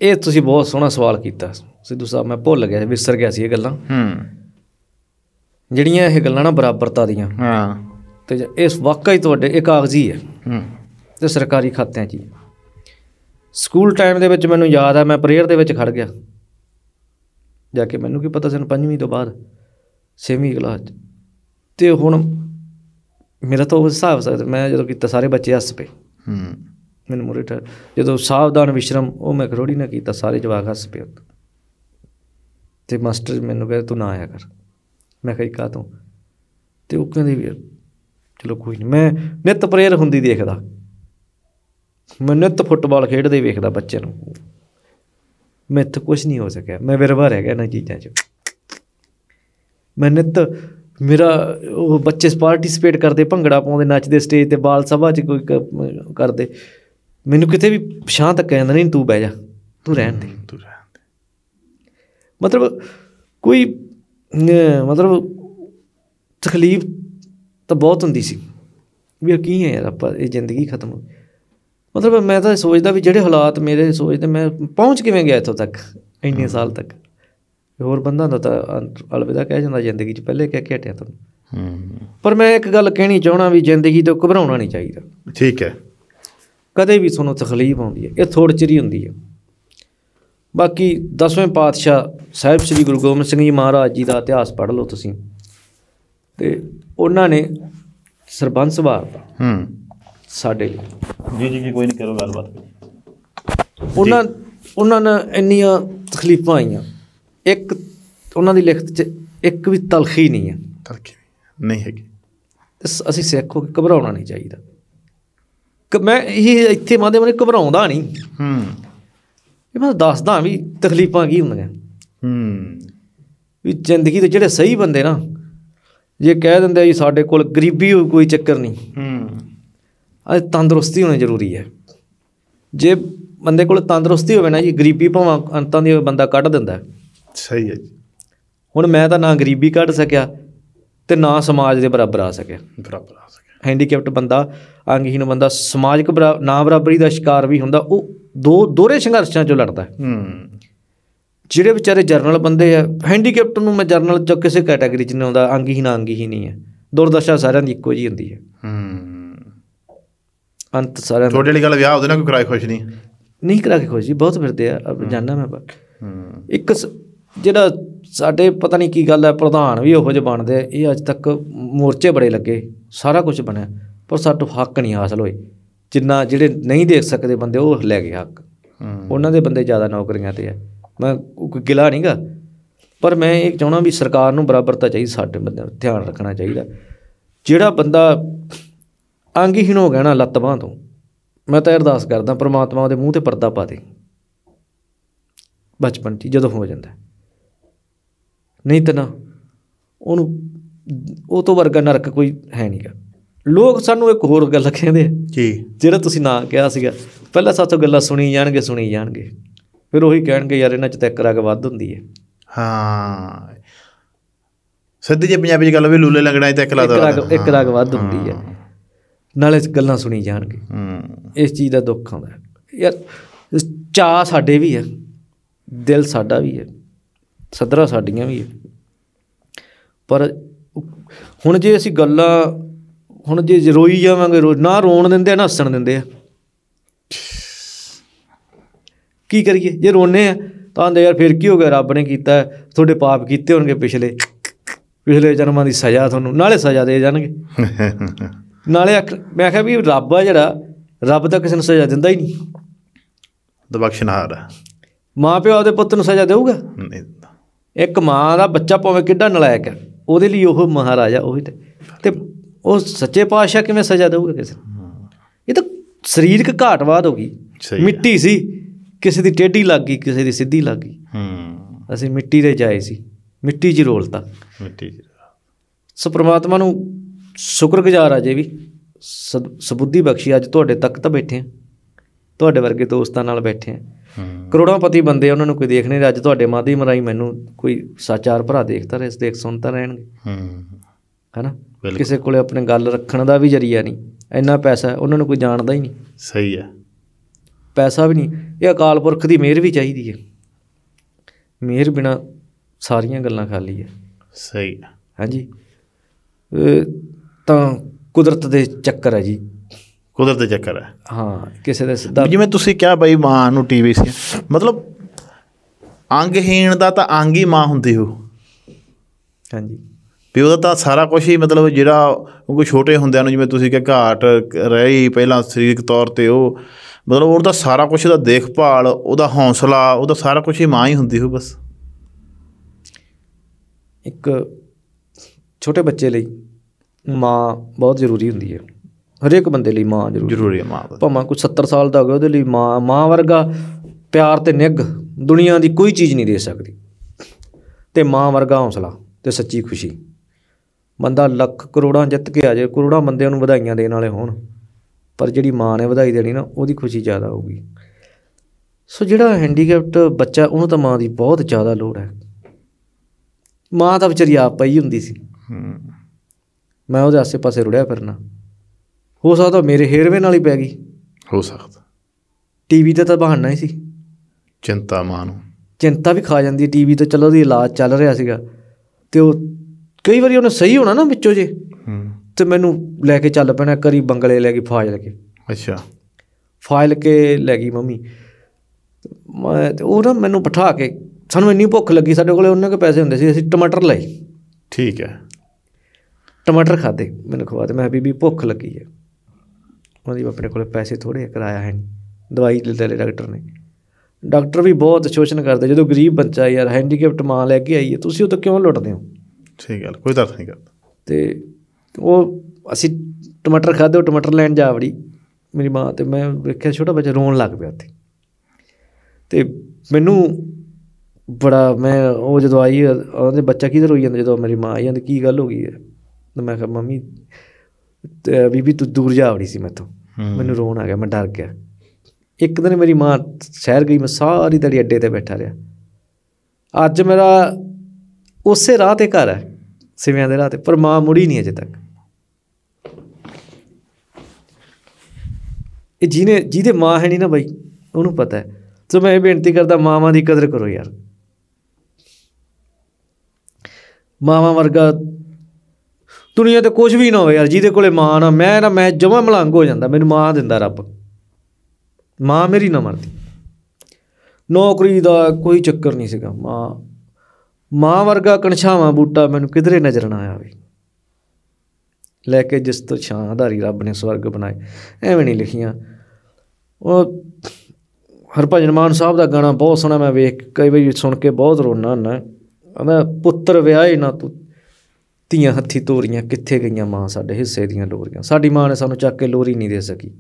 ਇਹ ਤੁਸੀਂ ਬਹੁਤ ਸੋਹਣਾ ਸਵਾਲ ਕੀਤਾ ਸਿੱਧੂ ਸਾਹਿਬ ਮੈਂ ਭੁੱਲ ਗਿਆ ਵਿਸਰ ਗਿਆ ਸੀ ਇਹ ਗੱਲਾਂ ਹੂੰ ਜਿਹੜੀਆਂ ਇਹ ਗੱਲਾਂ ਨਾ ਬਰਾਬਰਤਾ ਦੀਆਂ ਹਾਂ ਤੇ ਇਸ ਵਾਕਈ ਤੁਹਾਡੇ ਇੱਕ ਆਗਜ਼ੀ ਹੈ ਹੂੰ ਤੇ ਸਰਕਾਰੀ ਖਾਤਿਆਂ 'ਚ ਸਕੂਲ ਟਾਈਮ ਦੇ ਵਿੱਚ ਮੈਨੂੰ ਯਾਦ ਆ ਮੈਂ ਪ੍ਰੇਅਰ ਦੇ ਵਿੱਚ ਖੜ ਗਿਆ ਜਾ ਕੇ ਮੈਨੂੰ ਕੀ ਪਤਾ ਸਨ ਪੰਜਵੀਂ ਤੋਂ ਬਾਅਦ 6ਵੀਂ ਕਲਾਸ ਤੇ ਹੁਣ ਮੇਰਾ ਤਾਂ ਉਹ ਹਿਸਾਬ ਸਕਦਾ ਮੈਂ ਜਦੋਂ ਕੀਤਾ ਸਾਰੇ ਬੱਚੇ ਹੱਸ ਪਏ ਹੂੰ ਮੈਨੂੰ ਮੁਰੇ ਠਹਿਰ ਜਦੋਂ ਸਾਵਧਾਨ ਵਿਸ਼ਰਮ ਉਹ ਮੈਂ ਖਰੋੜੀ ਨਾ ਕੀਤਾ ਸਾਰੇ ਜਵਾਗ ਹੱਸ ਪਏ ਤੇ ਮਾਸਟਰ ਮੈਨੂੰ ਕਹੇ ਤੂੰ ਨਾ ਆਇਆ ਕਰ ਮੈਂ ਕਹੀ ਕਾ ਤੂੰ ਤੇ ਉਹ ਕਹਿੰਦੇ ਵੀ ਚਲੋ ਕੋਈ ਨਹੀਂ ਮੈਂ ਨਿਤ ਪ੍ਰੇਰ ਹੁੰਦੀ ਦੇਖਦਾ ਮੈਂ ਨਿਤ ਫੁੱਟਬਾਲ ਖੇਡਦੇ ਵੇਖਦਾ ਬੱਚੇ ਨੂੰ ਮੈਥੋਂ ਕੁਝ ਨਹੀਂ ਹੋ ਸਕਿਆ ਮੈਂ ਵਿਰਵਾ ਰਹਿ ਗਿਆ ਨਾ ਚੀਜ਼ਾਂ 'ਚ ਮੈਂ ਨਿਤ ਮੇਰਾ ਉਹ ਬੱਚੇ ਪਾਰਟਿਸਿਪੇਟ ਕਰਦੇ ਭੰਗੜਾ ਪਾਉਂਦੇ ਨੱਚਦੇ ਸਟੇਜ ਤੇ ਬਾਲ ਸਭਾ 'ਚ ਕੋਈ ਕਰਦੇ ਮੈਨੂੰ ਕਿਤੇ ਵੀ ਸ਼ਾਂ ਤੱਕ ਕਹਿੰਦਾ ਨਹੀਂ ਤੂੰ ਬਹਿ ਜਾ ਤੂੰ ਰਹਿਣ ਦੇ ਤੂੰ ਰਹਿਣ ਦੇ ਮਤਲਬ ਕੋਈ ਮਤਲਬ ਤਕਲੀਫ ਤਾਂ ਬਹੁਤ ਹੁੰਦੀ ਸੀ ਵੀ ਕੀ ਹੈ ਯਾਰ ਆਪਾਂ ਇਹ ਜ਼ਿੰਦਗੀ ਖਤਮ ਹੋ ਗਈ ਮਤਲਬ ਮੈਂ ਤਾਂ ਸੋਚਦਾ ਵੀ ਜਿਹੜੇ ਹਾਲਾਤ ਮੇਰੇ ਸੋਚਦੇ ਮੈਂ ਪਹੁੰਚ ਕਿਵੇਂ ਗਿਆ ਇੱਥੋਂ ਤੱਕ ਇੰਨੇ ਸਾਲ ਤੱਕ ਹੋਰ ਬੰਦਾ ਦਾ ਤਾਂ ਅਲਵਿਦਾ ਕਹਿ ਜਾਂਦਾ ਜ਼ਿੰਦਗੀ 'ਚ ਪਹਿਲੇ ਕਹਿ ਕੇ ਹਟਿਆ ਹੂੰ ਪਰ ਮੈਂ ਇੱਕ ਗੱਲ ਕਹਿਣੀ ਚਾਹਣਾ ਵੀ ਜ਼ਿੰਦਗੀ ਤੋਂ ਘਬਰਾਉਣਾ ਨਹੀਂ ਚਾਹੀਦਾ ਠੀਕ ਹੈ ਕਦੇ ਵੀ ਤੁਹਾਨੂੰ ਤਕਲੀਫ ਆਉਂਦੀ ਹੈ ਇਹ ਥੋੜ ਚਿਰੀ ਹੁੰਦੀ ਹੈ ਬਾਕੀ 10ਵੇਂ ਪਾਤਸ਼ਾਹ ਸਾਹਿਬ ਸ੍ਰੀ ਗੁਰੂ ਗੋਬਿੰਦ ਸਿੰਘ ਜੀ ਮਹਾਰਾਜ ਜੀ ਦਾ ਇਤਿਹਾਸ ਪੜ੍ਹ ਲਓ ਤੁਸੀਂ ਤੇ ਉਹਨਾਂ ਨੇ ਸਰਬੰਸ ਵਾਰਤਾ ਹੂੰ ਸਾਡੇ ਲਈ ਜੀ ਜੀ ਕੋਈ ਨਹੀਂ ਕਰੋ ਗੱਲਬਾਤ ਉਹਨਾਂ ਉਹਨਾਂ ਨੇ ਇੰਨੀਆਂ ਤਕਲੀਫਾਂ ਆਈਆਂ ਇੱਕ ਉਹਨਾਂ ਦੀ ਲਿਖਤ 'ਚ ਇੱਕ ਵੀ ਤਲਖੀ ਨਹੀਂ ਹੈ ਤਲਖੀ ਨਹੀਂ ਹੈਗੀ ਅਸੀਂ ਸਿੱਖ ਹੋ ਕੇ ਘਬਰਾਉਣਾ ਨਹੀਂ ਚਾਹੀਦਾ ਕਿ ਮੈਂ ਇਹ ਇੱਥੇ ਮਾਦੇ ਮਨੇ ਘਬਰਾਉਂਦਾ ਨਹੀਂ ਹੂੰ ਇਹ ਮੈਂ ਦੱਸਦਾ ਵੀ ਤਕਲੀਫਾਂ ਕੀ ਹੁੰਦੀਆਂ ਹੂੰ ਵੀ ਜ਼ਿੰਦਗੀ ਦੇ ਜਿਹੜੇ ਸਹੀ ਬੰਦੇ ਨਾ ਜੇ ਕਹਿ ਦਿੰਦੇ ਆ ਜੀ ਸਾਡੇ ਕੋਲ ਗਰੀਬੀ ਕੋਈ ਚੱਕਰ ਨਹੀਂ ਹੂੰ ਤੰਦਰੁਸਤੀ ਹੋਣੀ ਜ਼ਰੂਰੀ ਹੈ ਜੇ ਬੰਦੇ ਕੋਲ ਤੰਦਰੁਸਤੀ ਹੋਵੇ ਨਾ ਜੀ ਗਰੀਬੀ ਭਾਵਾਂ ਅੰਤਾਂ ਦੀ ਬੰਦਾ ਕੱਢ ਦਿੰਦਾ ਸਹੀ ਹੈ ਜੀ ਹੁਣ ਮੈਂ ਤਾਂ ਨਾ ਗਰੀਬੀ ਕੱਢ ਸਕਿਆ ਤੇ ਨਾ ਸਮਾਜ ਦੇ ਬਰਾਬਰ ਆ ਸਕਿਆ ਬਰਾਬਰ ਆ ਸਕਿਆ ਹੈਂਡੀਕੈਪਟ ਬੰਦਾ ਅੰਗਹੀਨ ਬੰਦਾ ਸਮਾਜਿਕ ਨਾ ਬਰਾਬਰੀ ਦਾ ਸ਼ਿਕਾਰ ਵੀ ਹੁੰਦਾ ਉਹ ਦੋ ਦੋਹਰੇ ਸੰਘਰਸ਼ਾਂ ਚੋਂ ਲੜਦਾ ਹੂੰ ਜਿਹੜੇ ਵਿਚਾਰੇ ਜਰਨਲ ਬੰਦੇ ਆ ਹੈਂਡੀਕੈਪਟ ਨੂੰ ਮੈਂ ਜਰਨਲ ਚ ਕਿਸੇ ਕੈਟਾਗਰੀ ਚ ਨਹੀਂ ਆਉਂਦਾ ਅੰਗਹੀਨ ਅੰਗਹੀਨ ਹੀ ਨਹੀਂ ਹੈ ਦੁਰਦਸ਼ਾ ਸਾਰਿਆਂ ਦੀ ਇੱਕੋ ਜੀ ਹੁੰਦੀ ਹੈ ਹੂੰ ਅੰਤ ਸਾਰਿਆਂ ਦਾ ਤੁਹਾਡੇ ਵਾਲੀ ਗੱਲ ਵਿਆਹ ਉਹਦੇ ਨਾਲ ਕੋਈ ਕਰਾਏ ਖੁਸ਼ ਨਹੀਂ ਨਹੀਂ ਕਰਾ ਕੇ ਖੁਸ਼ ਜੀ ਬਹੁਤ ਫਿਰਦੇ ਆ ਜਾਨਣਾ ਮੈਂ ਪਰ ਇੱਕ ਜਿਹੜਾ ਸਾਡੇ ਪਤਾ ਨਹੀਂ ਕੀ ਗੱਲ ਹੈ ਪ੍ਰਧਾਨ ਵੀ ਉਹੋ ਜਿਹੇ ਬਣਦੇ ਆ ਇਹ ਅੱਜ ਤੱਕ ਮੋਰਚੇ ਬੜੇ ਲੱਗੇ ਸਾਰਾ ਕੁਝ ਬਣਿਆ ਪਰ ਸਾਡਾ ਹੱਕ ਨਹੀਂ ਹਾਸਲ ਹੋਏ ਜਿੰਨਾ ਜਿਹੜੇ ਨਹੀਂ ਦੇਖ ਸਕਦੇ ਬੰਦੇ ਉਹ ਲੈ ਗਏ ਹੱਕ ਉਹਨਾਂ ਦੇ ਬੰਦੇ ਜ਼ਿਆਦਾ ਨੌਕਰੀਆਂ ਤੇ ਆ ਮੈਂ ਕੋਈ ਗਿਲਾ ਨਹੀਂਗਾ ਪਰ ਮੈਂ ਇਹ ਚਾਹਣਾ ਵੀ ਸਰਕਾਰ ਨੂੰ ਬਰਾਬਰਤਾ ਚਾਹੀਦੀ ਸਾਡੇ ਬੰਦੇ ਨੂੰ ਧਿਆਨ ਰੱਖਣਾ ਚਾਹੀਦਾ ਜਿਹੜਾ ਬੰਦਾ ਅੰਗਹੀਣ ਹੋ ਗਿਆ ਨਾ ਲੱਤ ਬਾਹ ਤੋਂ ਮੈਂ ਤਾਂ ਅਰਦਾਸ ਕਰਦਾ ਪ੍ਰਮਾਤਮਾ ਉਹਦੇ ਮੂੰਹ ਤੇ ਪਰਦਾ ਪਾ ਦੇ ਬਚਪਨ ਦੀ ਜਦੋਂ ਹੋ ਜਾਂਦਾ ਨਹੀਂ ਤਾਂ ਨਾ ਉਹਨੂੰ ਉਹ ਤੋਂ ਵਰਗਾ ਨਰਕ ਕੋਈ ਹੈ ਨਹੀਂਗਾ ਲੋਕ ਸਾਨੂੰ ਇੱਕ ਹੋਰ ਗੱਲ ਕਹਿੰਦੇ ਜੀ ਜਿਹੜਾ ਤੁਸੀਂ ਨਾਂ ਕਿਹਾ ਸੀਗਾ ਪਹਿਲਾਂ ਸਾਥੋਂ ਗੱਲਾਂ ਸੁਣੀ ਜਾਣਗੇ ਸੁਣੀ ਜਾਣਗੇ ਫਿਰ ਉਹੀ ਕਹਿਣਗੇ ਯਾਰ ਇਹਨਾਂ 'ਚ ਤੱਕ ਰਗ ਵੱਧ ਹੁੰਦੀ ਹੈ ਹਾਂ ਸਿੱਧੀ ਜੇ ਪੰਜਾਬੀ ਚ ਗੱਲ ਹੋਵੇ ਲੂਲੇ ਲੰਗੜਾ ਤੱਕ ਇੱਕ ਲਾਦਾ ਇੱਕ ਰਗ ਇੱਕ ਰਗ ਵੱਧ ਹੁੰਦੀ ਹੈ ਨਾਲੇ ਗੱਲਾਂ ਸੁਣੀ ਜਾਣਗੇ ਹੂੰ ਇਸ ਚੀਜ਼ ਦਾ ਦੁੱਖ ਆਉਂਦਾ ਯਾਰ ਚਾ ਸਾਡੇ ਵੀ ਹੈ ਦਿਲ ਸਾਡਾ ਵੀ ਹੈ ਸਦਰਾ ਸਾਡੀਆਂ ਵੀ ਹੈ ਪਰ ਹੁਣ ਜੇ ਅਸੀਂ ਗੱਲਾਂ ਹੁਣ ਜੇ ਰੋਈ ਜਾਵਾਂਗੇ ਰੋ ਨਾ ਰੋਣ ਦਿੰਦੇ ਆ ਨਾ ਹੱਸਣ ਦਿੰਦੇ ਆ ਕੀ ਕਰੀਏ ਜੇ ਰੋਣੇ ਆ ਤਾਂ ਆਂਦੇ ਯਾਰ ਫਿਰ ਕੀ ਹੋ ਗਿਆ ਰੱਬ ਨੇ ਕੀਤਾ ਤੁਹਾਡੇ ਪਾਪ ਕੀਤੇ ਹੋਣਗੇ ਪਿਛਲੇ ਪਿਛਲੇ ਜਨਮਾਂ ਦੀ ਸਜ਼ਾ ਤੁਹਾਨੂੰ ਨਾਲੇ ਸਜ਼ਾ ਦੇ ਜਾਣਗੇ *laughs* ਨਾਲੇ ਮੈਂ ਕਿਹਾ ਵੀ ਰੱਬ ਆ ਜਿਹੜਾ ਰੱਬ ਤਾਂ ਕਿਸੇ ਨੂੰ ਸਜ਼ਾ ਦਿੰਦਾ ਹੀ ਨਹੀਂ ਦਬਖਸ਼ਨਹਾਰ ਹੈ ਮਾਂ ਪਿਓ ਆਪਦੇ ਪੁੱਤ ਨੂੰ ਸਜ਼ਾ ਦੇਊਗਾ ਨਹੀਂ ਇੱਕ ਮਾਂ ਦਾ ਬੱਚਾ ਭਾਵੇਂ ਕਿੱਡਾ ਨਲਾਇਕ ਹੈ ਉਹਦੇ ਲਈ ਉਹ ਮਹਾਰਾਜਾ ਉਹ ਹੀ ਤੇ ਉਹ ਸੱਚੇ ਪਾਤਸ਼ਾਹ ਕਿਵੇਂ ਸਜ਼ਾ ਦੇਊਗਾ ਕਿਸੇ ਇਹ ਤਾਂ ਸਰੀਰਕ ਘਾਟਵਾਦ ਹੋ ਗਈ ਮਿੱਟੀ ਸੀ ਕਿਸੇ ਦੀ ਟੇਢੀ ਲੱਗ ਗਈ ਕਿਸੇ ਦੀ ਸਿੱਧੀ ਲੱਗ ਗਈ ਹਮ ਅਸੀਂ ਮਿੱਟੀ ਦੇ ਜਾਏ ਸੀ ਮਿੱਟੀ 'ਚ ਰੋਲਤਾ ਮਿੱਟੀ 'ਚ ਸੋ ਪ੍ਰਮਾਤਮਾ ਨੂੰ ਸ਼ੁਕਰਗੁਜ਼ਾਰ ਆ ਜੇ ਵੀ ਸਬੁੱਧੀ ਬਖਸ਼ੀ ਅੱਜ ਤੁਹਾਡੇ ਤੱਕ ਤਾਂ ਬੈਠੇ ਆ ਤੁਹਾਡੇ ਵਰਗੇ ਦੋਸਤਾਂ ਨਾਲ ਬੈਠੇ ਆ ਕਰੋੜਾਂ ਪਤੀ ਬੰਦੇ ਉਹਨਾਂ ਨੂੰ ਕੋਈ ਦੇਖ ਨਹੀਂ ਰਿਹਾ ਅੱਜ ਤੁਹਾਡੇ ਮਾਧਿਅਮ ਰਾਹੀਂ ਮੈਨੂੰ ਕੋਈ ਸਾਚਾਰ ਭਰਾ ਦੇਖਦਾ ਰਹੇ ਦੇਖ ਸੁਣਦਾ ਰਹਿਣਗੇ ਹਾਂ ਹੈਨਾ ਕਿਸੇ ਕੋਲੇ ਆਪਣੇ ਗੱਲ ਰੱਖਣ ਦਾ ਵੀ ਜਰੀਆ ਨਹੀਂ ਇੰਨਾ ਪੈਸਾ ਉਹਨਾਂ ਨੂੰ ਕੋਈ ਜਾਣਦਾ ਹੀ ਨਹੀਂ ਸਹੀ ਹੈ ਪੈਸਾ ਵੀ ਨਹੀਂ ਇਹ ਅਕਾਲ ਪੁਰਖ ਦੀ ਮਿਹਰ ਵੀ ਚਾਹੀਦੀ ਹੈ ਮਿਹਰ ਬਿਨਾ ਸਾਰੀਆਂ ਗੱਲਾਂ ਖਾਲੀ ਹੈ ਸਹੀ ਹਾਂਜੀ ਤਾਂ ਕੁਦਰਤ ਦੇ ਚੱਕਰ ਹੈ ਜੀ ਕੁਦਰਤ ਦੇ ਚੱਕਰ ਹੈ ਹਾਂ ਕਿਸੇ ਦੇ ਸਿੱਧਾ ਜਿਵੇਂ ਤੁਸੀਂ ਕਿਹਾ ਬਈ ਮਾਂ ਨੂੰ ਟੀਵੀ ਸੀ ਮਤਲਬ ਅੰਗਹੀਣ ਦਾ ਤਾਂ ਅੰਗ ਹੀ ਮਾਂ ਹੁੰਦੀ ਹੋ ਹਾਂਜੀ ਵੀ ਉਹਦਾ ਤਾਂ ਸਾਰਾ ਕੁਝ ਹੀ ਮਤਲਬ ਜਿਹੜਾ ਕੋਈ ਛੋਟੇ ਹੁੰਦਿਆਂ ਨੂੰ ਜਿਵੇਂ ਤੁਸੀਂ ਕਿ ਘਾਟ ਰਹੀ ਪਹਿਲਾਂ ਸਰੀਰਕ ਤੌਰ ਤੇ ਉਹ ਮਤਲਬ ਉਹਦਾ ਸਾਰਾ ਕੁਝ ਦਾ ਦੇਖਭਾਲ ਉਹਦਾ ਹੌਸਲਾ ਉਹਦਾ ਸਾਰਾ ਕੁਝ ਹੀ ਮਾਂ ਹੀ ਹੁੰਦੀ ਹੋ ਬਸ ਇੱਕ ਛੋਟੇ ਬੱਚੇ ਲਈ ਮਾਂ ਬਹੁਤ ਜ਼ਰੂਰੀ ਹੁੰਦੀ ਹੈ ਹਰੇਕ ਬੰਦੇ ਲਈ ਮਾਂ ਜ਼ਰੂਰੀ ਜ਼ਰੂਰੀ ਹੈ ਮਾਂ ਭਾਵੇਂ ਕੋਈ 70 ਸਾਲ ਦਾ ਹੋਵੇ ਉਹਦੇ ਲਈ ਮਾਂ ਮਾਂ ਵਰਗਾ ਪਿਆਰ ਤੇ ਨਿੱਘ ਦੁਨੀਆ ਦੀ ਕੋਈ ਚੀਜ਼ ਨਹੀਂ ਦੇ ਸਕਦੀ ਤੇ ਮਾਂ ਵਰਗਾ ਹੌਸਲਾ ਤੇ ਸੱਚੀ ਖੁਸ਼ੀ ਬੰਦਾ ਲੱਖ ਕਰੋੜਾਂ ਜਿੱਤ ਕੇ ਆ ਜਾਏ ਕਰੋੜਾਂ ਬੰਦਿਆਂ ਨੂੰ ਵਧਾਈਆਂ ਦੇਣ ਵਾਲੇ ਹੋਣ ਪਰ ਜਿਹੜੀ ਮਾਂ ਨੇ ਵਧਾਈ ਦੇਣੀ ਨਾ ਉਹਦੀ ਖੁਸ਼ੀ ਜ਼ਿਆਦਾ ਹੋਊਗੀ ਸੋ ਜਿਹੜਾ ਹੈਂਡੀਕੈਪਟ ਬੱਚਾ ਉਹਨੂੰ ਤਾਂ ਮਾਂ ਦੀ ਬਹੁਤ ਜ਼ਿਆਦਾ ਲੋੜ ਹੈ ਮਾਂ ਤਾਂ ਵਿਚਾਰੀ ਆਪ ਪਈ ਹੁੰਦੀ ਸੀ ਹੂੰ ਮੈਂ ਉਹਦੇ ਆਸੇ-ਪਾਸੇ ਰੁੜਿਆ ਫਿਰਨਾ ਹੋ ਸਕਦਾ ਮੇਰੇ ਹੇਰਵੇ ਨਾਲ ਹੀ ਪੈ ਗਈ ਹੋ ਸਕਦਾ ਟੀਵੀ ਤੇ ਤਾਂ ਬਹਾਨਾ ਹੀ ਸੀ ਚਿੰਤਾ ਮਾਨੋ ਚਿੰਤਾ ਵੀ ਖਾ ਜਾਂਦੀ ਟੀਵੀ ਤੇ ਚਲੋ ਉਹਦੀ ਇਲਾਜ ਚੱਲ ਰਿਹਾ ਸੀਗਾ ਤੇ ਉਹ ਕਈ ਵਾਰੀ ਉਹਨੇ ਸਹੀ ਹੋਣਾ ਨਾ ਵਿੱਚੋਂ ਜੇ ਹੂੰ ਤੇ ਮੈਨੂੰ ਲੈ ਕੇ ਚੱਲ ਪੈਣਾ ਕਰੀ ਬੰਗਲੇ ਲੈ ਗਈ ਫਾਇਲ ਕੇ ਅੱਛਾ ਫਾਇਲ ਕੇ ਲੈ ਗਈ ਮੰਮੀ ਮੈਂ ਉਹ ਨਾ ਮੈਨੂੰ ਬਿਠਾ ਕੇ ਸਾਨੂੰ ਇੰਨੀ ਭੁੱਖ ਲੱਗੀ ਸਾਡੇ ਕੋਲੇ ਉਹਨਾਂ ਕੇ ਪੈਸੇ ਹੁੰਦੇ ਸੀ ਅਸੀਂ ਟਮਾਟਰ ਲਏ ਠੀਕ ਹੈ ਟਮਾਟਰ ਖਾਦੇ ਮੈਨੂੰ ਖਵਾ ਦੇ ਮੈਂ ਬੀਬੀ ਭੁੱਖ ਲੱਗੀ ਹੈ ਉਹਦੀ ਆਪਣੇ ਕੋਲੇ ਪੈਸੇ ਥੋੜੇ ਕਰਾਇਆ ਹੈ ਨਹੀਂ ਦਵਾਈ ਲੈ ਲੈ ਡਾਕਟਰ ਨੇ ਡਾਕਟਰ ਵੀ ਬਹੁਤ ਸ਼ੋਸ਼ਣ ਕਰਦੇ ਜਦੋਂ ਗਰੀਬ ਬੱਚਾ ਯਾਰ ਹੈਂਡੀਕੈਪਟ ਮਾਂ ਲੈ ਕੇ ਆਈ ਹੈ ਤੁਸੀਂ ਉਹ ਤੋਂ ਕਿਉਂ ਲੁੱਟਦੇ ਹੋ ਠੀਕ ਗੱਲ ਕੋਈ ਦਰਦ ਨਹੀਂ ਕਰਦਾ ਤੇ ਉਹ ਅਸੀਂ ਟਮਾਟਰ ਖਾਦੇ ਉਹ ਟਮਾਟਰ ਲੈਣ ਜਾ ਵੜੀ ਮੇਰੀ ਮਾਂ ਤੇ ਮੈਂ ਵੇਖਿਆ ਛੋਟਾ ਬੱਚਾ ਰੋਣ ਲੱਗ ਪਿਆ ਉੱਥੇ ਤੇ ਮੈਨੂੰ ਬੜਾ ਮੈਂ ਉਹ ਜਦੋਂ ਆਈ ਉਹਦੇ ਬੱਚਾ ਕਿਧਰ ਹੋਈ ਜਾਂਦਾ ਜਦੋਂ ਮੇਰੀ ਮਾਂ ਆਈ ਜਾਂਦੀ ਕੀ ਗੱਲ ਹੋ ਗਈ ਹੈ ਤਾਂ ਮੈਂ ਕਿਹਾ ਮੰਮੀ ਬੀਬੀ ਤੂੰ ਦੂਰ ਜਾ ਵੜੀ ਸੀ ਮੈਥੋਂ ਮੈਨੂੰ ਰੋਣ ਆ ਗਿਆ ਮੈਂ ਡਰ ਗਿਆ ਇੱਕ ਦਿਨ ਮੇਰੀ ਮਾਂ ਸ਼ਹਿਰ ਗਈ ਮੈਂ ਸਾਰੀ ਦਿਹਾੜੀ ਅੱਡੇ ਤੇ ਬੈਠਾ ਰਿਹਾ ਅੱਜ ਮੇਰਾ ਉਸੇ ਰਾਹ ਤੇ ਘਰ ਹੈ ਸਿਵਿਆਂ ਦੇ ਰਾਹ ਤੇ ਪਰ ਮਾਂ ਮੁੜੀ ਨਹੀਂ ਅਜੇ ਤੱਕ ਇਹ ਜਿਹਨੇ ਜਿਹਦੇ ਮਾਂ ਹੈ ਨਹੀਂ ਨਾ ਬਾਈ ਉਹਨੂੰ ਪਤਾ ਹੈ ਸੋ ਮੈਂ ਇਹ ਬੇਨਤੀ ਕਰਦਾ ਮਾਵਾਂ ਦੀ ਕਦਰ ਕਰੋ ਯਾਰ ਮਾਵਾਂ ਵਰਗਾ ਦੁਨੀਆ ਤੇ ਕੁਝ ਵੀ ਨਾ ਹੋਵੇ ਯਾਰ ਜਿਹਦੇ ਕੋਲੇ ਮਾਂ ਨਾ ਮੈਂ ਨਾ ਮੈਂ ਜਮਾ ਮਲੰਗ ਹੋ ਜਾਂਦਾ ਮੈਨੂੰ ਮਾਂ ਦਿੰਦਾ ਰੱਬ ਮਾਂ ਮੇਰੀ ਨਾ ਮਰਦੀ ਨੌਕਰੀ ਦਾ ਕੋਈ ਚੱਕਰ ਨਹੀਂ ਸੀਗਾ ਮਾਂ ਮਾਂ ਵਰਗਾ ਕਣਛਾਵਾ ਬੂਟਾ ਮੈਨੂੰ ਕਿਧਰੇ ਨਜ਼ਰ ਨਾ ਆਵੇ ਲੈ ਕੇ ਜਿਸ ਤੋਂ ਛਾਂ ਆਧਾਰੀ ਰੱਬ ਨੇ ਸਵਰਗ ਬਣਾਏ ਐਵੇਂ ਨਹੀਂ ਲਿਖੀਆਂ ਉਹ ਹਰਭਜਨ ਮਾਨ ਸਾਹਿਬ ਦਾ ਗਾਣਾ ਬਹੁਤ ਸੋਹਣਾ ਮੈਂ ਵੇਖ ਕਈ ਵਾਰੀ ਸੁਣ ਕੇ ਬਹੁਤ ਰੋਣਾ ਹੁੰਦਾ ਕਹਿੰਦਾ ਪੁੱਤਰ ਵਿਆਹੇ ਨਾ ਤੂੰ ਧੀਆਂ ਹੱਥੀ ਤੋਰੀਆਂ ਕਿੱਥੇ ਗਈਆਂ ਮਾਂ ਸਾਡੇ ਹਿੱਸੇ ਦੀਆਂ ਲੋਰੀਆਂ ਸਾਡੀ ਮਾਂ ਨੇ ਸਾਨੂੰ ਚੱਕ ਕੇ ਲੋਰੀ ਨਹੀਂ ਦੇ ਸਕੀ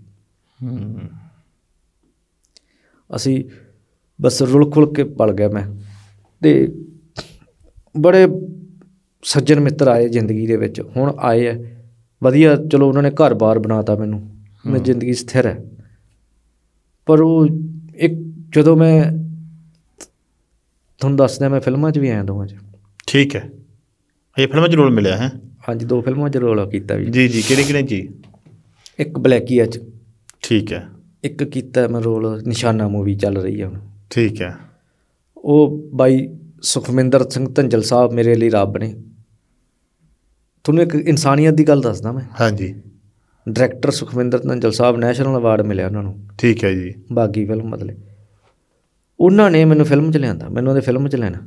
ਅਸੀਂ ਬਸ ਰੁਲ ਖੁਲ ਕੇ ਪਲ ਗਿਆ ਮੈਂ ਤੇ ਬੜੇ ਸੱਜਣ ਮਿੱਤਰ ਆਏ ਜ਼ਿੰਦਗੀ ਦੇ ਵਿੱਚ ਹੁਣ ਆਏ ਆ ਵਧੀਆ ਚਲੋ ਉਹਨਾਂ ਨੇ ਘਰ-ਬਾਰ ਬਣਾਤਾ ਮੈਨੂੰ ਮੈਂ ਜ਼ਿੰਦਗੀ ਸਥਿਰ ਹੈ ਪਰ ਉਹ ਇੱਕ ਜਦੋਂ ਮੈਂ ਤੁਹਾਨੂੰ ਦੱਸਦਾ ਮੈਂ ਫਿਲਮਾਂ 'ਚ ਵੀ ਆਇਆ ਦੋਵਾਂ 'ਚ ਠੀਕ ਹੈ ਇਹ ਫਿਲਮਾਂ 'ਚ ਰੋਲ ਮਿਲਿਆ ਹੈ ਹਾਂਜੀ ਦੋ ਫਿਲਮਾਂ 'ਚ ਰੋਲ ਕੀਤਾ ਵੀ ਜੀ ਜੀ ਕਿਹੜੇ ਕਿਹੜੇ ਜੀ ਇੱਕ ਬਲੈਕੀਆ 'ਚ ਠੀਕ ਹੈ ਇੱਕ ਕੀਤਾ ਮੈਂ ਰੋਲ ਨਿਸ਼ਾਨਾ ਮੂਵੀ ਚੱਲ ਰਹੀ ਹੈ ਹੁਣ ਠੀਕ ਹੈ ਉਹ ਬਾਈ ਸੁਖਮਿੰਦਰ ਸਿੰਘ ਧੰਜਲ ਸਾਹਿਬ ਮੇਰੇ ਲਈ ਰੱਬ ਨੇ ਤੁਹਾਨੂੰ ਇੱਕ ਇਨਸਾਨੀਅਤ ਦੀ ਗੱਲ ਦੱਸਦਾ ਮੈਂ ਹਾਂਜੀ director Sukhminder Dhanjal Sahib national award ਮਿਲਿਆ ਉਹਨਾਂ ਨੂੰ ਠੀਕ ਹੈ ਜੀ ਬਾਗੀ ਫਿਲਮ ਮਤਲਬ ਉਹਨਾਂ ਨੇ ਮੈਨੂੰ ਫਿਲਮ 'ਚ ਲਿਆਂਦਾ ਮੈਨੂੰ ਉਹਦੇ ਫਿਲਮ 'ਚ ਲੈਣਾ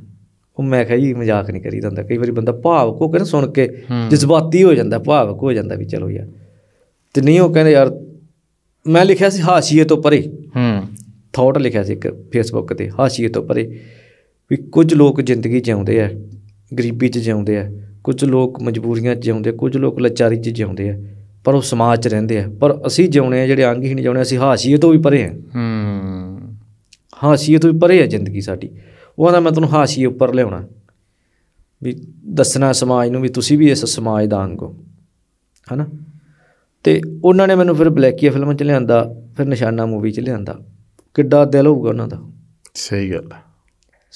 ਉਹ ਮੈਂ ਕਹਾਂ ਜੀ ਮਜ਼ਾਕ ਨਹੀਂ ਕਰੀਦਾ ਹੁੰਦਾ ਕਈ ਵਾਰੀ ਬੰਦਾ ਭਾਵਕ ਹੋ ਕੇ ਨਾ ਸੁਣ ਕੇ ਜਜ਼ਬਾਤੀ ਹੋ ਜਾਂਦਾ ਭਾਵਕ ਹੋ ਜਾਂਦਾ ਵੀ ਚਲੋ ਯਾਰ ਤੇ ਨਹੀਂ ਉਹ ਕਹਿੰਦੇ ਯਾਰ ਮੈਂ ਲਿਖਿਆ ਸੀ ਹਾਸ਼ੀਏ ਤੋਂ ਪਰੇ ਹੂੰ ਥਾਟ ਲਿਖਿਆ ਸੀ ਇੱਕ ਫੇਸਬੁੱਕ ਤੇ ਹਾਸ਼ੀਏ ਤੋਂ ਪਰੇ ਵੀ ਕੁਝ ਲੋਕ ਜ਼ਿੰਦਗੀ ਜਿਉਂਦੇ ਆ ਗਰੀਬੀ 'ਚ ਜਿਉਂਦੇ ਆ ਕੁਝ ਲੋਕ ਮਜਬੂਰੀਆਂ 'ਚ ਜਿਉਂਦੇ ਕੁਝ ਲੋਕ ਲਾਚਾਰੀ 'ਚ ਜਿਉਂਦੇ ਆ ਪਰ ਉਹ ਸਮਾਜ 'ਚ ਰਹਿੰਦੇ ਆ ਪਰ ਅਸੀਂ ਜਿਉਣੇ ਆ ਜਿਹੜੇ ਅੰਗਹੀਣ ਜਿਉਣੇ ਅਸੀਂ ਹਾਸ਼ੀਏ ਤੋਂ ਵੀ ਪਰੇ ਆ ਹੂੰ ਹਾਸ਼ੀਏ ਤੋਂ ਵੀ ਪਰੇ ਆ ਜ਼ਿੰਦਗੀ ਸਾਡੀ ਆਂਦਾ ਮੈਂ ਤੈਨੂੰ ਹਾਸ਼ੀਏ ਉੱਪਰ ਲਿਆਉਣਾ ਵੀ ਦੱਸਣਾ ਸਮਾਜ ਨੂੰ ਵੀ ਤੁਸੀਂ ਵੀ ਇਸ ਸਮਾਜ ਦਾ ਅੰਗ ਹੋ ਹਨਾ ਤੇ ਉਹਨਾਂ ਨੇ ਮੈਨੂੰ ਫਿਰ ਬਲੈਕੀਆ ਫਿਲਮ ਚ ਲਿਆਂਦਾ ਫਿਰ ਨਿਸ਼ਾਨਾ ਮੂਵੀ ਚ ਲਿਆਂਦਾ ਕਿੱਡਾ ਦਿਲ ਹੋਊਗਾ ਉਹਨਾਂ ਦਾ ਸਹੀ ਗੱਲ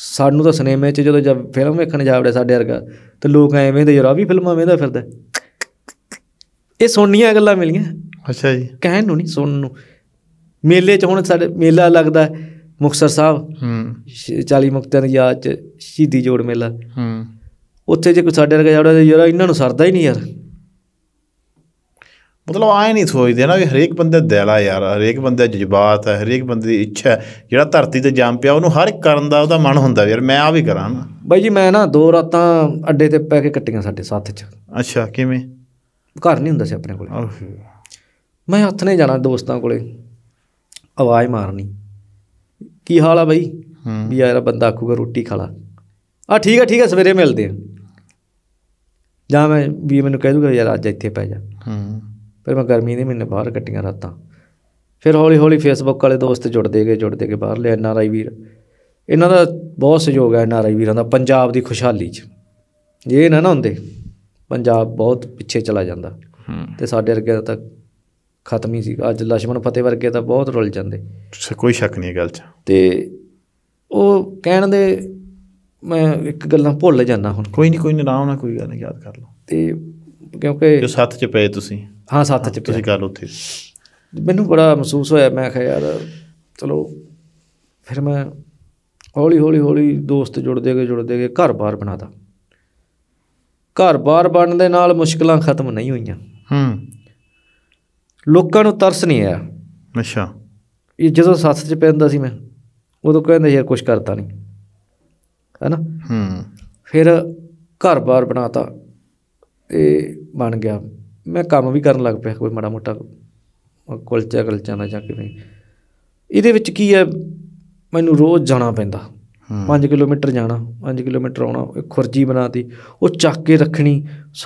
ਸਾਨੂੰ ਤਾਂ ਸਿਨੇਮੇ 'ਚ ਜਦੋਂ ਜਦ ਫਿਲਮ ਵੇਖਣ ਜਾਵੜੇ ਸਾਡੇ ਵਰਗਾ ਤੇ ਲੋਕ ਐਵੇਂ ਦੇ ਯਾਰ ਆ ਵੀ ਫਿਲਮਾਂ ਵੇਂਦਾ ਫਿਰਦਾ ਇਹ ਸੁਣਨੀਆਂ ਗੱਲਾਂ ਮਿਲੀਆਂ ਅੱਛਾ ਜੀ ਕਹਿਣ ਨੂੰ ਨਹੀਂ ਸੁਣਨ ਨੂੰ ਮੇਲੇ 'ਚ ਹੁਣ ਸਾਡੇ ਮੇਲਾ ਲੱਗਦਾ ਮੁਖਸਰ ਸਾਹਿਬ ਹੂੰ 40 ਮੁਕਤਿਆਂ ਦੀ ਯਾਦ ਚ ਸ਼ਹੀਦੀ ਜੋੜ ਮੇਲਾ ਹੂੰ ਉੱਥੇ ਜੇ ਕੋਈ ਸਾਡੇ ਵਰਗਾ ਜਿਹੜਾ ਯਾਰ ਇਹਨਾਂ ਨੂੰ ਸਰਦਾ ਹੀ ਨਹੀਂ ਯਾਰ ਮਤਲਬ ਆਏ ਨਹੀਂ ਸੋਚਦੇ ਨਾ ਕਿ ਹਰੇਕ ਬੰਦੇ ਦਿਲ ਆ ਯਾਰ ਹਰੇਕ ਬੰਦੇ ਜਜ਼ਬਾਤ ਹੈ ਹਰੇਕ ਬੰਦੇ ਦੀ ਇੱਛਾ ਜਿਹੜਾ ਧਰਤੀ ਤੇ ਜੰਮ ਪਿਆ ਉਹਨੂੰ ਹਰ ਇੱਕ ਕਰਨ ਦਾ ਉਹਦਾ ਮਨ ਹੁੰਦਾ ਯਾਰ ਮੈਂ ਆ ਵੀ ਕਰਾਂ ਨਾ ਬਾਈ ਜੀ ਮੈਂ ਨਾ ਦੋ ਰਾਤਾਂ ਅੱਡੇ ਤੇ ਪੈ ਕੇ ਕੱਟੀਆਂ ਸਾਡੇ ਸਾਥ ਚ ਅੱਛਾ ਕਿਵੇਂ ਘਰ ਨਹੀਂ ਹੁੰਦਾ ਸੀ ਆਪਣੇ ਕੋਲੇ ਮੈਂ ਹੱਥ ਨੇ ਜਾਣਾ ਦੋਸਤਾਂ ਕੋਲੇ ਆਵਾਜ਼ ਮਾਰਨੀ ਕੀ ਹਾਲ ਆ ਬਾਈ ਵੀ ਯਾਰ ਬੰਦਾ ਆਖੂਗਾ ਰੋਟੀ ਖਾ ਲਾ ਆ ਠੀਕ ਆ ਠੀਕ ਆ ਸਵੇਰੇ ਮਿਲਦੇ ਆ ਜਾਂ ਮੈਂ ਵੀ ਮੈਨੂੰ ਕਹਿ ਦੂਗਾ ਯਾਰ ਅੱਜ ਇੱਥੇ ਪੈ ਜਾ ਹੂੰ ਫਿਰ ਮੈਂ ਗਰਮੀ ਦੇ ਮਹੀਨੇ ਬਾਹਰ ਕੱਟੀਆਂ ਰਾਤਾਂ ਫਿਰ ਹੌਲੀ ਹੌਲੀ ਫੇਸਬੁੱਕ ਵਾਲੇ ਦੋਸਤ ਜੁੜਦੇ ਗਏ ਜੁੜਦੇ ਗਏ ਬਾਹਰ ਲੈ ਆਈ ਵੀਰ ਇਹਨਾਂ ਦਾ ਬਹੁਤ ਸਹਿਯੋਗ ਹੈ ਆਈ ਵੀਰਾਂ ਦਾ ਪੰਜਾਬ ਦੀ ਖੁਸ਼ਹਾਲੀ 'ਚ ਜੇ ਨਾ ਨਾ ਹੁੰਦੇ ਪੰਜਾਬ ਬਹੁਤ ਪਿੱਛੇ ਚਲਾ ਜਾਂਦਾ ਤੇ ਸਾਡੇ ਵਰਗੇ ਤਾਂ ਖਤਮ ਹੀ ਸੀਗਾ ਅੱਜ ਲਸ਼ਮਣ ਫਤੇ ਵਰਗੇ ਤਾਂ ਬਹੁਤ ਰੁੱਲ ਜਾਂਦੇ ਕੋਈ ਸ਼ੱਕ ਨਹੀਂ ਗੱਲ 'ਚ ਤੇ ਉਹ ਕਹਿਣ ਦੇ ਮੈਂ ਇੱਕ ਗੱਲਾਂ ਭੁੱਲ ਜਾਂਦਾ ਹੁਣ ਕੋਈ ਨਹੀਂ ਕੋਈ ਨਾ ਕੋਈ ਗੱਲ ਯਾਦ ਕਰ ਲਓ ਤੇ ਕਿਉਂਕਿ ਜੋ ਸੱਤ 'ਚ ਪਏ ਤੁਸੀਂ ਹਾਂ ਸੱਤ 'ਚ ਤੁਸੀਂ ਗੱਲ ਉੱਥੇ ਮੈਨੂੰ ਬੜਾ ਮਹਿਸੂਸ ਹੋਇਆ ਮੈਂ ਕਿਹਾ ਯਾਰ ਚਲੋ ਫਿਰ ਮੈਂ ਹੌਲੀ ਹੌਲੀ ਹੌਲੀ ਦੋਸਤ ਜੁੜਦੇ ਗਏ ਜੁੜਦੇ ਗਏ ਘਰ-ਬਾਰ ਬਣਾਤਾ ਘਰ-ਬਾਰ ਬਣਨ ਦੇ ਨਾਲ ਮੁਸ਼ਕਲਾਂ ਖਤਮ ਨਹੀਂ ਹੋਈਆਂ ਹੂੰ ਲੋਕਾਂ ਨੂੰ ਤਰਸ ਨਹੀਂ ਆਇਆ ਅੱਛਾ ਇਹ ਜਦੋਂ ਸੱਸ 'ਚ ਪੈਂਦਾ ਸੀ ਮੈਂ ਉਦੋਂ ਕਹਿੰਦੇ ਯਾਰ ਕੁਝ ਕਰਤਾ ਨਹੀਂ ਹੈਨਾ ਹੂੰ ਫਿਰ ਘਰ-ਬਾਰ ਬਣਾਤਾ ਤੇ ਬਣ ਗਿਆ ਮੈਂ ਕੰਮ ਵੀ ਕਰਨ ਲੱਗ ਪਿਆ ਕੋਈ ਮਾੜਾ ਮੋਟਾ ਕੁਲਚਾ ਕਲਚਾ ਨਾ ਜਾ ਕਿ ਨਹੀਂ ਇਹਦੇ ਵਿੱਚ ਕੀ ਹੈ ਮੈਨੂੰ ਰੋਜ਼ ਜਾਣਾ ਪੈਂਦਾ 5 ਕਿਲੋਮੀਟਰ ਜਾਣਾ 5 ਕਿਲੋਮੀਟਰ ਆਉਣਾ ਇੱਕ ਖੁਰਜੀ ਬਣਾਤੀ ਉਹ ਚੱਕ ਕੇ ਰੱਖਣੀ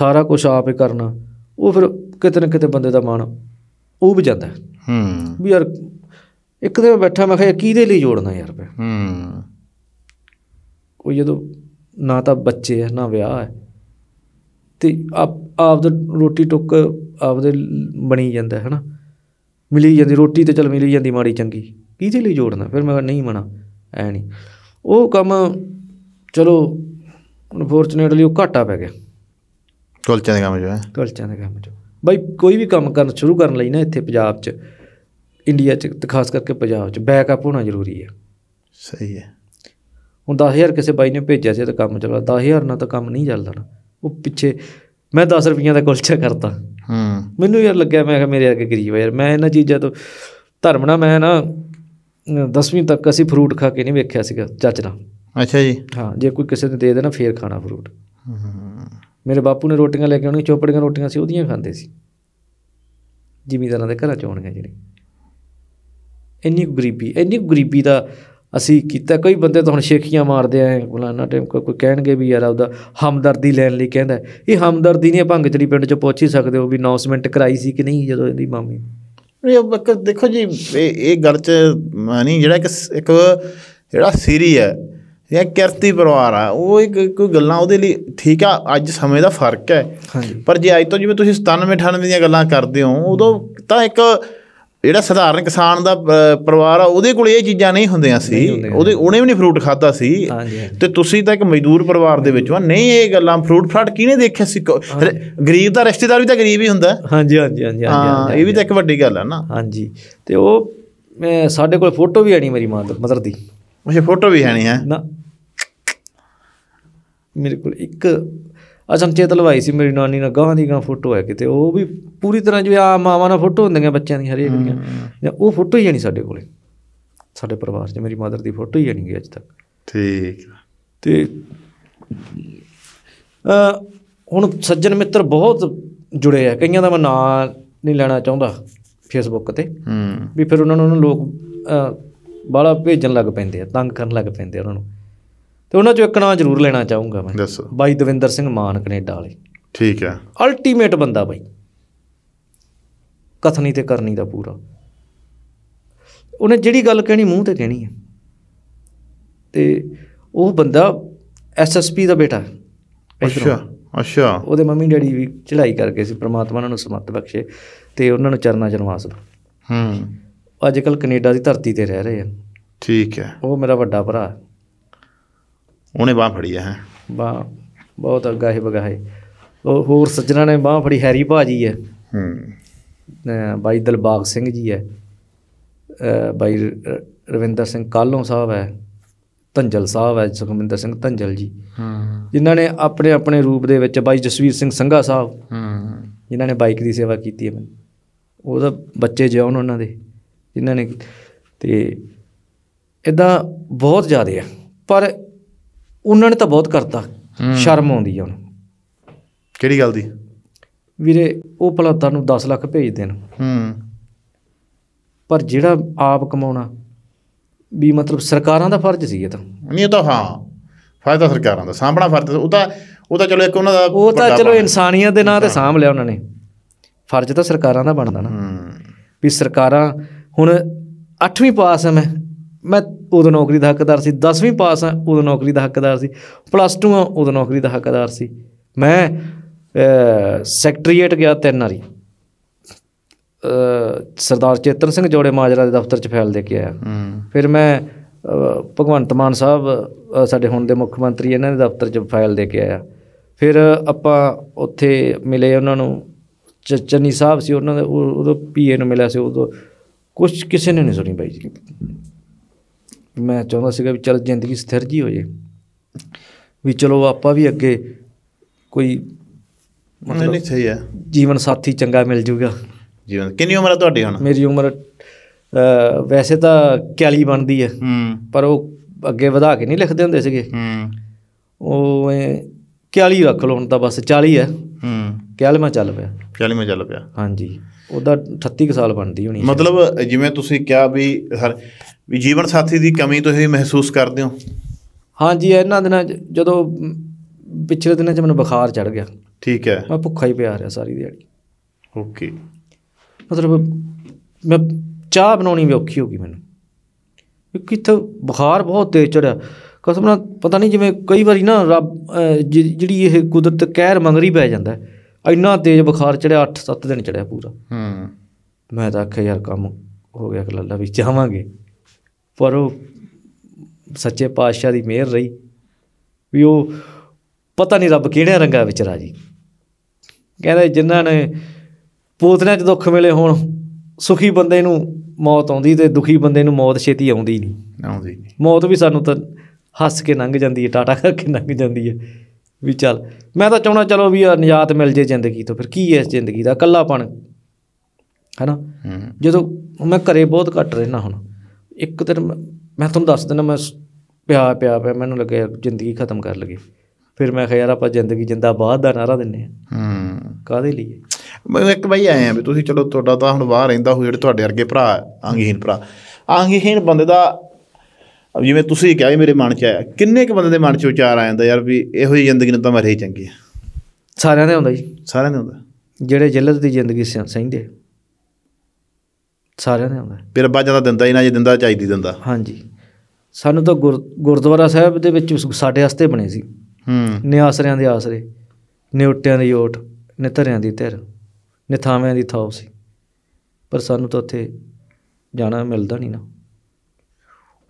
ਸਾਰਾ ਕੁਝ ਆਪ ਹੀ ਕਰਨਾ ਉਹ ਫਿਰ ਕਿਤੇ ਨਾ ਕਿਤੇ ਬੰਦੇ ਦਾ ਮਨ ਉਹ ਵੀ ਜਾਂਦਾ ਹੂੰ ਵੀ ਯਾਰ ਇੱਕ ਦਿਨ ਬੈਠਾ ਮੈਂ ਕਿਹਾ ਕਿਹਦੇ ਲਈ ਜੋੜਨਾ ਯਾਰ ਮੈਂ ਹੂੰ ਉਹ ਜਦੋਂ ਨਾ ਤਾਂ ਬੱਚੇ ਆ ਨਾ ਵਿਆਹ ਹੈ ਤੇ ਆਪ ਆਪ ਦਾ ਰੋਟੀ ਟੁੱਕ ਆਪਦੇ ਬਣੀ ਜਾਂਦਾ ਹੈ ਹਨਾ ਮਿਲੀ ਜਾਂਦੀ ਰੋਟੀ ਤੇ ਚਲ ਮਿਲੀ ਜਾਂਦੀ ਮਾੜੀ ਚੰਗੀ ਕਿਹਦੇ ਲਈ ਜੋੜਨਾ ਫਿਰ ਮੈਂ ਨਹੀਂ ਮਣਾ ਐ ਨਹੀਂ ਉਹ ਕੰਮ ਚਲੋ ਅਨਫੋਰਚੂਨੇਟਲੀ ਉਹ ਘਾਟਾ ਪੈ ਗਿਆ ਕੁਲਚਿਆਂ ਦੇ ਕੰਮ ਜੋ ਹੈ ਕੁਲਚਿਆਂ ਦੇ ਕੰਮ ਜੋ ਬਾਈ ਕੋਈ ਵੀ ਕੰਮ ਕਰਨ ਸ਼ੁਰੂ ਕਰਨ ਲਈ ਨਾ ਇੱਥੇ ਪੰਜਾਬ 'ਚ ਇੰਡੀਆ 'ਚ ਖਾਸ ਕਰਕੇ ਪੰਜਾਬ 'ਚ ਬੈਕਅਪ ਹੋਣਾ ਜ਼ਰੂਰੀ ਹੈ ਸਹੀ ਹੈ ਹੁਣ 10000 ਕਿਸੇ ਬਾਈ ਨੇ ਭੇਜਿਆ ਸੀ ਤਾਂ ਕੰਮ ਚੱਲਦਾ 10000 ਨਾਲ ਤਾਂ ਕੰਮ ਨਹੀਂ ਚੱਲਦਾ ਨਾ ਉਹ ਪਿੱਛੇ ਮੈਂ 10 ਰੁਪਈਆਂ ਦਾ ਕੁਲਚਾ ਕਰਤਾ ਹੂੰ ਮੈਨੂੰ ਯਾਰ ਲੱਗਿਆ ਮੈਂ ਕਿ ਮੇਰੇ ਅੱਗੇ ਗਰੀਬ ਯਾਰ ਮੈਂ ਇਹਨਾਂ ਚੀਜ਼ਾਂ ਤੋਂ ਧਰਮ ਨਾਲ ਮੈਂ ਨਾ 10ਵੀਂ ਤੱਕ ਅਸੀਂ ਫਰੂਟ ਖਾ ਕੇ ਨਹੀਂ ਵੇਖਿਆ ਸੀਗਾ ਚਾਚਾ ਅੱਛਾ ਜੀ ਹਾਂ ਜੇ ਕੋਈ ਕਿਸੇ ਨੇ ਦੇ ਦੇਣਾ ਫੇਰ ਖਾਣਾ ਫਰੂਟ ਹੂੰ ਮੇਰੇ ਬਾਪੂ ਨੇ ਰੋਟੀਆਂ ਲੈ ਕੇ ਆਉਣੀਆਂ ਚੋਪੜੀਆਂ ਰੋਟੀਆਂ ਸੀ ਉਹਦੀਆਂ ਖਾਂਦੇ ਸੀ ਜਿਮੀਦਾਰਾਂ ਦੇ ਘਰਾਂ ਚ ਆਉਣੀਆਂ ਜਿਹੜੇ ਇੰਨੀ ਗਰੀਬੀ ਇੰਨੀ ਗਰੀਬੀ ਦਾ ਅਸੀਂ ਕੀਤਾ ਕਈ ਬੰਦੇ ਤਾਂ ਹੁਣ ਸ਼ੇਖੀਆਂ ਮਾਰਦੇ ਆਏ ਬੁਲਾਣਾ ਟਾਈਮ ਕੋਈ ਕਹਿਣਗੇ ਵੀ ਯਾਰ ਉਹਦਾ ਹਮਦਰਦੀ ਲੈਣ ਲਈ ਕਹਿੰਦਾ ਇਹ ਹਮਦਰਦੀ ਨਹੀਂ ਭੰਗ ਚੜੀ ਪਿੰਡ ਚ ਪੁੱਛ ਹੀ ਸਕਦੇ ਹੋ ਵੀ ਅਨਾਉਂਸਮੈਂਟ ਕਰਾਈ ਸੀ ਕਿ ਨਹੀਂ ਜਦੋਂ ਇਹਦੀ ਮਾਮੀ ਇਹ ਦੇਖੋ ਜੀ ਇਹ ਇਹ ਗੱਲ ਚ ਨਹੀਂ ਜਿਹੜਾ ਇੱਕ ਇੱਕ ਜਿਹੜਾ ਸੀਰੀ ਹੈ ਇਹ ਕਿਰਤੀ ਪਰਿਵਾਰ ਆ ਉਹ ਇੱਕ ਕੋਈ ਗੱਲਾਂ ਉਹਦੇ ਲਈ ਠੀਕ ਆ ਅੱਜ ਸਮੇਂ ਦਾ ਫਰਕ ਹੈ ਪਰ ਜੇ ਅੱਜ ਤੋਂ ਜਿਵੇਂ ਤੁਸੀਂ 97 98 ਦੀਆਂ ਗੱਲਾਂ ਕਰਦੇ ਹੋ ਉਦੋਂ ਤਾਂ ਇੱਕ ਜਿਹੜਾ ਸਧਾਰਨ ਕਿਸਾਨ ਦਾ ਪਰਿਵਾਰ ਆ ਉਹਦੇ ਕੋਲ ਇਹ ਚੀਜ਼ਾਂ ਨਹੀਂ ਹੁੰਦੀਆਂ ਸੀ ਉਹਦੇ ਉਹਨੇ ਵੀ ਨਹੀਂ ਫਰੂਟ ਖਾਦਾ ਸੀ ਤੇ ਤੁਸੀਂ ਤਾਂ ਇੱਕ ਮਜ਼ਦੂਰ ਪਰਿਵਾਰ ਦੇ ਵਿੱਚ ਆ ਨਹੀਂ ਇਹ ਗੱਲਾਂ ਫਰੂਟ ਫਰਾਟ ਕਿਹਨੇ ਦੇਖਿਆ ਸੀ ਗਰੀਬ ਦਾ ਰਿਸ਼ਤੇਦਾਰ ਵੀ ਤਾਂ ਗਰੀਬ ਹੀ ਹੁੰਦਾ ਹਾਂਜੀ ਹਾਂਜੀ ਹਾਂਜੀ ਹਾਂ ਇਹ ਵੀ ਤਾਂ ਇੱਕ ਵੱਡੀ ਗੱਲ ਆ ਨਾ ਹਾਂਜੀ ਤੇ ਉਹ ਸਾਡੇ ਕੋਲ ਫੋਟੋ ਵੀ ਹੈ ਨਹੀਂ ਮੇਰੀ ਮਾਂ ਮਦਰ ਦੀ ਮੇਰੇ ਫੋਟੋ ਵੀ ਹੈ ਨਹੀਂ ਹੈ ਨਾ ਮੇਰੇ ਕੋਲ ਇੱਕ ਅਚਨਚੇਤ ਲਵਾਈ ਸੀ ਮੇਰੀ ਨਾਨੀ ਨਾਲ ਗਾਂ ਦੀ ਗਾਂ ਫੋਟੋ ਹੈ ਕਿਤੇ ਉਹ ਵੀ ਪੂਰੀ ਤਰ੍ਹਾਂ ਜਿਵੇਂ ਆ ਮਾਵਾਂ ਨਾਲ ਫੋਟੋ ਹੁੰਦੀਆਂ ਬੱਚਿਆਂ ਦੀ ਹਰੇਕ ਦੀਆਂ ਉਹ ਫੋਟੋ ਹੀ ਨਹੀਂ ਸਾਡੇ ਕੋਲੇ ਸਾਡੇ ਪਰਿਵਾਰ 'ਚ ਮੇਰੀ ਮਦਰ ਦੀ ਫੋਟੋ ਹੀ ਨਹੀਂ ਗਈ ਅਜ ਤੱਕ ਠੀਕ ਤੇ ਅ ਹੁਣ ਸੱਜਣ ਮਿੱਤਰ ਬਹੁਤ ਜੁੜੇ ਆ ਕਈਆਂ ਦਾ ਮੈਂ ਨਾਂ ਨਹੀਂ ਲੈਣਾ ਚਾਹੁੰਦਾ ਫੇਸਬੁੱਕ ਤੇ ਵੀ ਫਿਰ ਉਹਨਾਂ ਨੂੰ ਲੋਕ ਬਾਲਾ ਭੇਜਣ ਲੱਗ ਪੈਂਦੇ ਆ ਤੰਗ ਕਰਨ ਲੱਗ ਪੈਂਦੇ ਆ ਉਹਨਾਂ ਨੂੰ ਤੇ ਉਹਨਾਂ ਚੋਂ ਇੱਕ ਨਾਂ ਜ਼ਰੂਰ ਲੈਣਾ ਚਾਹੂੰਗਾ ਮੈਂ ਦੱਸੋ ਬਾਈ ਦਵਿੰਦਰ ਸਿੰਘ ਮਾਨ ਕੈਨੇਡਾ ਵਾਲੇ ਠੀਕ ਹੈ ਅਲਟੀਮੇਟ ਬੰਦਾ ਬਾਈ ਕਥਨੀ ਤੇ ਕਰਨੀ ਦਾ ਪੂਰਾ ਉਹਨੇ ਜਿਹੜੀ ਗੱਲ ਕਹਿਣੀ ਮੂੰਹ ਤੇ ਕਹਿਣੀ ਹੈ ਤੇ ਉਹ ਬੰਦਾ ਐਸਐਸਪੀ ਦਾ ਬੇਟਾ ਅੱਛਾ ਅੱਛਾ ਉਹਦੇ ਮੰਮੀ ਡੈਡੀ ਵੀ ਚੜਾਈ ਕਰਕੇ ਸੀ ਪ੍ਰਮਾਤਮਾ ਉਹਨਾਂ ਨੂੰ ਸਮਤ ਬਖਸ਼ੇ ਤੇ ਉਹਨਾਂ ਨੂੰ ਚਰਨਾ ਚਰਵਾਸ ਹੂੰ ਅੱਜ ਕੱਲ ਕੈਨੇਡਾ ਦੀ ਧਰਤੀ ਤੇ ਰਹਿ ਰਹੇ ਆ ਠੀਕ ਹੈ ਉਹ ਮੇਰਾ ਵੱਡਾ ਭਰਾ ਉਹਨੇ ਬਾਹ ਫੜੀ ਹੈ ਬਾਹ ਬਹੁਤ ਅੱਗਾ ਅਗਾਹੇ ਬਗਾਹੇ ਉਹ ਹੋਰ ਸੱਜਣਾ ਨੇ ਬਾਹ ਫੜੀ ਹੈਰੀ ਭਾਜੀ ਹੈ ਹੂੰ ਬਾਈ ਦਲਬਾਗ ਸਿੰਘ ਜੀ ਹੈ ਬਾਈ ਰਵਿੰਦਰ ਸਿੰਘ ਕਾਲੋਂ ਸਾਹਿਬ ਹੈ ਧੰਜਲ ਸਾਹਿਬ ਹੈ ਸੁਖਮਿੰਦਰ ਸਿੰਘ ਧੰਜਲ ਜੀ ਹੂੰ ਜਿਨ੍ਹਾਂ ਨੇ ਆਪਣੇ ਆਪਣੇ ਰੂਪ ਦੇ ਵਿੱਚ ਬਾਈ ਜਸਵੀਰ ਸਿੰਘ ਸੰਘਾ ਸਾਹਿਬ ਹੂੰ ਜਿਨ੍ਹਾਂ ਨੇ ਬਾਈਕ ਦੀ ਸੇਵਾ ਕੀਤੀ ਹੈ ਉਹਦਾ ਬੱਚੇ ਜਿਉਣ ਉਹਨਾਂ ਦੇ ਜਿਨ੍ਹਾਂ ਨੇ ਤੇ ਇਦਾਂ ਬਹੁਤ ਜ਼ਿਆਦਾ ਆ ਪਰ ਉਹਨਾਂ ਨੇ ਤਾਂ ਬਹੁਤ ਕਰਤਾ ਸ਼ਰਮ ਆਉਂਦੀ ਆ ਉਹਨੂੰ ਕਿਹੜੀ ਗੱਲ ਦੀ ਵੀਰੇ ਉਹ ਭਲਾ ਤੁਹਾਨੂੰ 10 ਲੱਖ ਭੇਜ ਦੇਣ ਹੂੰ ਪਰ ਜਿਹੜਾ ਆਪ ਕਮਾਉਣਾ ਵੀ ਮਤਲਬ ਸਰਕਾਰਾਂ ਦਾ ਫਰਜ਼ ਸੀ ਇਹ ਤਾਂ ਨਹੀਂ ਇਹ ਤਾਂ ਹਾਂ ਫਾਇਦਾ ਸਰਕਾਰਾਂ ਦਾ ਸਾਂਭਣਾ ਫਰਜ਼ ਉਹ ਤਾਂ ਉਹ ਤਾਂ ਚਲੋ ਇੱਕ ਉਹਨਾਂ ਦਾ ਉਹ ਤਾਂ ਚਲੋ ਇਨਸਾਨੀਅਤ ਦੇ ਨਾਂ ਤੇ ਸਾਂਭ ਲਿਆ ਉਹਨਾਂ ਨੇ ਫਰਜ਼ ਤਾਂ ਸਰਕਾਰਾਂ ਦਾ ਬਣਦਾ ਨਾ ਹੂੰ ਵੀ ਸਰਕਾਰਾਂ ਹੁਣ 8ਵੀਂ ਪਾਸ ਆ ਮੈਂ ਮੈਂ ਉਦੋਂ ਨੌਕਰੀ ਦਾ ਹੱਕਦਾਰ ਸੀ 10ਵੀਂ ਪਾਸ ਆ ਉਦੋਂ ਨੌਕਰੀ ਦਾ ਹੱਕਦਾਰ ਸੀ ਪਲੱਸ 2 ਆ ਉਦੋਂ ਨੌਕਰੀ ਦਾ ਹੱਕਦਾਰ ਸੀ ਮੈਂ ਸੈਕਟਰੀਏਟ ਗਿਆ ਤਿੰਨ ਵਾਰੀ ਸਰਦਾਰ ਚੇਤਨ ਸਿੰਘ ਜੋੜੇ ਮਾਜਰਾ ਦੇ ਦਫ਼ਤਰ 'ਚ ਫਾਈਲ ਦੇ ਕੇ ਆਇਆ ਫਿਰ ਮੈਂ ਭਗਵੰਤ ਮਾਨ ਸਾਹਿਬ ਸਾਡੇ ਹੁਣ ਦੇ ਮੁੱਖ ਮੰਤਰੀ ਇਹਨਾਂ ਦੇ ਦਫ਼ਤਰ 'ਚ ਫਾਈਲ ਦੇ ਕੇ ਆਇਆ ਫਿਰ ਆਪਾਂ ਉੱਥੇ ਮਿਲੇ ਉਹਨਾਂ ਨੂੰ ਚੰਨੀ ਸਾਹਿਬ ਸੀ ਉਹਨਾਂ ਦੇ ਉਦੋਂ ਪੀਏ ਨੂੰ ਮਿਲਿਆ ਸੀ ਉਦੋਂ ਕੁਝ ਕਿਸੇ ਨੇ ਨਹੀਂ ਸੁਣੀ ਬਾਈ ਜੀ ਮੈਂ ਚਾਹੁੰਦਾ ਸੀਗਾ ਵੀ ਚਲ ਜ਼ਿੰਦਗੀ ਸਥਿਰ ਜੀ ਹੋ ਜੇ ਵੀ ਚਲੋ ਆਪਾਂ ਵੀ ਅੱਗੇ ਕੋਈ ਮਤਲਬ ਨਹੀਂ ਸਹੀ ਹੈ ਜੀਵਨ ਸਾਥੀ ਚੰਗਾ ਮਿਲ ਜੂਗਾ ਜੀਵਨ ਕਿੰਨੀ ਉਮਰ ਹੈ ਤੁਹਾਡੀ ਹੁਣ ਮੇਰੀ ਉਮਰ ਵੈਸੇ ਤਾਂ 41 ਬਣਦੀ ਹੈ ਪਰ ਉਹ ਅੱਗੇ ਵਧਾ ਕੇ ਨਹੀਂ ਲਿਖਦੇ ਹੁੰਦੇ ਸੀਗੇ ਉਹ 41 ਰੱਖ ਲਓ ਹੁਣ ਤਾਂ ਬਸ 40 ਹੈ ਹੂੰ ਮੈਂ ਚੱਲ ਪਿਆ ਮੈਂ ਚੱਲ ਪਿਆ ਹਾਂਜੀ ਉਹਦਾ 38 ਸਾਲ ਬਣਦੀ ਹੋਣੀ ਮਤਲਬ ਜਿਵੇਂ ਤੁਸੀਂ ਕਿਹਾ ਵੀ ਹਰ ਵੀ ਜੀਵਨ ਸਾਥੀ ਦੀ ਕਮੀ ਤੁਸੀਂ ਮਹਿਸੂਸ ਕਰਦੇ ਹੋ ਹਾਂਜੀ ਇਹਨਾਂ ਦਿਨਾਂ 'ਚ ਜਦੋਂ ਪਿਛਲੇ ਦਿਨਾਂ 'ਚ ਮੈਨੂੰ ਬੁਖਾਰ ਚੜ ਗਿਆ ਠੀਕ ਹੈ ਮੈਂ ਭੁੱਖਾ ਹੀ ਪਿਆ ਰਿਹਾ ਸਾਰੀ ਦਿਹਾੜੀ ਓਕੇ ਮਤਲਬ ਮੈਂ ਚਾਹ ਬਣਾਉਣੀ ਵੀ ਔਖੀ ਹੋ ਗਈ ਮੈਨੂੰ ਕਿੱਥੇ ਬੁਖਾਰ ਬਹੁਤ ਤੇਜ਼ ਚੜਿਆ ਕਸਮ ਨਾਲ ਪਤਾ ਨਹੀਂ ਜਿਵੇਂ ਕਈ ਵਾਰੀ ਨਾ ਰੱਬ ਜਿਹੜੀ ਇਹ ਕੁਦਰਤ ਕਹਿਰ ਮੰਗਰੀ ਪੈ ਜਾਂਦਾ ਇੰਨਾ ਤੇਜ਼ ਬੁਖਾਰ ਚੜਿਆ 8-7 ਦਿਨ ਚੜਿਆ ਪੂਰਾ ਹੂੰ ਮੈਂ ਤਾਂ ਆਖਿਆ ਯਾਰ ਕੰਮ ਹੋ ਗਿਆ ਕਿ ਲੱਲਾ ਵੀ ਚਾਹਾਂਗੇ ਪਰ ਉਹ ਸੱਚੇ ਪਾਤਸ਼ਾਹ ਦੀ ਮਿਹਰ ਰਹੀ ਵੀ ਉਹ ਪਤਾ ਨਹੀਂ ਰੱਬ ਕਿਹੜੇ ਰੰਗਾਂ ਵਿੱਚ ਰਾਜੀ ਕਹਿੰਦਾ ਜਿਨ੍ਹਾਂ ਨੇ ਪੋਤਨਿਆਂ 'ਚ ਦੁੱਖ ਮਿਲੇ ਹੋਣ ਸੁਖੀ ਬੰਦੇ ਨੂੰ ਮੌਤ ਆਉਂਦੀ ਤੇ ਦੁਖੀ ਬੰਦੇ ਨੂੰ ਮੌਤ ਛੇਤੀ ਆਉਂਦੀ ਨਹੀਂ ਆਉਂਦੀ ਨਹੀਂ ਮੌਤ ਵੀ ਸਾਨੂੰ ਤਾਂ ਹੱਸ ਕੇ ਲੰਘ ਜਾਂਦੀ ਹੈ ਟਾਟਾ ਕਰਕੇ ਲੰਘ ਜਾਂਦੀ ਹੈ ਵੀ ਚੱਲ ਮੈਂ ਤਾਂ ਚਾਹਣਾ ਚਲੋ ਵੀ ਆ ਨਿਜਾਤ ਮਿਲ ਜੇ ਜ਼ਿੰਦਗੀ ਤੋਂ ਫਿਰ ਕੀ ਹੈ ਇਸ ਜ਼ਿੰਦਗੀ ਦਾ ਇਕੱਲਾਪਣ ਹੈਨਾ ਜਦੋਂ ਮੈਂ ਘਰੇ ਬਹੁਤ ਘੱਟ ਰਹਿਣਾ ਹੁਣ ਇੱਕ ਦਿਨ ਮੈਂ ਤੁਹਾਨੂੰ ਦੱਸ ਦਿੰਦਾ ਮੈਂ ਪਿਆ ਪਿਆ ਪਿਆ ਮੈਨੂੰ ਲੱਗਿਆ ਜ਼ਿੰਦਗੀ ਖਤਮ ਕਰ ਲਗੀ ਫਿਰ ਮੈਂ ਖਿਆਲ ਆਪਾਂ ਜ਼ਿੰਦਗੀ ਜਿੰਦਾਬਾਦ ਦਾ ਨਾਰਾ ਦਿੰਨੇ ਹਾਂ ਹੂੰ ਕਾਦੇ ਲਈ ਮੈਂ ਇੱਕ ਬਈ ਆਏ ਆ ਵੀ ਤੁਸੀਂ ਚਲੋ ਤੁਹਾਡਾ ਤਾਂ ਹੁਣ ਬਾਹਰ ਰਹਿੰਦਾ ਹੋ ਜਿਹੜੇ ਤੁਹਾਡੇ ਵਰਗੇ ਭਰਾ ਅੰਗਹੀਨ ਭਰਾ ਅੰਗਹੀਨ ਬੰਦੇ ਦਾ ਜਿਵੇਂ ਤੁਸੀਂ ਕਿਹਾ ਮੇਰੇ ਮਨ 'ਚ ਆਇਆ ਕਿੰਨੇ ਕੁ ਬੰਦੇ ਦੇ ਮਨ 'ਚ ਵਿਚਾਰ ਆ ਜਾਂਦਾ ਯਾਰ ਵੀ ਇਹੋ ਜੀ ਜ਼ਿੰਦਗੀ ਨੂੰ ਤਾਂ ਮਰੇ ਹੀ ਚੰਗੀ ਆ ਸਾਰਿਆਂ ਦੇ ਹੁੰਦਾ ਜੀ ਸਾਰਿਆਂ ਦੇ ਹੁੰਦਾ ਜਿਹੜੇ ਜ਼ਿਲਤ ਦੀ ਜ਼ਿੰਦਗੀ ਸਹਿੰਦੇ ਸਾਰਿਆਂ ਦੇ ਆਉਂਦਾ ਫਿਰ ਅੱਬਾ ਜਾਂਦਾ ਦਿੰਦਾ ਹੀ ਨਾ ਜੇ ਦਿੰਦਾ ਚਾਹੀਦੀ ਦਿੰਦਾ ਹਾਂਜੀ ਸਾਨੂੰ ਤਾਂ ਗੁਰਦੁਆਰਾ ਸਾਹਿਬ ਦੇ ਵਿੱਚ ਸਾਡੇ ਆਸਤੇ ਬਣੇ ਸੀ ਹੂੰ ਨਿਆਸਰਿਆਂ ਦੇ ਆਸਰੇ ਨਿਉਟਿਆਂ ਦੀ ਓਟ ਨਿਤਰਿਆਂ ਦੀ ਧਿਰ ਨਿਥਾਵਿਆਂ ਦੀ ਥਾਉ ਸੀ ਪਰ ਸਾਨੂੰ ਤਾਂ ਉੱਥੇ ਜਾਣਾ ਮਿਲਦਾ ਨਹੀਂ ਨਾ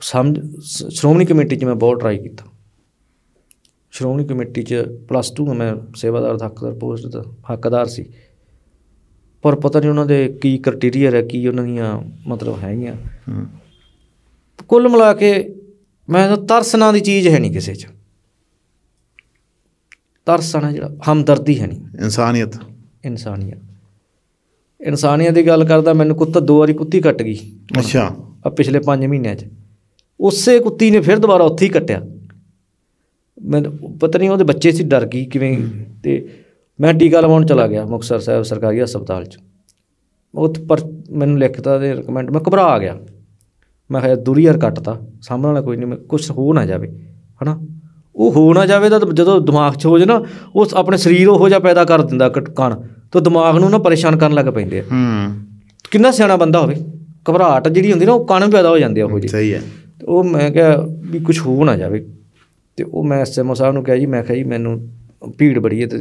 ਸਮਝ ਸ਼੍ਰੋਮਣੀ ਕਮੇਟੀ 'ਚ ਮੈਂ ਬਹੁਤ ਟਰਾਈ ਕੀਤਾ ਸ਼੍ਰੋਮਣੀ ਕਮੇਟੀ 'ਚ ਪਲੱਸ 2 ਮੈਂ ਸੇਵਾਦਾਰ ਹੱਕਦਾਰ ਪੋਸਟ ਦਾ ਹੱਕਦਾਰ ਸੀ ਪਰ ਪਤਾ ਨਹੀਂ ਉਹਨਾਂ ਦੇ ਕੀ ਕ੍ਰਾਈਟੇਰੀਆ ਹੈ ਕੀ ਉਹਨਾਂ ਦੀਆਂ ਮਤਲਬ ਹੈਗੀਆਂ ਕੁੱਲ ਮਿਲਾ ਕੇ ਮੈਂ ਤਾਂ ਤਰਸ ਦੀ ਚੀਜ਼ ਹੈ ਨਹੀਂ ਕਿਸੇ 'ਚ ਤਰਸਣਾ ਜਿਹੜਾ ਹਮਦਰਦੀ ਹੈ ਨਹੀਂ ਇਨਸਾਨੀਅਤ ਇਨਸਾਨੀਅਤ ਇਨਸਾਨੀਅਤ ਦੀ ਗੱਲ ਕਰਦਾ ਮੈਨੂੰ ਕੁੱਤਾ ਦੋ ਵਾਰੀ ਕੁੱਤੀ ਕੱਟ ਗਈ ਅੱਛਾ ਆ ਪਿਛਲੇ 5 ਮਹੀਨਿਆਂ 'ਚ ਉਸੇ ਕੁੱਤੀ ਨੇ ਫਿਰ ਦੁਬਾਰਾ ਉੱਥੇ ਹੀ ਕੱਟਿਆ ਮੈਂ ਪਤਾ ਨਹੀਂ ਉਹਦੇ ਬੱਚੇ ਸੀ ਡਰ ਗਈ ਕਿਵੇਂ ਤੇ ਮੈਂ ਟੀਕਾ ਲਵਾਉਣ ਚਲਾ ਗਿਆ ਮੁਕਸਰ ਸਾਹਿਬ ਸਰਕਾਰੀ ਹਸਪਤਾਲ 'ਚ ਉਹ ਪਰ ਮੈਨੂੰ ਲਿਖਤਾ ਦੇ ਰეკਮੈਂਡ ਮੈਂ ਘਬਰਾ ਗਿਆ ਮੈਂ ਕਿਹਾ ਯਾਰ ਕੱਟਤਾ ਸਾਹਮਣੇ ਵਾਲਾ ਕੋਈ ਨਹੀਂ ਕੁਝ ਹੋ ਨਾ ਜਾਵੇ ਹਨਾ ਉਹ ਹੋ ਨਾ ਜਾਵੇ ਤਾਂ ਜਦੋਂ ਦਿਮਾਗ 'ਚ ਹੋ ਜੇ ਨਾ ਉਸ ਆਪਣੇ ਸਰੀਰ ਉਹ ਜਾ ਪੈਦਾ ਕਰ ਦਿੰਦਾ ਕਣ ਤਾਂ ਦਿਮਾਗ ਨੂੰ ਨਾ ਪਰੇਸ਼ਾਨ ਕਰਨ ਲੱਗ ਪੈਂਦੇ ਆ ਹੂੰ ਕਿੰਨਾ ਸਿਆਣਾ ਬੰਦਾ ਹੋਵੇ ਘਬਰਾਹਟ ਜਿਹੜੀ ਹੁੰਦੀ ਨਾ ਉਹ ਕਣ ਪੈਦਾ ਹੋ ਜਾਂਦੇ ਆ ਉਹ ਜੀ ਸਹੀ ਹੈ ਉਹ ਮੈਂ ਕਿਹਾ ਵੀ ਕੁਝ ਹੋ ਨਾ ਜਾਵੇ ਤੇ ਉਹ ਮੈਂ ਐਸਐਮਓ ਸਾਹਿਬ ਨੂੰ ਕਿਹਾ ਜੀ ਮੈਂ ਕਿਹਾ ਜੀ ਮੈਨੂੰ ਭੀੜ ਬੜੀ ਹੈ ਤੇ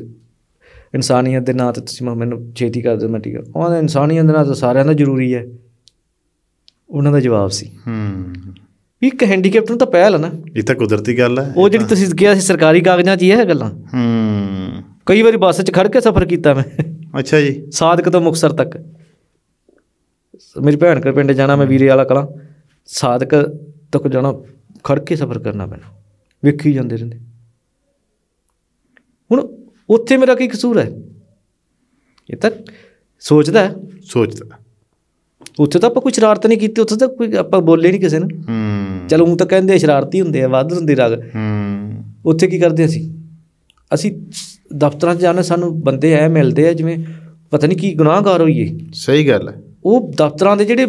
ਇਨਸਾਨੀਅਤ ਦੇ ਨਾਂ ਤੇ ਤੁਸੀਂ ਮੈਨੂੰ ਛੇਤੀ ਕਰ ਦਿਓ ਮੈਂ ਠੀਕ ਆ ਉਹਨਾਂ ਇਨਸਾਨੀਅਤ ਦੇ ਨਾਂ ਤੇ ਸਾਰਿਆਂ ਦਾ ਜ਼ਰੂਰੀ ਹੈ ਉਹਨਾਂ ਦਾ ਜਵਾਬ ਸੀ ਹੂੰ ਵੀ ਇੱਕ ਹੈਂਡੀਕੈਪ ਨੂੰ ਤਾਂ ਪਹਿਲ ਹੈ ਨਾ ਇਹ ਤਾਂ ਕੁਦਰਤੀ ਗੱਲ ਹੈ ਉਹ ਜਿਹੜੀ ਤੁਸੀਂ ਕਿਹਾ ਸੀ ਸਰਕਾਰੀ ਕਾਗਜ਼ਾਂ 'ਚ ਹੀ ਇਹ ਗੱਲਾਂ ਹੂੰ ਕਈ ਵਾਰੀ ਬੱਸ 'ਚ ਖੜ ਕੇ ਸਫ਼ਰ ਕੀਤਾ ਮੈਂ ਅੱਛਾ ਜੀ ਸਾਦਕ ਤੋਂ ਮੁਕਸਰ ਤੱਕ ਮੇਰੀ ਭੈਣ ਕੋਲ ਪਿੰਡ ਜਾਣਾ ਮੈਂ ਵੀਰੇ ਵਾਲਾ ਕਲਾ ਸਾਦਕ ਤੱਕ ਜਾਣਾ ਖੜ ਕੇ ਸਫ਼ਰ ਕਰਨਾ ਪੈਣਾ ਵੇਖੀ ਜਾਂਦੇ ਰਹਿੰਦੇ ਉੱਥੇ ਮੇਰਾ ਕੀ ਕਸੂਰ ਹੈ ਇਹ ਤਾਂ ਸੋਚਦਾ ਸੋਚਦਾ ਉੱਥੇ ਤਾਂ ਆਪਾਂ ਕੋਈ ਸ਼ਰਾਰਤ ਨਹੀਂ ਕੀਤੀ ਉੱਥੇ ਤਾਂ ਕੋਈ ਆਪਾਂ ਬੋਲੇ ਨਹੀਂ ਕਿਸੇ ਨੂੰ ਹੂੰ ਚਲੋ ਉਹ ਤਾਂ ਕਹਿੰਦੇ ਸ਼ਰਾਰਤੀ ਹੁੰਦੇ ਆ ਵਾਧੂ ਹੁੰਦੀ ਰਗ ਹੂੰ ਉੱਥੇ ਕੀ ਕਰਦੇ ਅਸੀਂ ਅਸੀਂ ਦਫ਼ਤਰਾਂ 'ਚ ਜਾਣਾ ਸਾਨੂੰ ਬੰਦੇ ਐ ਮਿਲਦੇ ਆ ਜਿਵੇਂ ਪਤਾ ਨਹੀਂ ਕੀ ਗੁਨਾਹਗਾਰ ਹੋਈਏ ਸਹੀ ਗੱਲ ਹੈ ਉਹ ਦਫ਼ਤਰਾਂ ਦੇ ਜਿਹੜੇ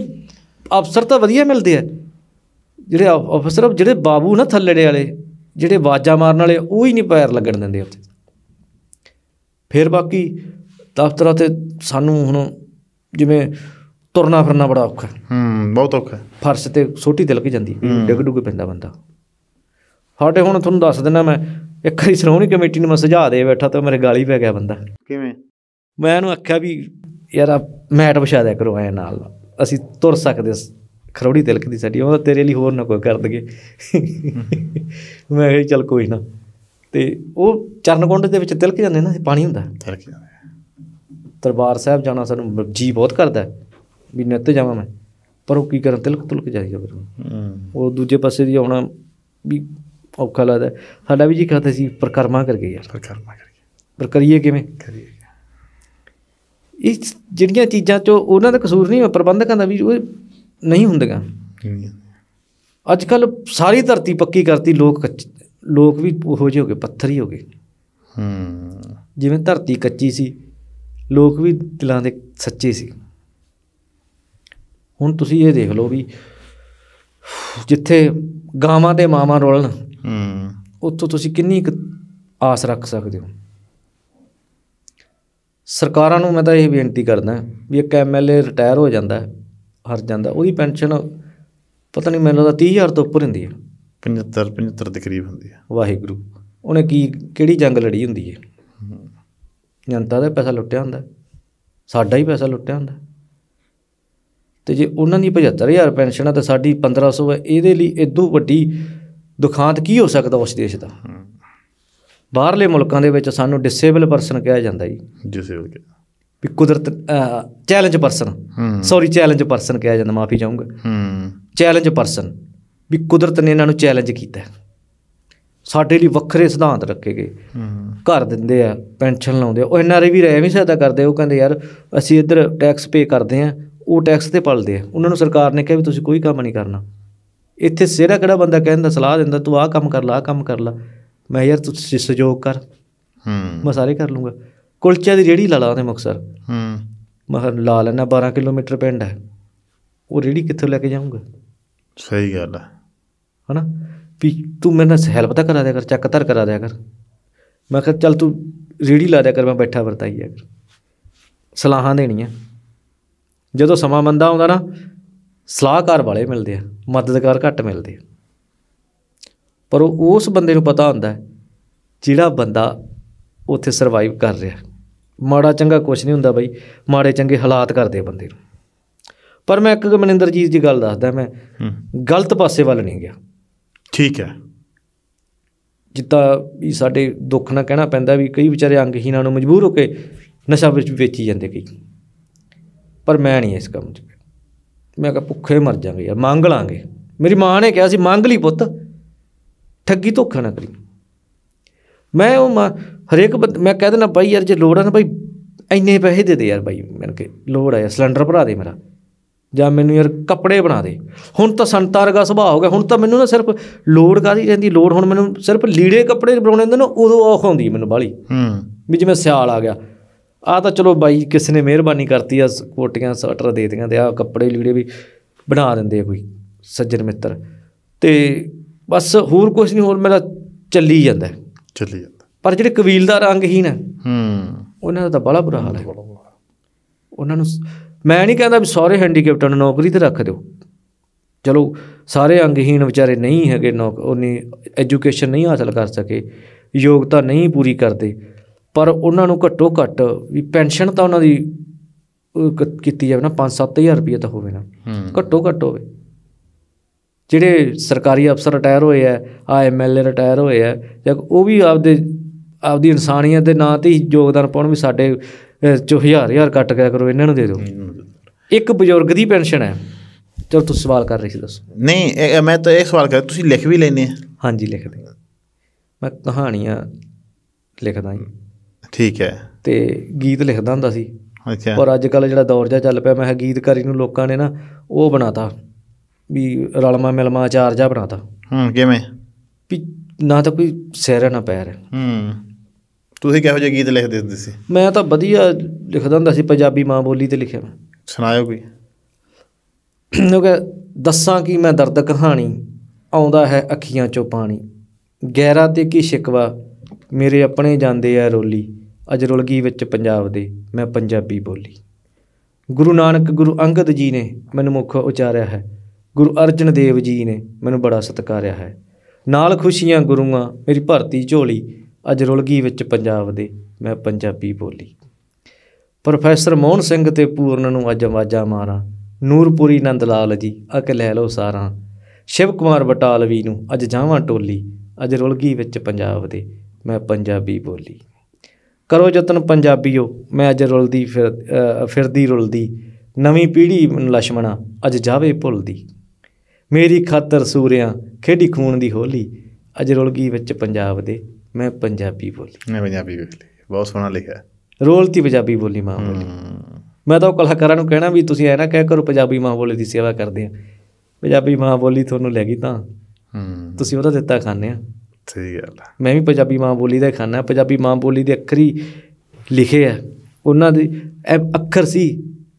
ਅਫਸਰ ਤਾਂ ਵਧੀਆ ਮਿਲਦੇ ਆ ਜਿਹੜੇ ਅਫਸਰ ਜਿਹੜੇ ਬਾਬੂ ਨਾ ਥੱਲੜੇ ਵਾਲੇ ਜਿਹੜੇ ਵਾਜਾ ਮਾਰਨ ਵਾਲੇ ਉਹ ਹੀ ਨਹੀਂ ਪੈਰ ਲੱਗਣ ਦਿੰਦੇ ਉੱਥੇ ਫਿਰ ਬਾਕੀ ਦਫ਼ਤਰਾਂ ਤੇ ਸਾਨੂੰ ਹੁਣ ਜਿਵੇਂ ਤੁਰਨਾ ਫਿਰਨਾ ਬੜਾ ਔਖਾ ਹੂੰ ਬਹੁਤ ਔਖਾ ਫਰਸ਼ ਤੇ ਛੋਟੀ ਤਿਲਕ ਜਾਂਦੀ ਡਿੱਗ ਡੁੱਗ ਪੈਂਦਾ ਬੰਦਾ ਸਾਡੇ ਹੁਣ ਤੁਹਾਨੂੰ ਦੱਸ ਦਿੰਦਾ ਮੈਂ ਇੱਕ ਵਾਰੀ ਸ਼੍ਰੋਮਣੀ ਕਮੇਟੀ ਨੂੰ ਮੈਂ ਸੁਝਾ ਦੇ ਬੈਠਾ ਤੇ ਮੇਰੇ ਗਾਲੀ ਪੈ ਗਿਆ ਬੰਦਾ ਕਿਵੇਂ ਮੈਂ ਇਹਨੂੰ ਆਖਿਆ ਵੀ ਯਾਰ ਆ ਮੈਟ ਵਿਛਾ ਦਿਆ ਕਰੋ ਐ ਨਾਲ ਅਸੀਂ ਤੁਰ ਸਕਦੇ ਖਰੋੜੀ ਤਿਲਕ ਦੀ ਸਾਡੀ ਉਹ ਤੇਰੇ ਲਈ ਹੋਰ ਨਾ ਕੋਈ ਕਰ ਦਗੇ ਮੈਂ ਕਿਹਾ ਚੱਲ ਕੋਈ ਨਾ ਤੇ ਉਹ ਚਰਨ ਦੇ ਵਿੱਚ ਤਿਲਕ ਜਾਂਦੇ ਨਾ ਪਾਣੀ ਹੁੰਦਾ ਤਿਲਕ ਜਾਂਦਾ ਦਰਬਾਰ ਸਾਹਿਬ ਜਾਣਾ ਸਾਨੂੰ ਜੀ ਬਹੁਤ ਕਰਦਾ ਵੀ ਨਿੱਤ ਜਾਵਾਂ ਮੈਂ ਪਰ ਉਹ ਕੀ ਕਰਾਂ ਤਿਲਕ ਤੁਲਕ ਜਾਈਗਾ ਫਿਰ ਉਹ ਦੂਜੇ ਪਾਸੇ ਦੀ ਆਉਣਾ ਵੀ ਔਖਾ ਲੱਗਦਾ ਸਾਡਾ ਵੀ ਜੀ ਕਹਤੇ ਸੀ ਪ੍ਰਕਰਮਾ ਕਰਕੇ ਯਾਰ ਪ੍ਰਕਰਮਾ ਕਰਕੇ ਪਰ ਕਰੀਏ ਕਿਵੇਂ ਕਰੀਏ ਇਹ ਜਿਹੜੀਆਂ ਚੀਜ਼ਾਂ ਚੋਂ ਉਹਨਾਂ ਦਾ ਕਸੂਰ ਨਹੀਂ ਪ੍ਰਬੰਧਕਾਂ ਦਾ ਵੀ ਉਹ ਨਹੀਂ ਹੁੰਦੀਆਂ ਅੱਜ ਕੱਲ ਸਾਰੀ ਧਰਤੀ ਪੱਕੀ ਕਰਤੀ ਲੋਕ ਲੋਕ ਵੀ ਉਹੋ ਜਿਹੇ ਹੋ ਗਏ ਪੱਥਰ ਹੀ ਹੋ ਗਏ ਹੂੰ ਜਿਵੇਂ ਧਰਤੀ ਕੱਚੀ ਸੀ ਲੋਕ ਵੀ ਦਿਲਾਂ ਦੇ ਸੱਚੇ ਸੀ ਹੁਣ ਤੁਸੀਂ ਇਹ ਦੇਖ ਲਓ ਵੀ ਜਿੱਥੇ ਗਾਵਾਂ ਤੇ ਮਾਵਾਂ ਰੋਲਣ ਹੂੰ ਉੱਥੋਂ ਤੁਸੀਂ ਕਿੰਨੀ ਇੱਕ ਆਸ ਰੱਖ ਸਕਦੇ ਹੋ ਸਰਕਾਰਾਂ ਨੂੰ ਮੈਂ ਤਾਂ ਇਹ ਬੇਨਤੀ ਕਰਦਾ ਵੀ ਇੱਕ ਐਮਐਲਏ ਰਿਟਾਇਰ ਹੋ ਜਾਂਦਾ ਹਰ ਜਾਂਦਾ ਉਹਦੀ ਪੈਨਸ਼ਨ ਪਤਾ ਨਹੀਂ ਮੈਨੂੰ ਤਾਂ 30000 ਤੋਂ ਉੱਪਰ ਹੁੰਦੀ ਹੈ 75 75 ਦੇ ਕਰੀਬ ਹੁੰਦੀ ਹੈ ਵਾਹਿਗੁਰੂ ਉਹਨੇ ਕੀ ਕਿਹੜੀ ਜੰਗ ਲੜੀ ਹੁੰਦੀ ਹੈ ਜਨਤਾ ਦਾ ਪੈਸਾ ਲੁੱਟਿਆ ਹੁੰਦਾ ਸਾਡਾ ਹੀ ਪੈਸਾ ਲੁੱਟਿਆ ਹੁੰਦਾ ਤੇ ਜੇ ਉਹਨਾਂ ਦੀ 75000 ਪੈਨਸ਼ਨ ਆ ਤਾਂ ਸਾਡੀ 1500 ਹੈ ਇਹਦੇ ਲਈ ਇਦੋਂ ਵੱਡੀ ਦੁਖਾਂਤ ਕੀ ਹੋ ਸਕਦਾ ਉਸ ਦੇਸ਼ ਦਾ ਬਾਹਰਲੇ ਮੁਲਕਾਂ ਦੇ ਵਿੱਚ ਸਾਨੂੰ ਡਿਸੇਬਲ ਪਰਸਨ ਕਿਹਾ ਜਾਂਦਾ ਜੀ ਡਿਸੇਬਲ ਕਿਹਾ ਵੀ ਕੁਦਰਤ challenge person sorry challenge person ਕਿਹਾ ਜਾਂਦਾ ਮਾਫੀ ਚਾਹੂੰਗਾ ਹੂੰ ਚੈਲੰਜ ਪਰਸਨ ਵੀ ਕੁਦਰਤ ਨੇ ਇਹਨਾਂ ਨੂੰ ਚੈਲੰਜ ਕੀਤਾ ਸਾਡੇ ਲਈ ਵੱਖਰੇ ਸਿਧਾਂਤ ਰੱਖੇ ਗਏ ਘਰ ਦਿੰਦੇ ਆ ਪੈਨਸ਼ਨ ਲਾਉਂਦੇ ਆ ਉਹ ਐਨਆਰਆਈ ਵੀ ਰਹਿ ਵੀ ਸਹਾਇਤਾ ਕਰਦੇ ਉਹ ਕਹਿੰਦੇ ਯਾਰ ਅਸੀਂ ਇੱਧਰ ਟੈਕਸ ਪੇ ਕਰਦੇ ਆ ਉਹ ਟੈਕਸ ਤੇ ਪਲਦੇ ਆ ਉਹਨਾਂ ਨੂੰ ਸਰਕਾਰ ਨੇ ਕਿਹਾ ਵੀ ਤੁਸੀਂ ਕੋਈ ਕੰਮ ਨਹੀਂ ਕਰਨਾ ਇੱਥੇ ਸਿਹਰਾ ਕਿਹੜਾ ਬੰਦਾ ਕਹਿੰਦਾ ਸਲਾਹ ਦਿੰਦਾ ਤੂੰ ਆਹ ਕੰਮ ਕਰ ਲਾ ਆਹ ਕੰਮ ਕਰ ਲਾ ਮੈਂ ਯਾਰ ਤੂੰ ਸਹਿਯੋਗ ਕਰ ਹੂੰ ਮੈਂ ਸਾਰੇ ਕਰ ਲੂੰਗਾ ਕੁਲਚੇ ਦੀ ਜਿਹੜੀ ਲਾ ਲਾ ਮੁਕਸਰ ਹੂੰ ਮੈਂ ਲਾ ਲੈਣਾ 12 ਕਿਲੋਮੀਟਰ ਪਿੰਡ ਹੈ ਉਹ ਰੇੜੀ ਕਿੱਥੋਂ ਲੈ ਕੇ ਜਾਊਂਗਾ ਸਹੀ ਗੱਲ ਹੈ ਹਨਾ ਵੀ ਤੂੰ ਮੇਰੇ ਨਾਲ ਹੈਲਪ ਤਾਂ ਕਰਾ ਦਿਆ ਕਰ ਚੱਕ ਧਰ ਕਰਾ ਦਿਆ ਕਰ ਮੈਂ ਕਿਹਾ ਚੱਲ ਤੂੰ ਰੀੜੀ ਲਾ ਦਿਆ ਕਰ ਮੈਂ ਬੈਠਾ ਵਰਤਾਈ ਆ ਕਰ ਸਲਾਹਾਂ ਦੇਣੀਆਂ ਜਦੋਂ ਸਮਾਂ ਮੰਦਾ ਆਉਂਦਾ ਨਾ ਸਲਾਹਕਾਰ ਵਾਲੇ ਮਿਲਦੇ ਆ ਮਦਦਗਾਰ ਘੱਟ ਮਿਲਦੇ ਆ ਪਰ ਉਹ ਉਸ ਬੰਦੇ ਨੂੰ ਪਤਾ ਹੁੰਦਾ ਜਿਹੜਾ ਬੰਦਾ ਉੱਥੇ ਸਰਵਾਈਵ ਕਰ ਰਿਹਾ ਮਾੜਾ ਚੰਗਾ ਕੁਝ ਨਹੀਂ ਹੁੰਦਾ ਬਾਈ ਮਾੜੇ ਚੰਗੇ ਹਾਲਾਤ ਕਰਦੇ ਬੰਦੇ ਨੂੰ ਪਰ ਮੈਂ ਇੱਕ ਮਨਿੰਦਰਜੀਤ ਦੀ ਗੱਲ ਦੱਸਦਾ ਮੈਂ ਗਲਤ ਪਾਸੇ ਵੱਲ ਨਹੀਂ ਗਿਆ ਠੀਕ ਹੈ ਜਿੱਦਾਂ ਵੀ ਸਾਡੇ ਦੁੱਖ ਨਾਲ ਕਹਿਣਾ ਪੈਂਦਾ ਵੀ ਕਈ ਵਿਚਾਰੇ ਅੰਗਹੀਣਾਂ ਨੂੰ ਮਜਬੂਰ ਹੋ ਕੇ ਨਸ਼ਾ ਵਿੱਚ ਵੇਚੀ ਜਾਂਦੇ ਕਈ ਪਰ ਮੈਂ ਨਹੀਂ ਇਸ ਕੰਮ 'ਚ ਮੈਂ ਕਿਹਾ ਭੁੱਖੇ ਮਰ ਜਾਾਂਗੇ ਯਾਰ ਮੰਗ ਲਾਂਗੇ ਮੇਰੀ ਮਾਂ ਨੇ ਕਿਹਾ ਸੀ ਮੰਗ ਲਈ ਪੁੱਤ ਠੱਗੀ ਧੋਖਾ ਨਾ ਕਰੀ ਮੈਂ ਉਹ ਹਰੇਕ ਮੈਂ ਕਹਿ ਦਿੰਦਾ ਭਾਈ ਯਾਰ ਜੇ ਲੋੜ ਆ ਨਾ ਭਾਈ ਇੰਨੇ ਪੈਸੇ ਦੇ ਦੇ ਯਾਰ ਭਾਈ ਮੈਨੂੰ ਕਿ ਲੋੜ ਆ ਸਿਲੰਡਰ ਭਰਾ ਦੇ ਮੇਰਾ ਜਾਂ ਮੈਨੂੰ ਯਾਰ ਕੱਪੜੇ ਬਣਾ ਦੇ ਹੁਣ ਤਾਂ ਸੰਤਾਰਗਾ ਸੁਭਾਅ ਹੋ ਗਿਆ ਹੁਣ ਤਾਂ ਮੈਨੂੰ ਨਾ ਸਿਰਫ ਲੋੜ ਕਾਦੀ ਰਹਿੰਦੀ ਲੋੜ ਹੁਣ ਮੈਨੂੰ ਸਿਰਫ ਲੀੜੇ ਕੱਪੜੇ ਬਣਾਉਣੇ ਹੁੰਦੇ ਨਾ ਉਦੋਂ ਔਖ ਹੁੰਦੀ ਮੈਨੂੰ ਬਾਲੀ ਹੂੰ ਵੀ ਜਿਵੇਂ ਸਿਆਲ ਆ ਗਿਆ ਆ ਤਾਂ ਚਲੋ ਬਾਈ ਕਿਸੇ ਨੇ ਮਿਹਰਬਾਨੀ ਕਰਤੀ ਆ ਕੋਟੀਆਂ ਸਵਟਰ ਦੇ ਦਿੱਤੀਆਂ ਤੇ ਆ ਕੱਪੜੇ ਲੀੜੇ ਵੀ ਬਣਾ ਦਿੰਦੇ ਆ ਕੋਈ ਸੱਜਣ ਮਿੱਤਰ ਤੇ ਬਸ ਹੋਰ ਕੁਝ ਨਹੀਂ ਹੋਰ ਮੇਰਾ ਚੱਲੀ ਜਾਂਦਾ ਚੱਲੀ ਜਾਂਦਾ ਪਰ ਜਿਹੜੇ ਕਬੀਲਦਾਰ ਅੰਗਹੀਨ ਹੂੰ ਉਹਨਾਂ ਦਾ ਤਾਂ ਬੜਾ ਬੁਰਾ ਹਾਲ ਹੈ ਉਹਨਾਂ ਨੂੰ ਮੈਂ ਨਹੀਂ ਕਹਿੰਦਾ ਵੀ ਸਾਰੇ ਹੈਂਡੀਕੈਪਟਾਂ ਨੂੰ ਨੌਕਰੀ ਤੇ ਰੱਖ ਦਿਓ ਚਲੋ ਸਾਰੇ ਅੰਗਹੀਣ ਵਿਚਾਰੇ ਨਹੀਂ ਹੈਗੇ ਨੌਕ ਉਹਨੇ ਐਜੂਕੇਸ਼ਨ ਨਹੀਂ ਹਾਸਲ ਕਰ ਸਕੇ ਯੋਗਤਾ ਨਹੀਂ ਪੂਰੀ ਕਰਦੇ ਪਰ ਉਹਨਾਂ ਨੂੰ ਘੱਟੋ ਘੱਟ ਵੀ ਪੈਨਸ਼ਨ ਤਾਂ ਉਹਨਾਂ ਦੀ ਕੀਤੀ ਜਾਵੇ ਨਾ 5-7000 ਰੁਪਏ ਤਾਂ ਹੋਵੇ ਨਾ ਘੱਟੋ ਘੱਟ ਹੋਵੇ ਜਿਹੜੇ ਸਰਕਾਰੀ ਅਫਸਰ ਰਿਟਾਇਰ ਹੋਏ ਆ ਆ ਐਮਐਲਏ ਰਿਟਾਇਰ ਹੋਏ ਆ ਜਾਂ ਉਹ ਵੀ ਆਪਦੇ ਆਪਦੀ ਇਨਸਾਨੀਅਤ ਦੇ ਨਾਂ ਤੇ ਯੋਗਦਾਨ ਪਾਉਣ ਵੀ ਸਾਡੇ ਜੋ ਹਜ਼ਾਰ ਹਜ਼ਾਰ ਕੱਟ ਗਿਆ ਕਰੋ ਇਹਨਾਂ ਨੂੰ ਦੇ ਦਿਓ ਇੱਕ ਬਜ਼ੁਰਗ ਦੀ ਪੈਨਸ਼ਨ ਹੈ ਚਲ ਤੁਸੀਂ ਸਵਾਲ ਕਰ ਰਹੇ ਸੀ ਦੱਸੋ ਨਹੀਂ ਮੈਂ ਤਾਂ ਇਹ ਸਵਾਲ ਕਰ ਤੁਸੀਂ ਲਿਖ ਵੀ ਲੈਨੇ ਆ ਹਾਂਜੀ ਲਿਖਦੇ ਮੈਂ ਕਹਾਣੀਆਂ ਲਿਖਦਾ ਹਾਂ ਠੀਕ ਹੈ ਤੇ ਗੀਤ ਲਿਖਦਾ ਹੁੰਦਾ ਸੀ ਅੱਛਾ ਪਰ ਅੱਜ ਕੱਲ ਜਿਹੜਾ ਦੌਰ ਜਾ ਚੱਲ ਪਿਆ ਮੈਂ ਗੀਤਕਾਰੀ ਨੂੰ ਲੋਕਾਂ ਨੇ ਨਾ ਉਹ ਬਣਾਤਾ ਵੀ ਰਲਮਾ ਮਿਲਮਾ ਆਚਾਰ ਜਾ ਬਣਾਤਾ ਹੂੰ ਕਿਵੇਂ ਵੀ ਨਾ ਤਾਂ ਕੋਈ ਸਿਰ ਨਾ ਪੈਰ ਹੂੰ ਤੁਸੀਂ ਕਿਹੋ ਜਿਹੇ ਗੀਤ ਲਿਖਦੇ ਹੁੰਦੇ ਸੀ ਮੈਂ ਤਾਂ ਵਧੀਆ ਲਿਖਦਾ ਹੁੰਦਾ ਸੀ ਪੰਜਾਬੀ ਮਾਂ ਬੋਲੀ ਤੇ ਲਿਖਿਆ ਮੈਂ ਸੁਣਾਇਓ ਕੋਈ ਉਹ ਕਹ ਦੱਸਾਂ ਕੀ ਮੈਂ ਦਰਦ ਕਹਾਣੀ ਆਉਂਦਾ ਹੈ ਅੱਖੀਆਂ ਚੋਂ ਪਾਣੀ ਗਹਿਰਾ ਤੇ ਕੀ ਸ਼ਿਕਵਾ ਮੇਰੇ ਆਪਣੇ ਜਾਂਦੇ ਆ ਰੋਲੀ ਅਜ ਰੁਲ ਗਈ ਵਿੱਚ ਪੰਜਾਬ ਦੇ ਮੈਂ ਪੰਜਾਬੀ ਬੋਲੀ ਗੁਰੂ ਨਾਨਕ ਗੁਰੂ ਅੰਗਦ ਜੀ ਨੇ ਮੈਨੂੰ ਮੁੱਖ ਉਚਾਰਿਆ ਹੈ ਗੁਰੂ ਅਰਜਨ ਦੇਵ ਜੀ ਨੇ ਮੈਨੂੰ ਬੜਾ ਸਤਿਕਾਰਿਆ ਹੈ ਨਾਲ ਖੁਸ਼ੀਆਂ ਗੁਰੂਆਂ ਮੇਰੀ ਭਰਤੀ ਝੋਲੀ ਅੱਜ ਰੁਲ ਗਈ ਵਿੱਚ ਪੰਜਾਬ ਦੇ ਮੈਂ ਪੰਜਾਬੀ ਬੋਲੀ ਪ੍ਰੋਫੈਸਰ ਮੋਹਨ ਸਿੰਘ ਤੇ ਪੂਰਨ ਨੂੰ ਅੱਜ ਆਵਾਜ਼ਾਂ ਮਾਰਾਂ ਨੂਰਪੁਰੀ ਨੰਦ ਲਾਲ ਜੀ ਅਕ ਲੈ ਲਓ ਸਾਰਾ ਸ਼ਿਵ ਕੁਮਾਰ ਬਟਾਲਵੀ ਨੂੰ ਅੱਜ ਜਾਵਾਂ ਟੋਲੀ ਅੱਜ ਰੁਲ ਗਈ ਵਿੱਚ ਪੰਜਾਬ ਦੇ ਮੈਂ ਪੰਜਾਬੀ ਬੋਲੀ ਕਰੋ ਯਤਨ ਪੰਜਾਬੀਓ ਮੈਂ ਅੱਜ ਰੁਲਦੀ ਫਿਰ ਫਿਰਦੀ ਰੁਲਦੀ ਨਵੀਂ ਪੀੜ੍ਹੀ ਲਛਮਣਾ ਅੱਜ ਜਾਵੇ ਭੁੱਲਦੀ ਮੇਰੀ ਖਾਤਰ ਸੂਰਿਆਂ ਖੇਡੀ ਖੂਨ ਦੀ ਹੋਲੀ ਅੱਜ ਰੁਲ ਗਈ ਵਿੱਚ ਪੰਜਾਬ ਦੇ ਮੈਂ ਪੰਜਾਬੀ ਬੋਲੀ ਮੈਂ ਪੰਜਾਬੀ ਬੋਲੀ ਬਹੁਤ ਸੋਹਣਾ ਲਿਖਿਆ ਰੋਲ ਪੰਜਾਬੀ ਬੋਲੀ ਮਾਂ ਬੋਲੀ ਮੈਂ ਤਾਂ ਕਲਾਕਾਰਾਂ ਨੂੰ ਕਹਿਣਾ ਵੀ ਤੁਸੀਂ ਐ ਨਾ ਕਹਿ ਕਰੋ ਪੰਜਾਬੀ ਮਾਂ ਬੋਲੀ ਦੀ ਸੇਵਾ ਕਰਦੇ ਆ ਪੰਜਾਬੀ ਮਾਂ ਬੋਲੀ ਤੁਹਾਨੂੰ ਲੈ ਗਈ ਤਾਂ ਹੂੰ ਤੁਸੀਂ ਉਹਦਾ ਦਿੱਤਾ ਖਾਣੇ ਆ ਸਹੀ ਗੱਲ ਹੈ ਮੈਂ ਵੀ ਪੰਜਾਬੀ ਮਾਂ ਬੋਲੀ ਦਾ ਖਾਣਾ ਪੰਜਾਬੀ ਮਾਂ ਬੋਲੀ ਦੇ ਅੱਖਰੀ ਲਿਖੇ ਆ ਉਹਨਾਂ ਦੇ ਅੱਖਰ ਸੀ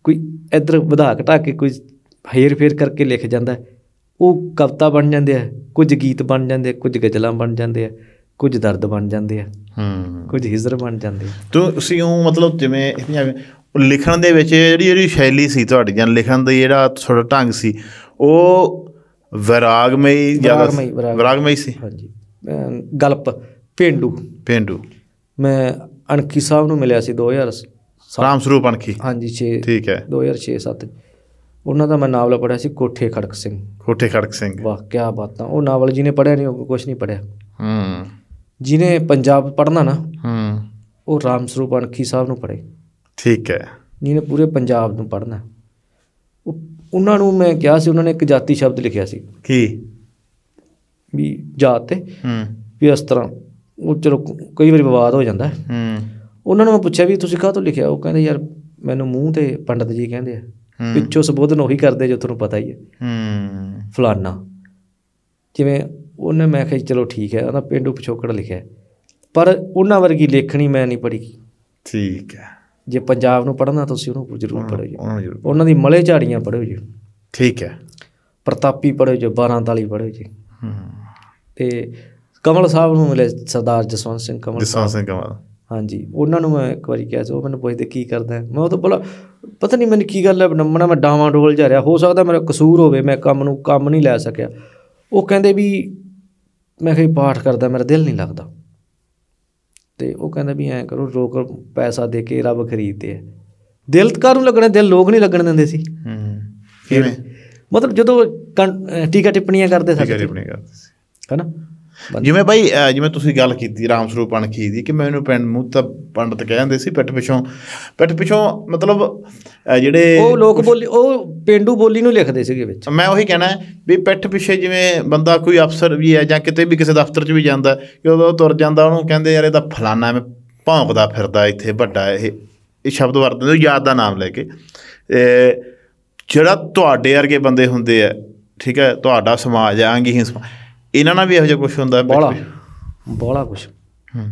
ਕੋਈ ਇਧਰ ਵਧਾ ਘਟਾ ਕੇ ਕੋਈ ਹੇਰ ਫੇਰ ਕਰਕੇ ਲਿਖ ਜਾਂਦਾ ਉਹ ਕਵਤਾ ਬਣ ਜਾਂਦੇ ਆ ਕੁਝ ਗੀਤ ਬਣ ਜਾਂਦੇ ਆ ਕੁਝ ਗਜ਼ਲਾਂ ਬਣ ਜਾਂਦੇ ਆ ਕੁਝ ਦਰਦ ਬਣ ਜਾਂਦੇ ਆ ਹੂੰ ਕੁਝ ਹਿਜ਼ਰ ਬਣ ਜਾਂਦੇ ਤੋ ਤੁਸੀਂ ਉਹ ਮਤਲਬ ਜਿਵੇਂ ਲਿਖਣ ਦੇ ਵਿੱਚ ਜਿਹੜੀ ਜਿਹੜੀ ਸ਼ੈਲੀ ਸੀ ਤੁਹਾਡੀ ਜਾਂ ਲਿਖਣ ਦਾ ਜਿਹੜਾ ਤੁਹਾਡਾ ਢੰਗ ਸੀ ਉਹ ਵਿਰਾਗਮਈ ਜਿਆਦਾ ਵਿਰਾਗਮਈ ਸੀ ਹਾਂਜੀ ਗਲਪ ਪੇਂਡੂ ਪੇਂਡੂ ਮੈਂ ਅਣਕੀ ਸਾਹਿਬ ਨੂੰ ਮਿਲਿਆ ਸੀ 2000 ਰਾਮ ਸਰੂਪ ਅਣਕੀ ਹਾਂਜੀ 6 ਠੀਕ ਹੈ 2006 7 ਉਹਨਾਂ ਦਾ ਮੈਂ ਨਾਵਲ ਪੜਿਆ ਸੀ ਕੋਠੇ ਖੜਕ ਸਿੰਘ ਕੋਠੇ ਖੜਕ ਸਿੰਘ ਵਾਹ ਕੀ ਬਾਤਾਂ ਉਹ ਨਾਵਲ ਜੀ ਨੇ ਪੜਿਆ ਨਹੀਂ ਕੁਝ ਨਹੀਂ ਪੜਿਆ ਹੂੰ ਜਿਹਨੇ ਪੰਜਾਬ ਪੜਨਾ ਨਾ ਹੂੰ ਉਹ ਰਾਮ ਸਰੂਪ ਅਣਖੀ ਸਾਹਿਬ ਨੂੰ ਪੜੇ ਠੀਕ ਹੈ ਜਿਹਨੇ ਪੂਰੇ ਪੰਜਾਬ ਨੂੰ ਪੜਨਾ ਉਹਨਾਂ ਨੂੰ ਮੈਂ ਕਿਹਾ ਸੀ ਉਹਨਾਂ ਨੇ ਇੱਕ ਜਾਤੀ ਸ਼ਬਦ ਲਿਖਿਆ ਸੀ ਕੀ ਵੀ ਜਾਤ ਤੇ ਹੂੰ ਵੀ ਇਸ ਤਰ੍ਹਾਂ ਉਹ ਚਲੋ ਕਈ ਵਾਰੀ ਵਿਵਾਦ ਹੋ ਜਾਂਦਾ ਹੂੰ ਉਹਨਾਂ ਨੂੰ ਮੈਂ ਪੁੱਛਿਆ ਵੀ ਤੁਸੀਂ ਕਾਹ ਤੋਂ ਲਿਖਿਆ ਉਹ ਕਹਿੰਦੇ ਯਾਰ ਮੈਨੂੰ ਮੂੰਹ ਤੇ ਪੰਡਤ ਜੀ ਕਹਿੰਦੇ ਆ ਪਿੱਛੋਂ ਸੰਬੋਧਨ ਉਹੀ ਕਰਦੇ ਜੋ ਤੁਹਾਨੂੰ ਪਤਾ ਹੀ ਹੈ ਹੂੰ ਫਲਾਨਾ ਜਿਵੇਂ ਉਹਨੇ ਮੈਂ ਕਿਹਾ ਚਲੋ ਠੀਕ ਹੈ ਉਹਦਾ ਪਿੰਡੂ ਪਿਛੋਕੜ ਲਿਖਿਆ ਪਰ ਉਹਨਾਂ ਵਰਗੀ ਲੇਖਣੀ ਮੈਂ ਨਹੀਂ ਪੜ੍ਹੀ ਠੀਕ ਹੈ ਜੇ ਪੰਜਾਬ ਨੂੰ ਪੜ੍ਹਨਾ ਤੁਸੀਂ ਉਹਨੂੰ ਜ਼ਰੂਰ ਪੜ੍ਹੋ ਜੀ ਉਹਨਾਂ ਦੀ ਮਲੇ ਝਾੜੀਆਂ ਪੜ੍ਹੋ ਜੀ ਠੀਕ ਹੈ ਪ੍ਰਤਾਪੀ ਪੜ੍ਹੋ ਜੀ 12 ਪੜ੍ਹੋ ਜੀ ਤੇ ਕਮਲ ਸਾਹਿਬ ਨੂੰ ਮਿਲੇ ਸਰਦਾਰ ਜਸਵੰਤ ਸਿੰਘ ਕਮਲ ਜਸਵੰਤ ਸਿੰਘ ਕਮਲ ਹਾਂਜੀ ਉਹਨਾਂ ਨੂੰ ਮੈਂ ਇੱਕ ਵਾਰੀ ਕਿਹਾ ਸੀ ਉਹ ਮੈਨੂੰ ਪੁੱਛਦੇ ਕੀ ਕਰਦਾ ਮੈਂ ਉਹ ਤਾਂ ਬੋਲਾ ਪਤਾ ਨਹੀਂ ਮੈਨੂੰ ਕੀ ਗੱਲ ਹੈ ਨੰਮਣਾ ਮੈਂ ਡਾਵਾਂ ਡੋਲ ਜਾ ਰਿਹਾ ਹੋ ਸਕਦਾ ਮੇਰਾ ਕਸੂਰ ਹੋਵੇ ਮੈਂ ਕੰਮ ਨੂੰ ਕੰਮ ਨਹੀਂ ਲੈ ਸਕਿਆ ਉਹ ਕਹਿੰਦੇ ਵੀ ਮੈਂ ਕਿਹਾ ਪਾਠ ਕਰਦਾ ਮੇਰਾ ਦਿਲ ਨਹੀਂ ਲੱਗਦਾ ਤੇ ਉਹ ਕਹਿੰਦਾ ਵੀ ਐਂ ਕਰੋ ਰੋਕ ਪੈਸਾ ਦੇ ਕੇ ਰੱਬ ਖਰੀਦਦੇ ਆ ਦਿਲ ਤਕਾਰ ਨੂੰ ਲੱਗਣਾ ਦਿਲ ਲੋਕ ਨਹੀਂ ਲੱਗਣ ਦਿੰਦੇ ਸੀ ਹੂੰ ਕਿਵੇਂ ਮਤਲਬ ਜਦੋਂ ਟੀਕਾ ਟਿੱਪਣੀਆਂ ਕਰਦੇ ਸਾਡੇ ਟੀਕਾ ਟਿੱਪਣੀਆਂ ਕਰਦੇ ਸੀ ਹੈਨਾ ਜਿਵੇਂ ਭਾਈ ਜਿਵੇਂ ਤੁਸੀਂ ਗੱਲ ਕੀਤੀ ਸਰੂਪ ਪਣਖੀ ਦੀ ਕਿ ਮੈਨੂੰ ਪਿੰਡ ਮੂੰਹ ਤਾਂ ਪੰਡਤ ਕਹਿੰਦੇ ਸੀ ਪਿੱਠ ਪਿਛੋਂ ਪਿੱਠ ਪਿਛੋਂ ਮਤਲਬ ਜਿਹੜੇ ਉਹ ਲੋਕ ਬੋਲੀ ਉਹ ਪਿੰਡੂ ਬੋਲੀ ਨੂੰ ਲਿਖਦੇ ਸੀਗੇ ਵਿੱਚ ਮੈਂ ਉਹੀ ਕਹਿਣਾ ਵੀ ਪਿੱਠ ਪਿਛੇ ਜਿਵੇਂ ਬੰਦਾ ਕੋਈ ਅਫਸਰ ਵੀ ਹੈ ਜਾਂ ਕਿਤੇ ਵੀ ਕਿਸੇ ਦਫ਼ਤਰ 'ਚ ਵੀ ਜਾਂਦਾ ਕਿ ਉਹ ਤੁਰ ਜਾਂਦਾ ਉਹਨੂੰ ਕਹਿੰਦੇ ਯਾਰ ਇਹ ਤਾਂ ਫਲਾਨਾ ਐਵੇਂ ਭੌਂਕਦਾ ਫਿਰਦਾ ਇੱਥੇ ਵੱਡਾ ਇਹ ਇਹ ਸ਼ਬਦ ਵਰਤਦੇ ਨੇ ਯਾਦ ਦਾ ਨਾਮ ਲੈ ਕੇ ਜਿਹੜਾ ਤੁਹਾਡੇ ਵਰਗੇ ਬੰਦੇ ਹੁੰਦੇ ਆ ਠੀਕ ਹੈ ਤੁਹਾਡਾ ਸਮਾਜ ਆਂਗੀ ਹੀ ਸਮਾਜ ਇਹਨਾਂ ਨਾਲ ਵੀ ਇਹੋ ਜਿਹਾ ਕੁਝ ਹੁੰਦਾ ਹੈ ਬੋਲਾ ਬੋਲਾ ਕੁਝ ਹੂੰ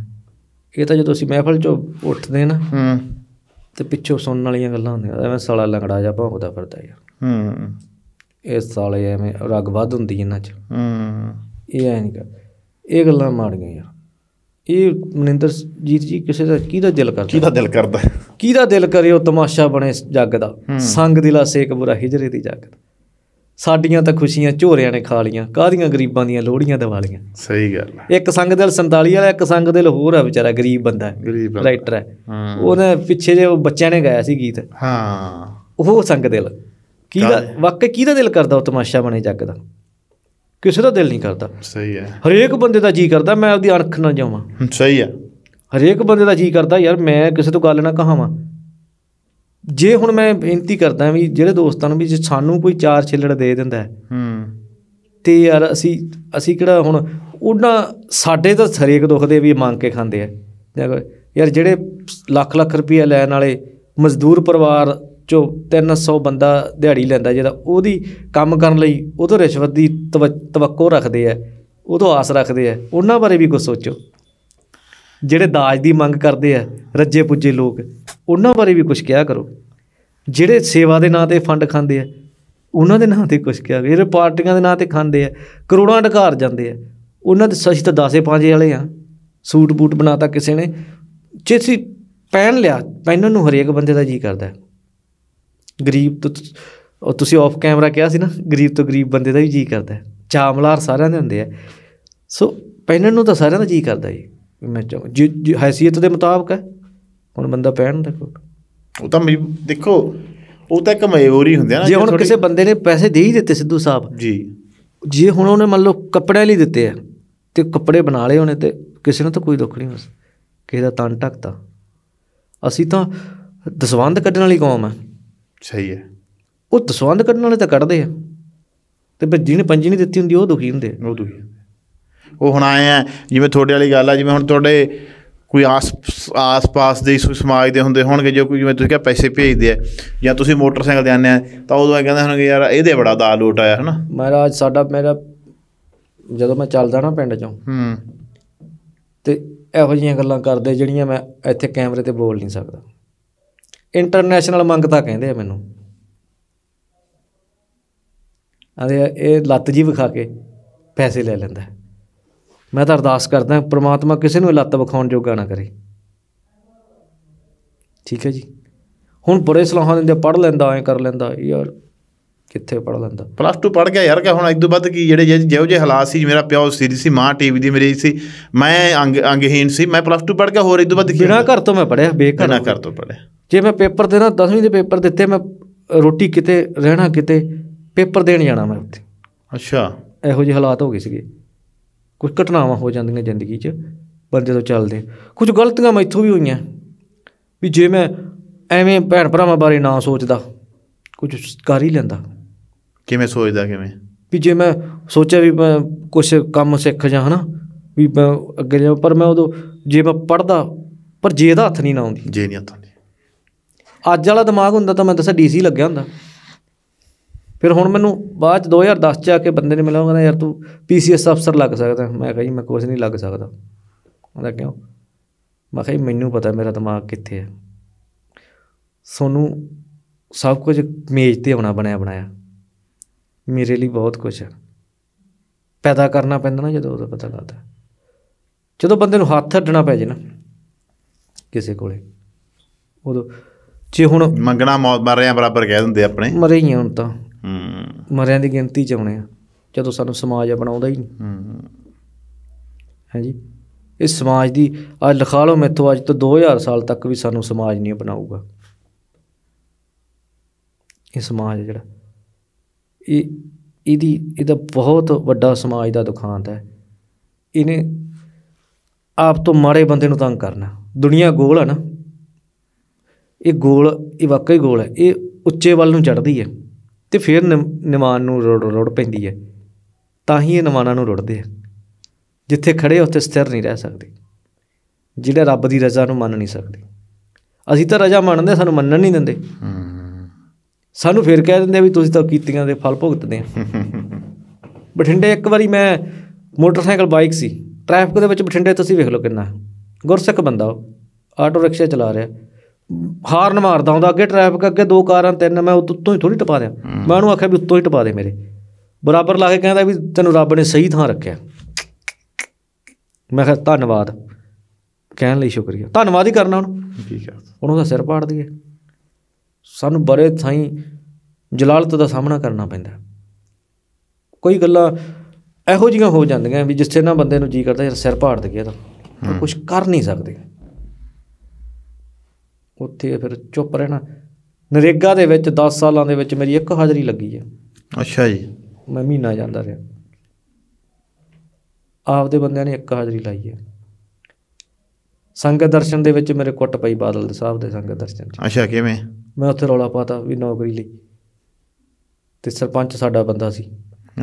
ਇਹ ਤਾਂ ਜਦੋਂ ਅਸੀਂ ਮਹਿਫਲ ਚੋਂ ਉੱਠਦੇ ਨਾ ਹੂੰ ਤੇ ਪਿੱਛੋਂ ਸੁਣਨ ਵਾਲੀਆਂ ਗੱਲਾਂ ਹੁੰਦੀਆਂ ਐਵੇਂ ਸਾਲਾ ਲੰਗੜਾ ਜਾ ਭੌਂਕਦਾ ਫਿਰਦਾ ਯਾਰ ਹੂੰ ਇਹ ਸਾਲੇ ਐਵੇਂ ਰਗ ਵੱਧ ਹੁੰਦੀ ਇਹਨਾਂ 'ਚ ਹੂੰ ਇਹ ਐ ਨਹੀਂ ਇਹ ਗੱਲਾਂ ਮਾਰ ਯਾਰ ਇਹ ਮਨਿੰਦਰ ਜੀਤ ਜੀ ਕਿਸੇ ਦਾ ਕਿਹਦਾ ਦਿਲ ਕਰਦਾ ਕਿਹਦਾ ਦਿਲ ਕਰਦਾ ਕਿਹਦਾ ਦਿਲ ਕਰੇ ਉਹ ਤਮਾਸ਼ਾ ਬਣੇ ਜੱਗ ਦਾ ਸੰਗ ਦਿਲਾ ਸੇਕ ਬੁਰਾ ਹਿਜਰੇ ਦੀ ਜੱਗ ਦਾ ਸਾਡੀਆਂ ਤਾਂ ਖੁਸ਼ੀਆਂ ਝੋਰਿਆਂ ਨੇ ਖਾ ਲੀਆਂ ਕਾਹਦੀਆਂ ਗਰੀਬਾਂ ਦੀਆਂ ਲੋੜੀਆਂ ਦਿਵਾਲੀਆਂ ਸਹੀ ਗੱਲ ਇੱਕ ਸੰਗ ਦਿਲ 47 ਵਾਲਾ ਇੱਕ ਸੰਗ ਦਿਲ ਹੋਰ ਆ ਵਿਚਾਰਾ ਗਰੀਬ ਬੰਦਾ ਹੈ ਰਾਈਟਰ ਹੈ ਉਹਨੇ ਪਿੱਛੇ ਜੇ ਬੱਚਿਆਂ ਨੇ ਗਾਇਆ ਸੀ ਗੀਤ ਹਾਂ ਉਹ ਸੰਗ ਦਿਲ ਕਿਹਦਾ ਵਾਕਈ ਕਿਹਦਾ ਦਿਲ ਕਰਦਾ ਉਹ ਤਮਾਸ਼ਾ ਬਣੇ ਜੱਗ ਦਾ ਕਿਸੇ ਦਾ ਦਿਲ ਨਹੀਂ ਕਰਦਾ ਸਹੀ ਹੈ ਹਰੇਕ ਬੰਦੇ ਦਾ ਜੀ ਕਰਦਾ ਮੈਂ ਆਪਦੀ ਅਣਖ ਨਾ ਜਾਵਾਂ ਸਹੀ ਹੈ ਹਰੇਕ ਬੰਦੇ ਦਾ ਜੀ ਕਰਦਾ ਯਾਰ ਮੈਂ ਕਿਸੇ ਤੋਂ ਗੱਲ ਨਾ ਕਹਾਵਾਂ ਜੇ ਹੁਣ ਮੈਂ ਬੇਨਤੀ ਕਰਦਾ ਵੀ ਜਿਹੜੇ ਦੋਸਤਾਂ ਨੂੰ ਵੀ ਜੇ ਸਾਨੂੰ ਕੋਈ ਚਾਰ ਛਿੱਲੜ ਦੇ ਦਿੰਦਾ ਹੂੰ ਤੇ ਯਾਰ ਅਸੀਂ ਅਸੀਂ ਕਿਹੜਾ ਹੁਣ ਉਹਨਾਂ ਸਾਡੇ ਤਾਂ ਸਰੇਕ ਦੁਖਦੇ ਵੀ ਮੰਗ ਕੇ ਖਾਂਦੇ ਆ ਯਾਰ ਜਿਹੜੇ ਲੱਖ ਲੱਖ ਰੁਪਏ ਲੈਣ ਵਾਲੇ ਮਜ਼ਦੂਰ ਪਰਿਵਾਰ ਜੋ 300 ਬੰਦਾ ਦਿਹਾੜੀ ਲੈਂਦਾ ਜਿਹੜਾ ਉਹਦੀ ਕੰਮ ਕਰਨ ਲਈ ਉਹ ਤੋਂ ਰਿਸ਼ਵਤ ਦੀ ਤਵੱਕੋ ਰੱਖਦੇ ਆ ਉਹ ਤੋਂ ਆਸ ਰੱਖਦੇ ਆ ਉਹਨਾਂ ਬਾਰੇ ਵੀ ਕੁਝ ਸੋਚੋ ਜਿਹੜੇ ਦਾਜ ਦੀ ਮੰਗ ਕਰਦੇ ਆ ਰੱਜੇ ਪੁੱਜੇ ਲੋਕ ਉਹਨਾਂ ਬਾਰੇ ਵੀ ਕੁਝ ਕਿਹਾ ਕਰੋ ਜਿਹੜੇ ਸੇਵਾ ਦੇ ਨਾਂ ਤੇ ਫੰਡ ਖਾਂਦੇ ਆ ਉਹਨਾਂ ਦੇ ਨਾਂ ਤੇ ਕੁਝ ਕਿਹਾ ਜਿਹੜੇ ਪਾਰਟੀਆਂ ਦੇ ਨਾਂ ਤੇ ਖਾਂਦੇ ਆ ਕਰੋੜਾਂ ਢਕਾਰ ਜਾਂਦੇ ਆ ਉਹਨਾਂ ਦੇ ਸੱਚ ਤਾਂ ਦਾਸੇ ਪਾਂਜੇ ਵਾਲੇ ਆ ਸੂਟ ਬੂਟ ਬਣਾਤਾ ਕਿਸੇ ਨੇ ਚੇਸੀ ਪਹਿਨ ਲਿਆ ਪਹਿਨਣ ਨੂੰ ਹਰੇਕ ਬੰਦੇ ਦਾ ਜੀ ਕਰਦਾ ਗਰੀਬ ਤੋਂ ਤੁਸੀਂ ਆਫ ਕੈਮਰਾ ਕਿਹਾ ਸੀ ਨਾ ਗਰੀਬ ਤੋਂ ਗਰੀਬ ਬੰਦੇ ਦਾ ਵੀ ਜੀ ਕਰਦਾ ਚਾਮਲਾਰ ਸਾਰਿਆਂ ਦੇ ਹੁੰਦੇ ਆ ਸੋ ਪਹਿਨਣ ਨੂੰ ਤਾਂ ਸਾਰਿਆਂ ਦਾ ਜੀ ਕਰਦਾ ਜੀ ਮੈਂ ਚਾਹੁੰਦਾ ਜੀ ਹیثیت ਦੇ ਮੁਤਾਬਕ ਹੈ ਹੁਣ ਬੰਦਾ ਪਹਿਣ ਦਾ ਕੋਟ ਉਹ ਤਾਂ ਦੇਖੋ ਉਹ ਤਾਂ ਇੱਕ ਮਜਬੂਰੀ ਹੁੰਦੀ ਆ ਨਾ ਜੇ ਹੁਣ ਕਿਸੇ ਬੰਦੇ ਨੇ ਪੈਸੇ ਦੇ ਹੀ ਦਿੱਤੇ ਸਿੱਧੂ ਸਾਹਿਬ ਜੀ ਜੇ ਹੁਣ ਉਹਨੇ ਮੰਨ ਲਓ ਕੱਪੜੇ ਲਈ ਦਿੱਤੇ ਆ ਤੇ ਕੱਪੜੇ ਬਣਾ ਲਏ ਉਹਨੇ ਤੇ ਕਿਸੇ ਨੂੰ ਤਾਂ ਕੋਈ ਦੁੱਖ ਨਹੀਂ ਬਸ ਕਿਸੇ ਦਾ ਤਨ ਟਕਦਾ ਅਸੀਂ ਤਾਂ ਦਸਵੰਦ ਕੱਢਣ ਵਾਲੀ ਕੌਮ ਆ ਸਹੀ ਹੈ ਉਹ ਦਸਵੰਦ ਕੱਢਣ ਵਾਲੇ ਤਾਂ ਕੱਢਦੇ ਆ ਤੇ ਫਿਰ ਜਿਹਨੇ ਪੰਜੀ ਨਹੀਂ ਦਿੱਤੀ ਹੁੰਦੀ ਉਹ ਦੁਖੀ ਹੁੰਦੇ ਉਹ ਦੁਖੀ ਉਹ ਹੁਣ ਆਏ ਆ ਜਿਵੇਂ ਤੁਹਾਡੇ ਵਾਲੀ ਗੱਲ ਆ ਜਿਵੇਂ ਹੁਣ ਤੁਹਾਡੇ ਕੋਈ ਆਸ ਆਸ-ਪਾਸ ਦੇ ਇਸ ਸਮਾਜ ਦੇ ਹੁੰਦੇ ਹੋਣਗੇ ਜੋ ਕੋਈ ਜਿਵੇਂ ਤੁਸੀਂ ਕਿਹਾ ਪੈਸੇ ਭੇਜਦੇ ਆ ਜਾਂ ਤੁਸੀਂ ਮੋਟਰਸਾਈਕਲ ਦੇ ਆਨੇ ਆ ਤਾਂ ਉਦੋਂ ਇਹ ਕਹਿੰਦੇ ਹੋਣਗੇ ਯਾਰ ਇਹਦੇ ਬੜਾ ਦਾ ਲੋਟ ਆਇਆ ਹਨਾ ਮਹਾਰਾਜ ਸਾਡਾ ਮੇਰਾ ਜਦੋਂ ਮੈਂ ਚੱਲਦਾ ਨਾ ਪਿੰਡ ਚੋਂ ਹੂੰ ਤੇ ਇਹੋ ਜੀਆਂ ਗੱਲਾਂ ਕਰਦੇ ਜਿਹੜੀਆਂ ਮੈਂ ਇੱਥੇ ਕੈਮਰੇ ਤੇ ਬੋਲ ਨਹੀਂ ਸਕਦਾ ਇੰਟਰਨੈਸ਼ਨਲ ਮੰਗਤਾ ਕਹਿੰਦੇ ਆ ਮੈਨੂੰ ਅਰੇ ਇਹ ਲੱਤ ਜੀ ਵਿਖਾ ਕੇ ਪੈਸੇ ਲੈ ਲੈਂਦਾ ਮੈਂ ਤਾਂ ਅਰਦਾਸ ਕਰਦਾ ਪ੍ਰਮਾਤਮਾ ਕਿਸੇ ਨੂੰ ਲੱਤ ਵਿਖਾਉਣ ਜੋਗਾ ਨਾ ਕਰੇ ਠੀਕ ਹੈ ਜੀ ਹੁਣ ਬੜੇ ਸਲਾਹਾਂ ਦਿੰਦੇ ਪੜ ਲੈਂਦਾ ਐ ਕਰ ਲੈਂਦਾ ਯਾਰ ਕਿੱਥੇ ਪੜ ਲੈਂਦਾ ਪਲੱਸ 2 ਪੜ ਗਿਆ ਯਾਰ ਕਿ ਹੁਣ ਇਦੋਂ ਵੱਧ ਕੀ ਜਿਹੜੇ ਜਿਹੋ ਜਿਹੇ ਹਾਲਾਤ ਸੀ ਮੇਰਾ ਪਿਓ ਸੀਰੀ ਸੀ ਮਾਂ ਟੀਵੀ ਦੀ ਮੇਰੀ ਸੀ ਮੈਂ ਅੰਗ ਅੰਗਹੀਣ ਸੀ ਮੈਂ ਪਲੱਸ 2 ਪੜ ਗਿਆ ਹੋਰ ਇਦੋਂ ਵੱਧ ਕੀ ਬਿਨਾ ਘਰ ਤੋਂ ਮੈਂ ਪੜਿਆ ਬੇਕਰ ਨਾ ਘਰ ਤੋਂ ਪੜਿਆ ਜੇ ਮੈਂ ਪੇਪਰ ਦੇਣਾ 10ਵੀਂ ਦੇ ਪੇਪਰ ਦਿੱਤੇ ਮੈਂ ਰੋਟੀ ਕਿਤੇ ਰਹਿਣਾ ਕਿਤੇ ਪੇਪਰ ਦੇਣ ਜਾਣਾ ਮੈਂ ਉੱਥੇ ਅੱਛਾ ਇਹੋ ਜਿਹੇ ਹਾਲਾਤ ਹੋ ਗਏ ਸੀਗੇ ਕੁਝ ਘਟਨਾਵਾਂ ਹੋ ਜਾਂਦੀਆਂ ਜ਼ਿੰਦਗੀ 'ਚ ਪਰ ਜਦੋਂ ਚੱਲਦੇ ਕੁਝ ਗਲਤੀਆਂ ਮੈਥੋਂ ਵੀ ਹੋਈਆਂ ਵੀ ਜੇ ਮੈਂ ਐਵੇਂ ਭੈਣ ਭਰਾਵਾਂ ਬਾਰੇ ਨਾ ਸੋਚਦਾ ਕੁਝ ਕਰ ਹੀ ਲੈਂਦਾ ਕਿਵੇਂ ਸੋਚਦਾ ਕਿਵੇਂ ਵੀ ਜੇ ਮੈਂ ਸੋਚਿਆ ਵੀ ਮੈਂ ਕੁਝ ਕੰਮ ਸਿੱਖ ਜਾ ਹਨਾ ਵੀ ਮੈਂ ਅੱਗੇ ਜਾ ਪਰ ਮੈਂ ਉਦੋਂ ਜੇ ਮੈਂ ਪੜਦਾ ਪਰ ਜੇ ਦਾ ਹੱਥ ਨਹੀਂ ਨਾ ਆਉਂਦੀ ਜੇ ਨਹੀਂ ਹੱਥ ਆਉਂਦੀ ਅੱਜ ਵਾਲਾ ਦਿਮਾਗ ਹੁੰਦਾ ਤਾਂ ਮੈਂ ਦੱਸਾਂ ਡੀਸੀ ਲੱਗਿਆ ਹੁੰਦਾ ਫਿਰ ਹੁਣ ਮੈਨੂੰ ਬਾਅਦ ਚ 2010 ਚ ਆ ਕੇ ਬੰਦੇ ਨੇ ਮਿਲਿਆ ਕਹਿੰਦਾ ਯਾਰ ਤੂੰ ਪੀਸੀਐਸ ਅਫਸਰ ਲੱਗ ਸਕਦਾ ਮੈਂ ਕਹਾਂ ਜੀ ਮੈਂ ਕੁਝ ਨਹੀਂ ਲੱਗ ਸਕਦਾ ਕਹਿੰਦਾ ਕਿਉਂ ਮੈਂ ਕਹਾਂ ਮੈਨੂੰ ਪਤਾ ਮੇਰਾ ਦਿਮਾਗ ਕਿੱਥੇ ਹੈ ਸੋਨੂੰ ਸਭ ਕੁਝ ਮੇਜ਼ ਤੇ ਆਉਣਾ ਬਣਿਆ ਬਣਾਇਆ ਮੇਰੇ ਲਈ ਬਹੁਤ ਕੁਝ ਹੈ ਪੈਦਾ ਕਰਨਾ ਪੈਂਦਾ ਨਾ ਜਦੋਂ ਉਹਦਾ ਪਤਾ ਲੱਗਦਾ ਜਦੋਂ ਬੰਦੇ ਨੂੰ ਹੱਥ ਅੱਡਣਾ ਪੈ ਜੇ ਨਾ ਕਿਸੇ ਕੋਲੇ ਉਦੋਂ ਜੇ ਹੁਣ ਮੰਗਣਾ ਮੌਤ ਮਰ ਰਿਆਂ ਬਰਾਬਰ ਕਹਿ ਦਿੰਦੇ ਆਪਣੇ ਮਰੇ ਹੀ ਹੁਣ ਤਾਂ ਮਰਿਆਂ ਦੀ ਗਿਣਤੀ ਚ ਆਉਣੇ ਆ ਜਦੋਂ ਸਾਨੂੰ ਸਮਾਜ ਬਣਾਉਂਦਾ ਹੀ ਨਹੀਂ ਹਾਂਜੀ ਇਸ ਸਮਾਜ ਦੀ ਅੱਜ ਲਿਖਾ ਲਓ ਮੈਥੋਂ ਅੱਜ ਤੋਂ 2000 ਸਾਲ ਤੱਕ ਵੀ ਸਾਨੂੰ ਸਮਾਜ ਨਹੀਂ ਬਣਾਊਗਾ ਇਹ ਸਮਾਜ ਜਿਹੜਾ ਇਹ ਇਹਦੀ ਇਹਦਾ ਬਹੁਤ ਵੱਡਾ ਸਮਾਜ ਦਾ ਦੁਖਾਂਤ ਹੈ ਇਹਨੇ ਆਪ ਤੋਂ ਮਾੜੇ ਬੰਦੇ ਨੂੰ ਤੰਗ ਕਰਨਾ ਦੁਨੀਆ ਗੋਲ ਹੈ ਨਾ ਇਹ ਗੋਲ ਇਹ ਵਾਕਈ ਗੋਲ ਹੈ ਇਹ ਉੱਚੇ ਵੱਲ ਨੂੰ ਚੜਦੀ ਹੈ ਤੇ ਫਿਰ ਨਿਮਾਨ ਨੂੰ ਰੋੜ ਰੋੜ ਪੈਂਦੀ ਹੈ ਤਾਂ ਹੀ ਇਹ ਨਿਮਾਨਾਂ ਨੂੰ ਰੁੜਦੇ ਆ ਜਿੱਥੇ ਖੜੇ ਉੱਥੇ ਸਥਿਰ ਨਹੀਂ ਰਹਿ ਸਕਦੇ ਜਿਹੜੇ ਰੱਬ ਦੀ ਰਜ਼ਾ ਨੂੰ ਮੰਨ ਨਹੀਂ ਸਕਦੇ ਅਸੀਂ ਤਾਂ ਰਜ਼ਾ ਮੰਨਦੇ ਸਾਨੂੰ ਮੰਨਣ ਨਹੀਂ ਦਿੰਦੇ ਸਾਨੂੰ ਫਿਰ ਕਹਿ ਦਿੰਦੇ ਵੀ ਤੁਸੀਂ ਤਾਂ ਕੀਤੀਆਂ ਦੇ ਫਲ ਭੁਗਤਦੇ ਆ *laughs* ਬਠਿੰਡੇ ਇੱਕ ਵਾਰੀ ਮੈਂ ਮੋਟਰਸਾਈਕਲ ਬਾਈਕ ਸੀ ਟ੍ਰੈਫਿਕ ਦੇ ਵਿੱਚ ਬਠਿੰਡੇ ਤੁਸੀਂ ਵੇਖ ਲਓ ਕਿੰਨਾ ਗੁਰਸਿੱਖ ਬੰਦਾ ਆਟੋ ਰਿਕਸ਼ਾ ਚਲਾ ਰਿਹਾ ਹਾਰਨ ਮਾਰਦਾ ਹੁੰਦਾ ਅੱਗੇ ਟ੍ਰੈਫਿਕ ਅੱਗੇ ਦੋ ਕਾਰਾਂ ਤਿੰਨ ਮੈਂ ਉੱਤੋਂ ਹੀ ਥੋੜੀ ਟਪਾ ਦਿਆ ਮੈਂ ਉਹਨੂੰ ਆਖਿਆ ਵੀ ਉੱਤੋਂ ਹੀ ਟਪਾ ਦੇ ਮੇਰੇ ਬਰਾਬਰ ਲਾ ਕੇ ਕਹਿੰਦਾ ਵੀ ਤੈਨੂੰ ਰੱਬ ਨੇ ਸਹੀ ਥਾਂ ਰੱਖਿਆ ਮੈਂ ਕਿਹਾ ਧੰਨਵਾਦ ਕਹਿਣ ਲਈ ਸ਼ੁਕਰੀਆ ਧੰਨਵਾਦ ਹੀ ਕਰਨਾ ਉਹਨੂੰ ਠੀਕ ਹੈ ਉਹਨੂੰ ਦਾ ਸਿਰ ਪਾੜ ਦਈਏ ਸਾਨੂੰ ਬਰੇ ਥਾਈ ਜਲਾਲਤ ਦਾ ਸਾਹਮਣਾ ਕਰਨਾ ਪੈਂਦਾ ਕੋਈ ਗੱਲਾਂ ਇਹੋ ਜਿਹੀਆਂ ਹੋ ਜਾਂਦੀਆਂ ਵੀ ਜਿੱਥੇ ਨਾ ਬੰਦੇ ਨੂੰ ਜੀ ਕਰਦਾ ਸਿਰ ਪਾੜ ਦਈਏ ਤਾਂ ਕੁਝ ਕਰ ਨਹੀਂ ਸਕਦੇ ਉੱਥੇ ਫਿਰ ਚੁੱਪ ਰਹਿਣਾ ਨਰੇਗਾ ਦੇ ਵਿੱਚ 10 ਸਾਲਾਂ ਦੇ ਵਿੱਚ ਮੇਰੀ ਇੱਕ ਹਾਜ਼ਰੀ ਲੱਗੀ ਹੈ ਅੱਛਾ ਜੀ ਮੈਂ ਮਹੀਨਾ ਜਾਂਦਾ ਰਿਹਾ ਆਪਦੇ ਬੰਦਿਆਂ ਨੇ ਇੱਕ ਹਾਜ਼ਰੀ ਲਾਈ ਹੈ ਸੰਗਤ ਦਰਸ਼ਨ ਦੇ ਵਿੱਚ ਮੇਰੇ ਕੁੱਟ ਪਈ ਬਾਦਲ ਦੇ ਸਾਹਿਬ ਦੇ ਸੰਗਤ ਦਰਸ਼ਨ ਚ ਅੱਛਾ ਕਿਵੇਂ ਮੈਂ ਉੱਥੇ ਰੌਲਾ ਪਾਤਾ ਵੀ ਨੌਕਰੀ ਲਈ ਤੇ ਸਰਪੰਚ ਸਾਡਾ ਬੰਦਾ ਸੀ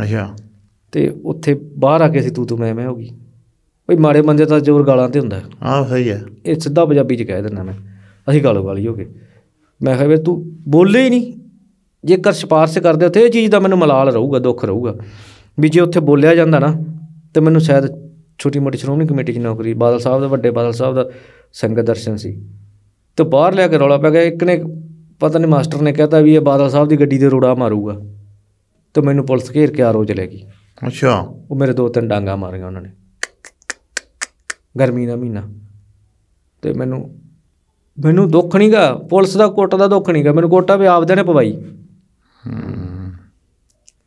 ਅੱਛਾ ਤੇ ਉੱਥੇ ਬਾਹਰ ਆ ਕੇ ਸੀ ਤੂੰ ਤੂੰ ਮੈਂ ਮੈਂ ਹੋ ਗਈ ਭਈ ਮਾੜੇ ਬੰਦੇ ਦਾ ਜ਼ੋਰ ਗਾਲਾਂ ਤੇ ਹੁੰਦਾ ਆਹ ਸਹੀ ਹੈ ਇਹ ਸਿੱਧਾ ਪੰਜਾਬੀ ਚ ਕਹਿ ਦਿੰਦਾ ਮੈਂ ਅਸੀਂ ਗਾਲੋ ਗਾਲੀ ਹੋ ਗਏ ਮੈਂ ਕਿਹਾ ਵੀ ਤੂੰ ਬੋਲੇ ਹੀ ਨਹੀਂ ਜੇ ਕਰ ਸਿਫਾਰਸ਼ ਕਰਦੇ ਉੱਥੇ ਇਹ ਚੀਜ਼ ਦਾ ਮੈਨੂੰ ਮਲਾਲ ਰਹੂਗਾ ਦੁੱਖ ਰਹੂਗਾ ਵੀ ਜੇ ਉੱਥੇ ਬੋਲਿਆ ਜਾਂਦਾ ਨਾ ਤੇ ਮੈਨੂੰ ਸ਼ਾਇਦ ਛੋਟੀ ਮੋਟੀ ਸ਼੍ਰੋਮਣੀ ਕਮੇਟੀ 'ਚ ਨੌਕਰੀ ਬਾਦਲ ਸਾਹਿਬ ਦਾ ਵੱਡੇ ਬਾਦਲ ਸਾਹਿਬ ਦਾ ਸੰਗਤ ਦਰਸ਼ਨ ਸੀ ਤੇ ਬਾਹਰ ਲਿਆ ਕੇ ਰੌਲਾ ਪੈ ਗਿਆ ਇੱਕ ਨੇ ਪਤਾ ਨਹੀਂ ਮਾਸਟਰ ਨੇ ਕਹਿਤਾ ਵੀ ਇਹ ਬਾਦਲ ਸਾਹਿਬ ਦੀ ਗੱਡੀ ਦੇ ਰੋੜਾ ਮਾਰੂਗਾ ਤੇ ਮੈਨੂੰ ਪੁਲਿਸ ਘੇਰ ਕੇ ਆਰੋ ਲੈ ਗਈ ਅੱਛਾ ਉਹ ਮੇਰੇ ਦੋ ਤਿੰਨ ਡਾਂਗਾ ਮਾਰੀਆਂ ਉਹਨਾਂ ਨੇ ਗਰਮੀ ਦਾ ਮਹੀਨਾ ਤੇ ਮੈਨੂੰ ਮੈਨੂੰ ਦੁੱਖ ਨਹੀਂਗਾ ਪੁਲਿਸ ਦਾ ਕੋਟ ਦਾ ਦੁੱਖ ਨਹੀਂਗਾ ਮੈਨੂੰ ਕੋਟਾ ਵੀ ਆਪਦੇ ਨੇ ਪਵਾਈ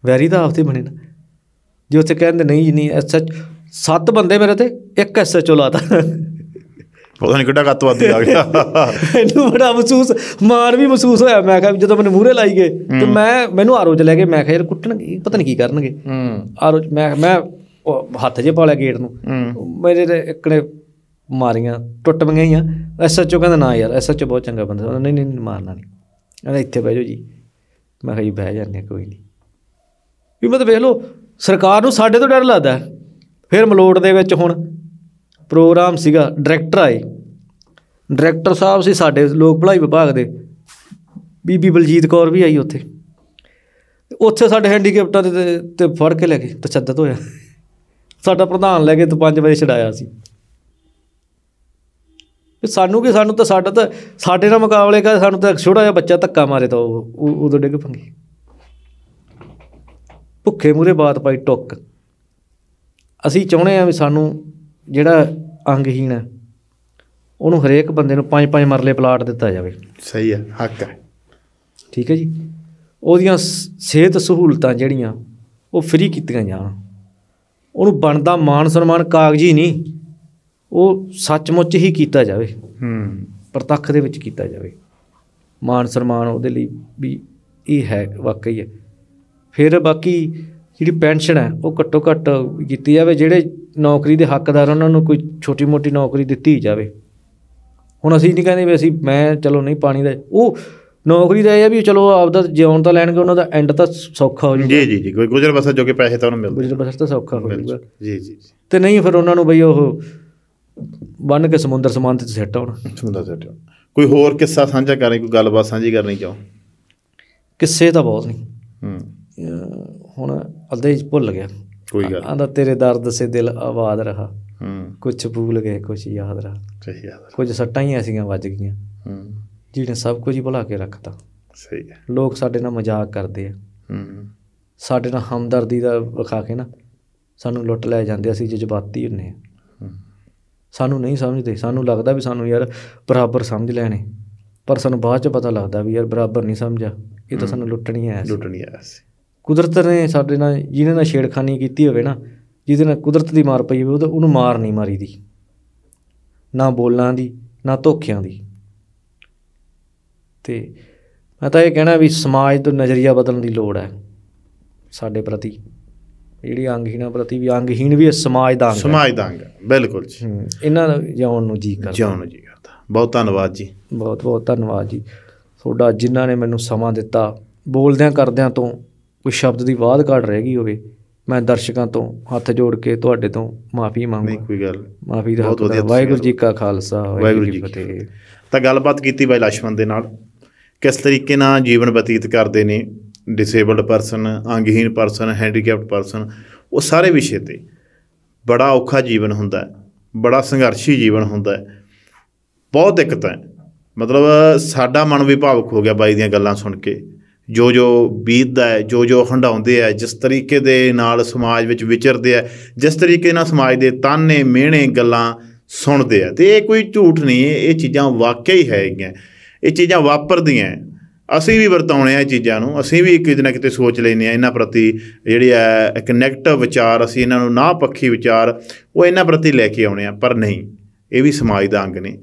ਵੈਰੀ ਦਾ ਆਪਦੇ ਬਣੇ ਨਾ ਜੇ ਉੱਥੇ ਕਹਿੰਦੇ ਨਹੀਂ ਜੀ ਨਹੀਂ ਐਸਐਚ ਸੱਤ ਬੰਦੇ ਮੇਰੇ ਤੇ ਇੱਕ ਐਸਐਚਓ ਲਾਤਾ ਪਤਾ ਨਹੀਂ ਕਿੱਡਾ ਕੱਤਵਾਦੀ ਆ ਗਿਆ ਮੈਨੂੰ ਬੜਾ ਮਹਿਸੂਸ ਮਾਰ ਵੀ ਮਹਿਸੂਸ ਹੋਇਆ ਮੈਂ ਕਿਹਾ ਜਦੋਂ ਮੈਨੂੰ ਮੂਹਰੇ ਲਾਈ ਗਏ ਤੇ ਮੈਂ ਮੈਨੂੰ ਆਰੋਜ ਲੈ ਕੇ ਮੈਂ ਕਿਹਾ ਯਾਰ ਕੁੱਟਣਗੇ ਪਤਾ ਨਹੀਂ ਕੀ ਕਰਨਗੇ ਆਰੋਜ ਮੈਂ ਮੈਂ ਹੱਥ ਜੇ ਪਾ ਲਿਆ ਗੇਟ ਨੂੰ ਮੇਰੇ ਇੱਕੜੇ ਮਾਰੀਆਂ ਟੁੱਟ ਪਈਆਂ ਹੀ ਆ ਐਸਐਚਓ ਕਹਿੰਦਾ ਨਾ ਯਾਰ ਐਸਐਚਓ ਬਹੁਤ ਚੰਗਾ ਬੰਦਾ ਉਹਨੇ ਨਹੀਂ ਨਹੀਂ ਮਾਰਨਾ ਨਹੀਂ ਕਹਿੰਦਾ ਇੱਥੇ ਬਹਿ ਜਾਓ ਜੀ ਮੈਂ ਕਿਹਾ ਜੀ ਬਹਿ ਜਾਂਦੇ ਕੋਈ ਨਹੀਂ ਵੀ ਮਤਲਬ ਵੇਖ ਲਓ ਸਰਕਾਰ ਨੂੰ ਸਾਡੇ ਤੋਂ ਡਰ ਲੱਗਦਾ ਫਿਰ ਮਲੋੜ ਦੇ ਵਿੱਚ ਹੁਣ ਪ੍ਰੋਗਰਾਮ ਸੀਗਾ ਡਾਇਰੈਕਟਰ ਆਏ ਡਾਇਰੈਕਟਰ ਸਾਹਿਬ ਸੀ ਸਾਡੇ ਲੋਕ ਭਲਾਈ ਵਿਭਾਗ ਦੇ ਬੀਬੀ ਬਲਜੀਤ ਕੌਰ ਵੀ ਆਈ ਉੱਥੇ ਉੱਥੇ ਸਾਡੇ ਹੈਂਡੀਕੈਪਟਾਂ ਦੇ ਤੇ ਫੜ ਕੇ ਲੈ ਗਏ ਤਸ਼ੱਦਦ ਹੋਇਆ ਸਾਡਾ ਪ੍ਰਧਾਨ ਲੈ ਕੇ ਤੇ 5 ਵਜੇ ਛਡਾਇਆ ਸੀ ਸਾਨੂੰ ਕਿ ਸਾਨੂੰ ਤਾਂ ਸਾਡਾ ਤਾਂ ਸਾਡੇ ਨਾਲ ਮੁਕਾਬਲੇ ਕਰ ਸਾਨੂੰ ਤਾਂ ਛੋਟਾ ਜਿਹਾ ਬੱਚਾ ਧੱਕਾ ਮਾਰੇ ਤਾਂ ਉਹ ਉਦੋਂ ਡਿੱਗ ਪੰਗੀ ਭੁੱਖੇ ਮੂਰੇ ਬਾਤ ਪਾਈ ਟੁੱਕ ਅਸੀਂ ਚਾਹੁੰਦੇ ਆ ਵੀ ਸਾਨੂੰ ਜਿਹੜਾ ਅੰਗਹੀਣ ਹੈ ਉਹਨੂੰ ਹਰੇਕ ਬੰਦੇ ਨੂੰ ਪੰਜ ਪੰਜ ਮਰਲੇ ਪਲਾਟ ਦਿੱਤਾ ਜਾਵੇ ਸਹੀ ਹੈ ਹੱਕ ਹੈ ਠੀਕ ਹੈ ਜੀ ਉਹਦੀਆਂ ਸਿਹਤ ਸਹੂਲਤਾਂ ਜਿਹੜੀਆਂ ਉਹ ਫ੍ਰੀ ਕੀਤੀਆਂ ਜਾਣ ਉਹਨੂੰ ਬਣਦਾ ਮਾਨ ਸਨਮਾਨ ਕਾਗਜ਼ੀ ਨਹੀਂ ਉਹ ਸੱਚਮੁੱਚ ਹੀ ਕੀਤਾ ਜਾਵੇ ਹੂੰ ਪ੍ਰਤੱਖ ਦੇ ਵਿੱਚ ਕੀਤਾ ਜਾਵੇ ਮਾਨ ਸਨਮਾਨ ਉਹਦੇ ਲਈ ਵੀ ਇਹ ਹੈ ਵਾਕਈ ਹੈ ਫਿਰ ਬਾਕੀ ਜਿਹੜੀ ਪੈਨਸ਼ਨ ਹੈ ਉਹ ਘੱਟੋ ਘੱਟ ਕੀਤੀ ਜਾਵੇ ਜਿਹੜੇ ਨੌਕਰੀ ਦੇ ਹੱਕਦਾਰ ਉਹਨਾਂ ਨੂੰ ਕੋਈ ਛੋਟੀ ਮੋਟੀ ਨੌਕਰੀ ਦਿੱਤੀ ਜਾਵੇ ਹੁਣ ਅਸੀਂ ਨਹੀਂ ਕਹਿੰਦੇ ਵੀ ਅਸੀਂ ਮੈਂ ਚਲੋ ਨਹੀਂ ਪਾਣੀ ਦਾ ਉਹ ਨੌਕਰੀ ਦਾ ਇਹ ਆ ਵੀ ਚਲੋ ਆਪਦਾ ਜਿਉਣ ਤਾਂ ਲੈਣਗੇ ਉਹਨਾਂ ਦਾ ਐਂਡ ਤਾਂ ਸੌਖਾ ਹੋ ਜਾਊਗਾ ਜੀ ਜੀ ਜੀ ਕੋਈ ਗੁਜਰ ਬਸਰ ਜੋਗੇ ਪੈਸੇ ਤਾਂ ਉਹਨੂੰ ਮਿਲਦੇ ਗੁਜਰ ਬਸਰ ਤਾਂ ਸੌਖਾ ਹੋ ਜਾਊਗਾ ਜੀ ਜੀ ਤੇ ਨਹੀਂ ਫਿਰ ਉਹਨਾਂ ਨੂੰ ਬਈ ਉਹ ਬੰਨ ਕੇ ਸਮੁੰਦਰ ਸਮਾਨ ਤੇ ਸੈੱਟ ਹੋਣਾ ਸਮੁੰਦਰ ਸਿੱਟ ਕੋਈ ਹੋਰ ਕਿੱਸਾ ਸਾਂਝਾ ਕਰਨੀ ਕੋਈ ਗੱਲਬਾਤ ਸਾਂਝੀ ਕਰਨੀ ਚਾਹੋ ਕਿੱਸੇ ਤਾਂ ਬਹੁਤ ਨਹੀਂ ਹੂੰ ਹੁਣ ਅੱਧੇ ਭੁੱਲ ਗਿਆ ਕੋਈ ਗੱਲ ਆਂਦਾ ਤੇਰੇ ਦਰਦ ਸੇ ਦਿਲ ਆਵਾਜ਼ ਰਹਾ ਹੂੰ ਕੁਝ ਭੁੱਲ ਗਏ ਕੁਝ ਯਾਦ ਰਹਾ ਸਹੀ ਯਾਦ ਕੁਝ ਸੱਟਾਂ ਹੀ ਐਸੀਆਂ ਵੱਜ ਗਈਆਂ ਹੂੰ ਜਿਹੜੇ ਸਭ ਕੁਝ ਹੀ ਭੁਲਾ ਕੇ ਰੱਖਤਾ ਸਹੀ ਹੈ ਲੋਕ ਸਾਡੇ ਨਾਲ ਮਜ਼ਾਕ ਕਰਦੇ ਆ ਹੂੰ ਸਾਡੇ ਨਾਲ ਹਮਦਰਦੀ ਦਾ ਵਿਖਾ ਕੇ ਨਾ ਸਾਨੂੰ ਲੁੱਟ ਲੈ ਜਾਂਦੇ ਅਸੀਂ ਜਜ਼ਬਾਤੀ ਹੁੰਨੇ ਆ ਸਾਨੂੰ ਨਹੀਂ ਸਮਝਦੇ ਸਾਨੂੰ ਲੱਗਦਾ ਵੀ ਸਾਨੂੰ ਯਾਰ ਬਰਾਬਰ ਸਮਝ ਲੈਣੇ ਪਰ ਸਾਨੂੰ ਬਾਅਦ ਚ ਪਤਾ ਲੱਗਦਾ ਵੀ ਯਾਰ ਬਰਾਬਰ ਨਹੀਂ ਸਮਝਿਆ ਇਹ ਤਾਂ ਸਾਨੂੰ ਲੁੱਟਣੀ ਆਇਆ ਸੀ ਲੁੱਟਣੀ ਆਇਆ ਸੀ ਕੁਦਰਤ ਨੇ ਸਾਡੇ ਨਾਲ ਜਿਹਨੇ ਨਾਲ ਛੇੜਖਾਨੀ ਕੀਤੀ ਹੋਵੇ ਨਾ ਜਿਹਦੇ ਨਾਲ ਕੁਦਰਤ ਦੀ ਮਾਰ ਪਈ ਹੋਵੇ ਉਹਨੂੰ ਮਾਰ ਨਹੀਂ ਮਾਰੀ ਦੀ ਨਾ ਬੋਲਾਂ ਦੀ ਨਾ ਧੋਖਿਆਂ ਦੀ ਤੇ ਮੈਂ ਤਾਂ ਇਹ ਕਹਿਣਾ ਵੀ ਸਮਾਜ ਤੋਂ ਨਜ਼ਰੀਆ ਬਦਲਣ ਦੀ ਲੋੜ ਹੈ ਸਾਡੇ ਪ੍ਰਤੀ ਜਿਹੜੀ ਅੰਗਹੀਣਾਂ ਪ੍ਰਤੀ ਵੀ ਅੰਗਹੀਣ ਵੀ ਸਮਾਜ ਦਾ ਅੰਗ ਸਮਾਜ ਦਾ ਅੰਗ ਬਿਲਕੁਲ ਜੀ ਇਹਨਾਂ ਜਿਉਣ ਨੂੰ ਜੀ ਕਰਦਾ ਜਿਉਣ ਨੂੰ ਜੀ ਕਰਦਾ ਬਹੁਤ ਧੰਨਵਾਦ ਜੀ ਬਹੁਤ ਬਹੁਤ ਧੰਨਵਾਦ ਜੀ ਤੁਹਾਡਾ ਜਿਨ੍ਹਾਂ ਨੇ ਮੈਨੂੰ ਸਮਾਂ ਦਿੱਤਾ ਬੋਲਦਿਆਂ ਕਰਦਿਆਂ ਤੋਂ ਕੋਈ ਸ਼ਬਦ ਦੀ ਬਾਤ ਘੜ ਰਹਿ ਗਈ ਹੋਵੇ ਮੈਂ ਦਰਸ਼ਕਾਂ ਤੋਂ ਹੱਥ ਜੋੜ ਕੇ ਤੁਹਾਡੇ ਤੋਂ ਮਾਫੀ ਮੰਗਦਾ ਨਹੀਂ ਕੋਈ ਗੱਲ ਮਾਫੀ ਦਾ ਵਾਹਿਗੁਰੂ ਜੀ ਕਾ ਖਾਲਸਾ ਵਾਹਿਗੁਰੂ ਜੀ ਕੀ ਫਤਿਹ ਤਾਂ ਗੱਲਬਾਤ ਕੀਤੀ ਬਾਈ ਲక్ష్మణ ਦੇ ਨਾਲ ਕਿਸ ਤਰੀਕੇ ਨਾਲ ਜੀਵਨ ਬਤੀਤ ਕਰਦੇ ਨੇ ਡਿਸੇਬਲਡ ਪਰਸਨ ਅੰਗਹੀਨ ਪਰਸਨ ਹੈਂਡੀਕੈਪਡ ਪਰਸਨ ਉਹ ਸਾਰੇ ਵਿਸ਼ੇ ਤੇ ਬੜਾ ਔਖਾ ਜੀਵਨ ਹੁੰਦਾ ਹੈ ਬੜਾ ਸੰਘਰਸ਼ੀ ਜੀਵਨ ਹੁੰਦਾ ਹੈ ਬਹੁਤ ਦਿੱਕਤਾਂ ਮਤਲਬ ਸਾਡਾ ਮਨ ਵੀ ਭਾਵਕ ਹੋ ਗਿਆ ਬਾਈ ਦੀਆਂ ਗੱਲਾਂ ਸੁਣ ਕੇ ਜੋ ਜੋ ਬੀਤਦਾ ਹੈ ਜੋ ਜੋ ਹੰਡਾਉਂਦੇ ਆ ਜਿਸ ਤਰੀਕੇ ਦੇ ਨਾਲ ਸਮਾਜ ਵਿੱਚ ਵਿਚਰਦੇ ਆ ਜਿਸ ਤਰੀਕੇ ਨਾਲ ਸਮਾਜ ਦੇ ਤਾਨੇ ਮਿਹਣੇ ਗੱਲਾਂ ਸੁਣਦੇ ਆ ਤੇ ਇਹ ਕੋਈ ਝੂਠ ਨਹੀਂ ਇਹ ਚੀਜ਼ਾਂ ਵਾਕਿਆ ਹੀ ਹੈਗੀਆਂ ਇਹ ਚੀਜ਼ਾਂ ਵਾਪਰਦੀਆਂ ਅਸੀਂ ਵੀ ਵਰਤਾਉਣੇ ਆ ਇਹ ਚੀਜ਼ਾਂ ਨੂੰ ਅਸੀਂ ਵੀ ਇੱਕ ਨਾ ਕਿਤੇ ਸੋਚ ਲੈਨੇ ਆ ਇਹਨਾਂ ਪ੍ਰਤੀ ਜਿਹੜੇ ਆ ਇੱਕ ਨੈਗੇਟਿਵ ਵਿਚਾਰ ਅਸੀਂ ਇਹਨਾਂ ਨੂੰ ਨਾ ਪੱਖੀ ਵਿਚਾਰ ਉਹ ਇਹਨਾਂ ਪ੍ਰਤੀ ਲੈ ਕੇ ਆਉਣੇ ਆ ਪਰ ਨਹੀਂ ਇਹ ਵੀ ਸਮਾਜ ਦਾ ਅੰਗ ਨੇ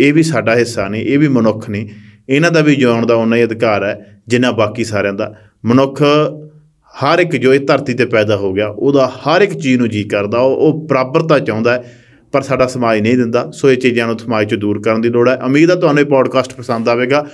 ਇਹ ਵੀ ਸਾਡਾ ਹਿੱਸਾ ਨੇ ਇਹ ਵੀ ਮਨੁੱਖ ਨੇ ਇਹਨਾਂ ਦਾ ਵੀ ਜਿਉਣ ਦਾ ਉਹਨਾਂ ਹੀ ਅਧਿਕਾਰ ਹੈ ਜਿੰਨਾ ਬਾਕੀ ਸਾਰਿਆਂ ਦਾ ਮਨੁੱਖ ਹਰ ਇੱਕ ਜੋ ਇਹ ਧਰਤੀ ਤੇ ਪੈਦਾ ਹੋ ਗਿਆ ਉਹਦਾ ਹਰ ਇੱਕ ਚੀਜ਼ ਨੂੰ ਜੀ ਕਰਦਾ ਉਹ ਬਰਾਬਰਤਾ ਚਾਹੁੰਦਾ ਪਰ ਸਾਡਾ ਸਮਾਜ ਨਹੀਂ ਦਿੰਦਾ ਸੋ ਇਹ ਚੀਜ਼ਾਂ ਨੂੰ ਸਮਾਜ ਚੋਂ ਦੂਰ ਕਰਨ ਦੀ ਲੋੜ ਹੈ ਉਮੀਦ ਹੈ ਤੁਹਾਨੂੰ ਇਹ ਪੋਡਕਾਸਟ ਪਸੰਦ ਆਵੇਗਾ